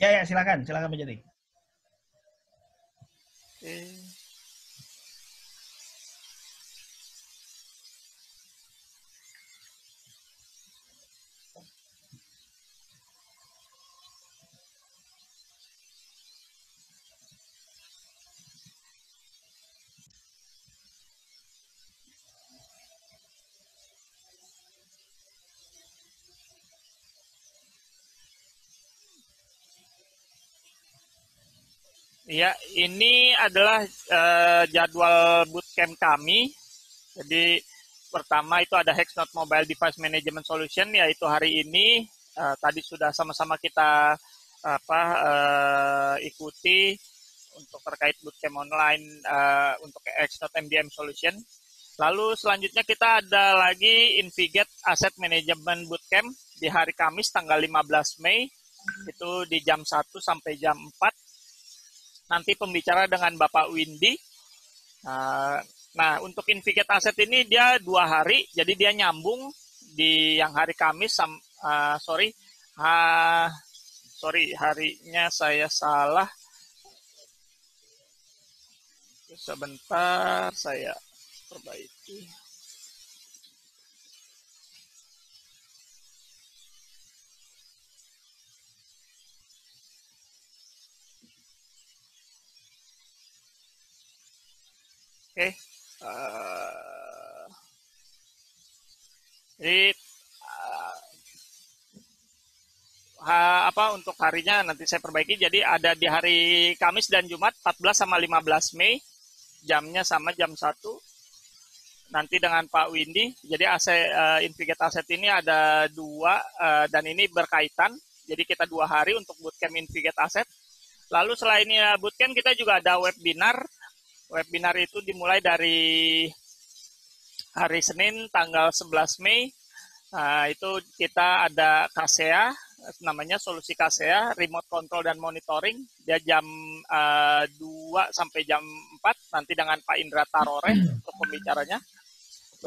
Ya ya silakan silakan menjadi. Okay. Iya, ini adalah uh, jadwal bootcamp kami. Jadi pertama itu ada Hexnode Mobile Device Management Solution yaitu hari ini uh, tadi sudah sama-sama kita apa uh, ikuti untuk terkait bootcamp online uh, untuk Hexnode MDM Solution. Lalu selanjutnya kita ada lagi Invigate Asset Management Bootcamp di hari Kamis tanggal 15 Mei itu di jam 1 sampai jam 4 nanti pembicara dengan Bapak Windy. Eh, nah, untuk Invigate Aset ini dia dua hari, jadi dia nyambung di yang hari Kamis, uh, sorry, uh, sorry, harinya saya salah. Sebentar, saya perbaiki. okay? uh, uh, ha, apa untuk harinya nanti saya perbaiki jadi ada di hari Kamis dan Jumat 14 sama 15 Mei jamnya sama jam 1 nanti dengan Pak Windy. Jadi aset uh, Invigate Aset ini ada dua uh, dan ini berkaitan. Jadi kita dua hari untuk bootcamp Invigate Asset. Lalu selain eh, bootcamp kita juga ada webinar Webinar itu dimulai dari hari Senin tanggal 11 Mei. Uh, itu kita ada KSEA, namanya solusi KSEA, remote control dan monitoring. Dia jam uh, ah, 2 sampai jam 4, nanti dengan Pak Indra Tarore untuk pembicaranya.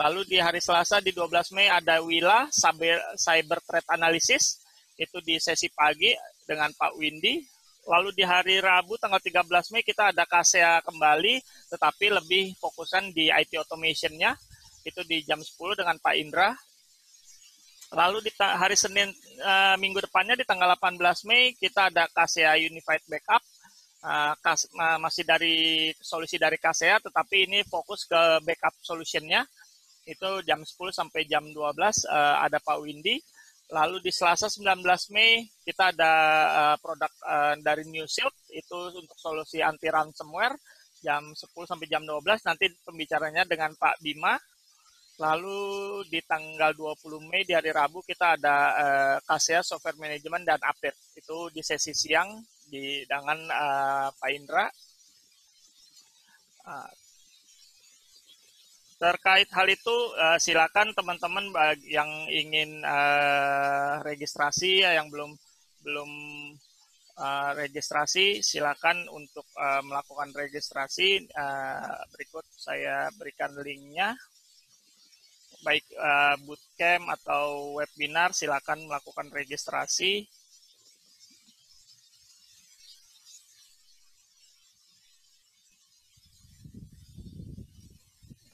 Lalu di hari Selasa di 12 Mei ada Wila Cyber, Cyber Threat Analysis itu di sesi pagi dengan Pak Windy. Lalu di hari Rabu tanggal 13 Mei kita ada kasea kembali, tetapi lebih fokusan di IT automation-nya, itu di jam 10 dengan Pak Indra. Lalu di hari Senin eh, minggu depannya di tanggal 18 Mei kita ada kasea Unified Backup, eh, eh, masih dari solusi dari kasea, tetapi ini fokus ke backup solution-nya, itu jam 10 sampai jam 12 ada Pak Windy. Lalu di Selasa 19 Mei kita ada eh, produk eh, dari New Shield itu untuk solusi anti ransomware jam 10 sampai jam 12 nanti pembicaranya dengan Pak Bima. Lalu di tanggal 20 Mei di hari Rabu kita ada uh, eh, Kasia Software Management dan Update. Itu di sesi siang di dengan Pak Indra. Ah, Terkait hal itu, eh, silakan teman-teman yang ingin eh, registrasi, ya, yang belum belum eh, registrasi, silakan untuk melakukan registrasi. berikut saya berikan linknya, baik bootcamp atau webinar, silakan melakukan registrasi.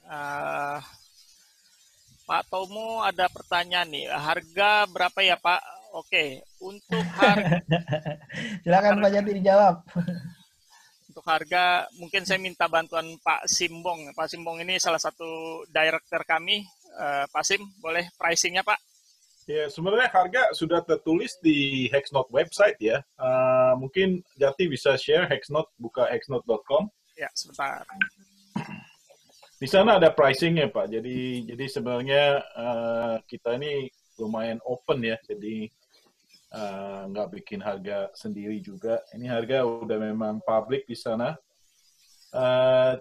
Uh, Pak Tomo ada pertanyaan nih, harga berapa ya Pak? Oke, untuk harga... *laughs* Silakan Pak Jati dijawab. Untuk harga, mungkin saya minta bantuan Pak Simbong. Pak Simbong ini salah satu director kami. Uh, Pak Sim, boleh pricingnya Pak? Ya, sebenarnya harga sudah tertulis di Hexnote website ya. Uh, mungkin Jati bisa share Hexnote, buka hexnote.com. Ya, sebentar. Di sana ada pricingnya Pak. Jadi jadi sebenarnya uh, kita ini lumayan open ya. Jadi eh, nggak uh, bikin harga sendiri juga. Ini harga udah memang public di sana. Uh,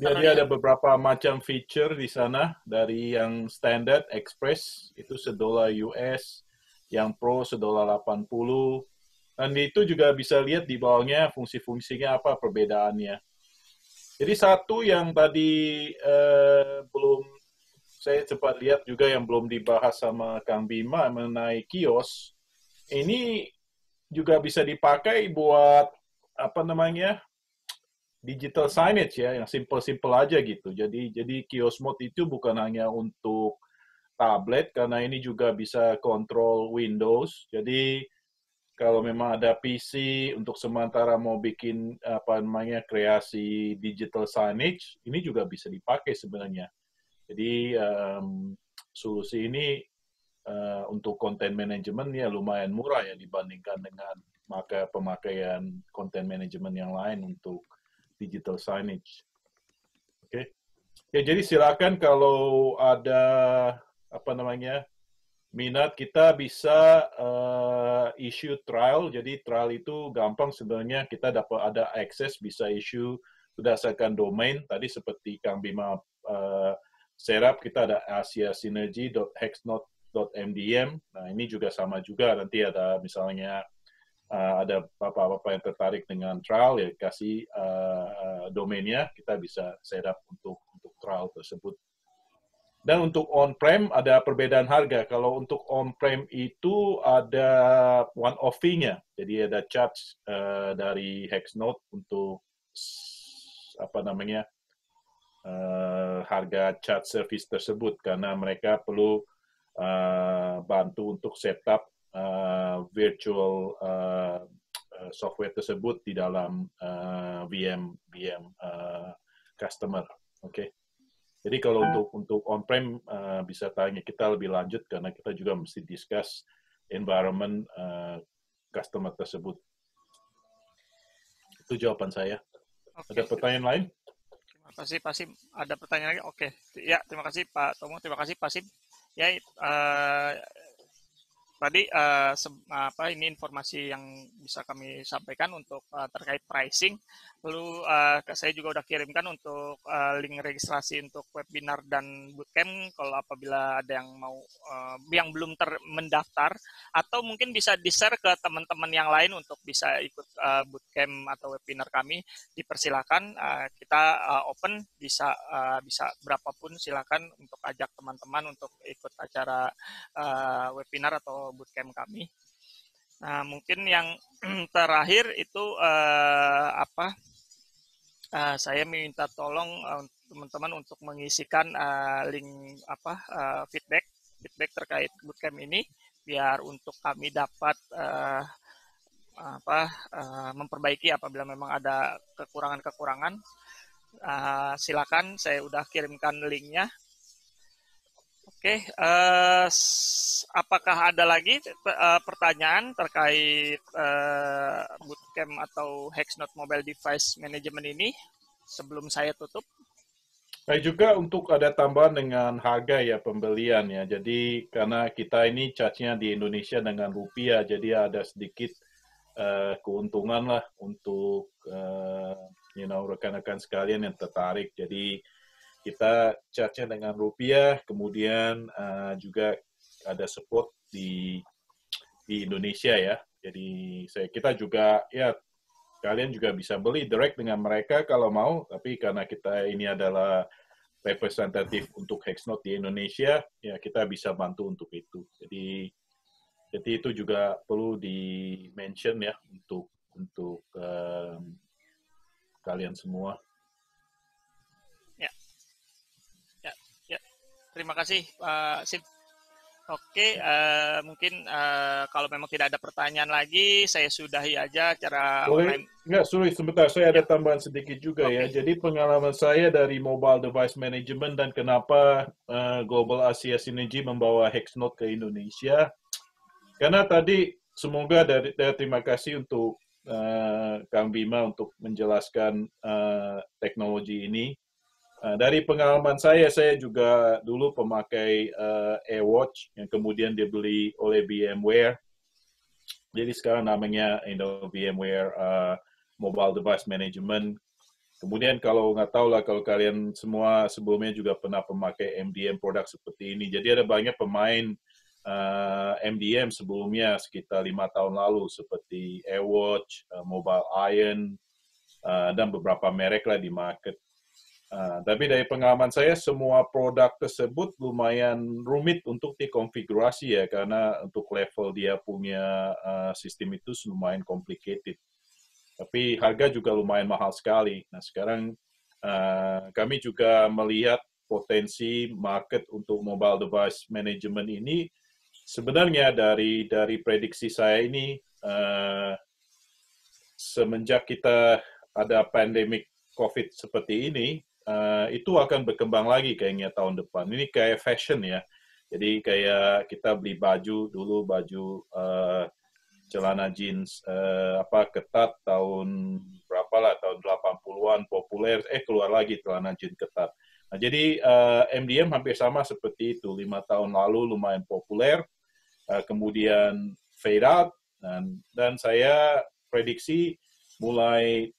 jadi ada beberapa macam feature di sana dari yang standard express itu sedolar US, yang pro sedolar 80. Dan itu juga bisa lihat di bawahnya fungsi-fungsinya apa perbedaannya. Jadi satu yang tadi eh, belum saya cepat lihat juga yang belum dibahas sama Kang Bima mengenai kios ini juga bisa dipakai buat apa namanya digital signage ya yang simple-simple aja gitu. Jadi jadi kios mode itu bukan hanya untuk tablet karena ini juga bisa kontrol Windows. Jadi kalau memang ada PC untuk sementara mau bikin apa namanya kreasi digital signage ini juga bisa dipakai sebenarnya jadi um, solusi ini uh, untuk content manajemen ya lumayan murah ya dibandingkan dengan maka pemakaian konten management yang lain untuk digital signage oke okay. ya jadi silakan kalau ada apa namanya minat kita bisa uh, issue trial. Jadi trial itu gampang sebenarnya kita dapat ada akses bisa issue berdasarkan domain. Tadi seperti Kang Bima uh, serap kita ada asiasinergy.hexnot.mdm. Nah ini juga sama juga nanti ada misalnya uh, ada bapak-bapak yang tertarik dengan trial ya kasih uh, domainnya kita bisa serap untuk untuk trial tersebut. Dan untuk on-prem ada perbedaan harga. Kalau untuk on-prem itu ada one-off fee-nya. Jadi ada charge uh, dari Hexnode untuk apa namanya uh, harga charge service tersebut karena mereka perlu uh, bantu untuk setup uh, virtual uh, software tersebut di dalam uh, VM VM uh, customer. Oke. Okay. Jadi kalau untuk untuk on-prem uh, bisa tanya kita lebih lanjut karena kita juga mesti discuss environment uh, customer tersebut. Itu jawaban saya. Okay. Ada pertanyaan lain? Terima kasih Pak Sim. Ada pertanyaan lagi? Oke. Okay. Ya, terima kasih Pak Tomo. Terima kasih Pak Sim. Ya, uh, tadi uh, apa ini informasi yang bisa kami sampaikan untuk uh, terkait pricing. Lalu uh, saya juga udah kirimkan untuk uh, link registrasi untuk webinar dan bootcamp kalau apabila ada yang mau uh, yang belum ter mendaftar atau mungkin bisa di-share ke teman-teman yang lain untuk bisa ikut uh, bootcamp atau webinar kami dipersilakan uh, kita uh, open bisa uh, bisa berapapun silakan untuk ajak teman-teman untuk ikut acara uh, webinar atau bootcamp kami. Nah, mungkin yang *clears throat* terakhir itu uh, apa? Uh, saya minta tolong eh, teman-teman uh, untuk mengisikan uh, link apa uh, feedback feedback terkait bootcamp ini biar untuk kami dapat uh, apa uh, memperbaiki apabila memang ada kekurangan-kekurangan. Uh, silakan saya udah kirimkan linknya Oke, okay, uh, eh, apakah ada lagi uh, pertanyaan terkait uh, bootcamp atau Hexnode Mobile Device Management ini sebelum saya tutup? Saya juga untuk ada tambahan dengan harga ya pembelian ya. Jadi karena kita ini charge-nya di Indonesia dengan rupiah, jadi ada sedikit uh, keuntungan lah untuk uh, you know rekan-rekan sekalian yang tertarik. Jadi kita charge dengan rupiah, kemudian uh, juga ada support di di Indonesia ya. Jadi saya kita juga ya kalian juga bisa beli direct dengan mereka kalau mau, tapi karena kita ini adalah representatif untuk hexnote di Indonesia, ya kita bisa bantu untuk itu. Jadi jadi itu juga perlu di mention ya untuk untuk um, kalian semua Terima kasih Pak Sip. Oke, uh, mungkin uh, kalau memang tidak ada pertanyaan lagi, saya sudahi aja cara Boleh? online. Enggak, sorry, sebentar. Saya ada ya. tambahan sedikit juga okay. ya. Jadi pengalaman saya dari mobile device management dan kenapa uh, Global Asia Synergy membawa Hexnode ke Indonesia. Karena tadi, semoga dari, dari terima kasih untuk uh, Kang Bima untuk menjelaskan uh, teknologi ini. Nah, dari pengalaman saya, saya juga dulu pemakai uh, AirWatch yang kemudian dibeli oleh VMware. Jadi sekarang namanya you VMware uh, Mobile Device Management. Kemudian kalau nggak tahu lah kalau kalian semua sebelumnya juga pernah pemakai MDM produk seperti ini. Jadi ada banyak pemain uh, MDM sebelumnya sekitar lima tahun lalu seperti AirWatch, uh, Mobile Iron, uh, dan beberapa merek lah di market. Ah, tapi dari pengalaman saya, semua produk tersebut lumayan rumit untuk dikonfigurasi ya, karena untuk level dia punya uh, sistem itu lumayan complicated. Tapi harga juga lumayan mahal sekali. Nah, sekarang uh, kami juga melihat potensi market untuk mobile device management ini sebenarnya dari dari prediksi saya ini uh, semenjak kita ada pandemik COVID seperti ini, uh, itu akan berkembang lagi kayaknya tahun depan. Ini kayak fashion ya. Jadi kayak kita beli baju dulu baju uh, celana jeans uh, apa ketat tahun berapa lah tahun 80-an populer eh keluar lagi celana jeans ketat. Nah, jadi uh, MDM hampir sama seperti itu lima tahun lalu lumayan populer uh, kemudian fade out dan dan saya prediksi mulai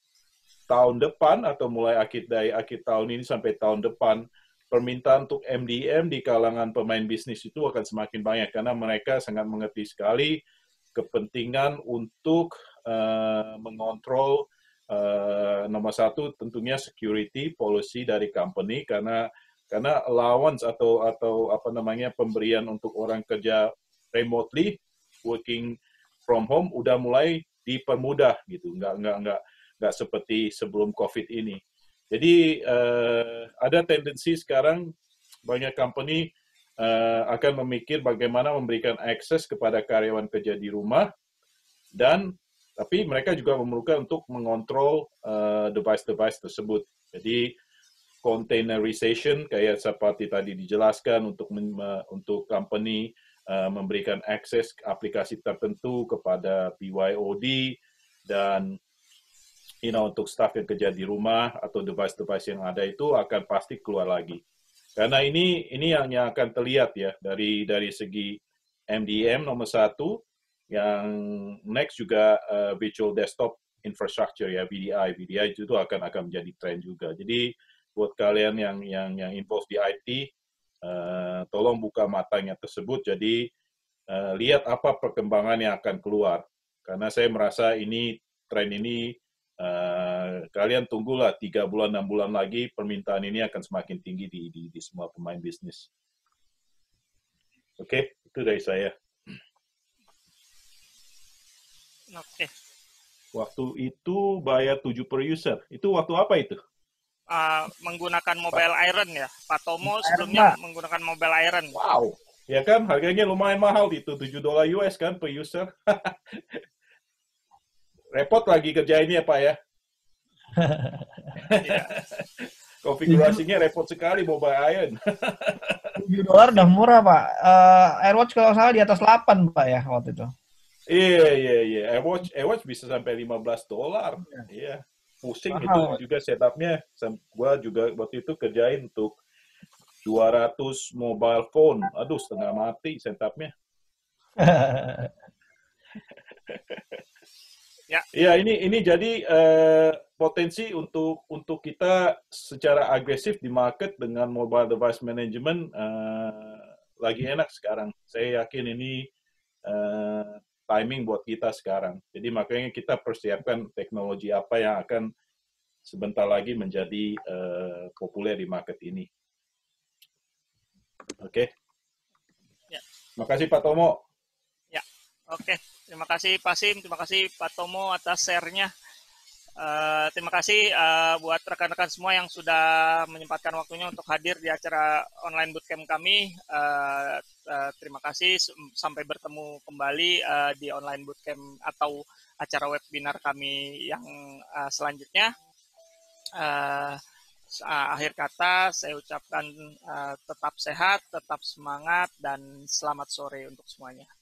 tahun depan atau mulai akhir dari akhir tahun ini sampai tahun depan permintaan untuk MDM di kalangan pemain bisnis itu akan semakin banyak karena mereka sangat mengerti sekali kepentingan untuk uh, mengontrol uh, nomor satu tentunya security policy dari company karena karena allowance atau atau apa namanya pemberian untuk orang kerja remotely working from home udah mulai dipermudah gitu nggak nggak nggak nggak seperti sebelum COVID ini. Jadi uh, ada tendensi sekarang banyak company uh, akan memikir bagaimana memberikan akses kepada karyawan kerja di rumah dan tapi mereka juga memerlukan untuk mengontrol eh, device-device uh, tersebut. Jadi containerization kayak seperti tadi dijelaskan untuk untuk company uh, memberikan akses aplikasi tertentu kepada BYOD dan you know, untuk staff yang kerja di rumah atau device-device yang ada itu akan pasti keluar lagi. Karena ini ini yang, yang akan terlihat ya dari dari segi MDM nomor satu, yang next juga uh, virtual desktop infrastructure ya VDI, VDI itu akan akan menjadi tren juga. Jadi buat kalian yang yang yang involved di IT, uh, eh, tolong buka matanya tersebut. Jadi uh, lihat apa perkembangan yang akan keluar. Karena saya merasa ini tren ini Uh, kalian tunggulah tiga bulan enam bulan lagi permintaan ini akan semakin tinggi di di, di semua pemain bisnis. Oke, okay? itu dari saya. Oke. Waktu itu bayar 7 per user. Itu waktu apa itu? Uh, menggunakan Mobile Pak. Iron ya. Pak Tomo sebelumnya Iron. menggunakan Mobile Iron. Wow. Ya kan, harganya lumayan mahal itu. 7 dolar US kan per user. *laughs* repot lagi kerjainnya Pak ya. ya. *laughs* Konfigurasinya repot sekali Mobile Iron. 7 dolar udah murah, Pak. Uh, AirWatch kalau salah di atas 8, Pak ya waktu itu. Iya, iya, iya. AirWatch, AirWatch bisa sampai 15 dolar. Iya. Yeah. Pusing Mahal. itu juga setupnya. gua juga waktu itu kerjain untuk 200 mobile phone. Aduh, setengah mati setupnya. *laughs* Ya. Ya ini ini jadi uh, potensi untuk untuk kita secara agresif di market dengan mobile device management uh, lagi enak sekarang. Saya yakin ini uh, timing buat kita sekarang. Jadi makanya kita persiapkan teknologi apa yang akan sebentar lagi menjadi uh, populer di market ini. Oke. Okay. Ya. Makasih Pak Tomo. Ya. Oke. Okay. Terima kasih Pak Sim, terima kasih Pak Tomo atas share-nya. Uh, terima kasih uh, buat rekan-rekan semua yang sudah menyempatkan waktunya untuk hadir di acara online bootcamp kami. Uh, uh, terima kasih sampai bertemu kembali uh, di online bootcamp atau acara webinar kami yang uh, selanjutnya. Uh, akhir kata saya ucapkan uh, tetap sehat, tetap semangat, dan selamat sore untuk semuanya.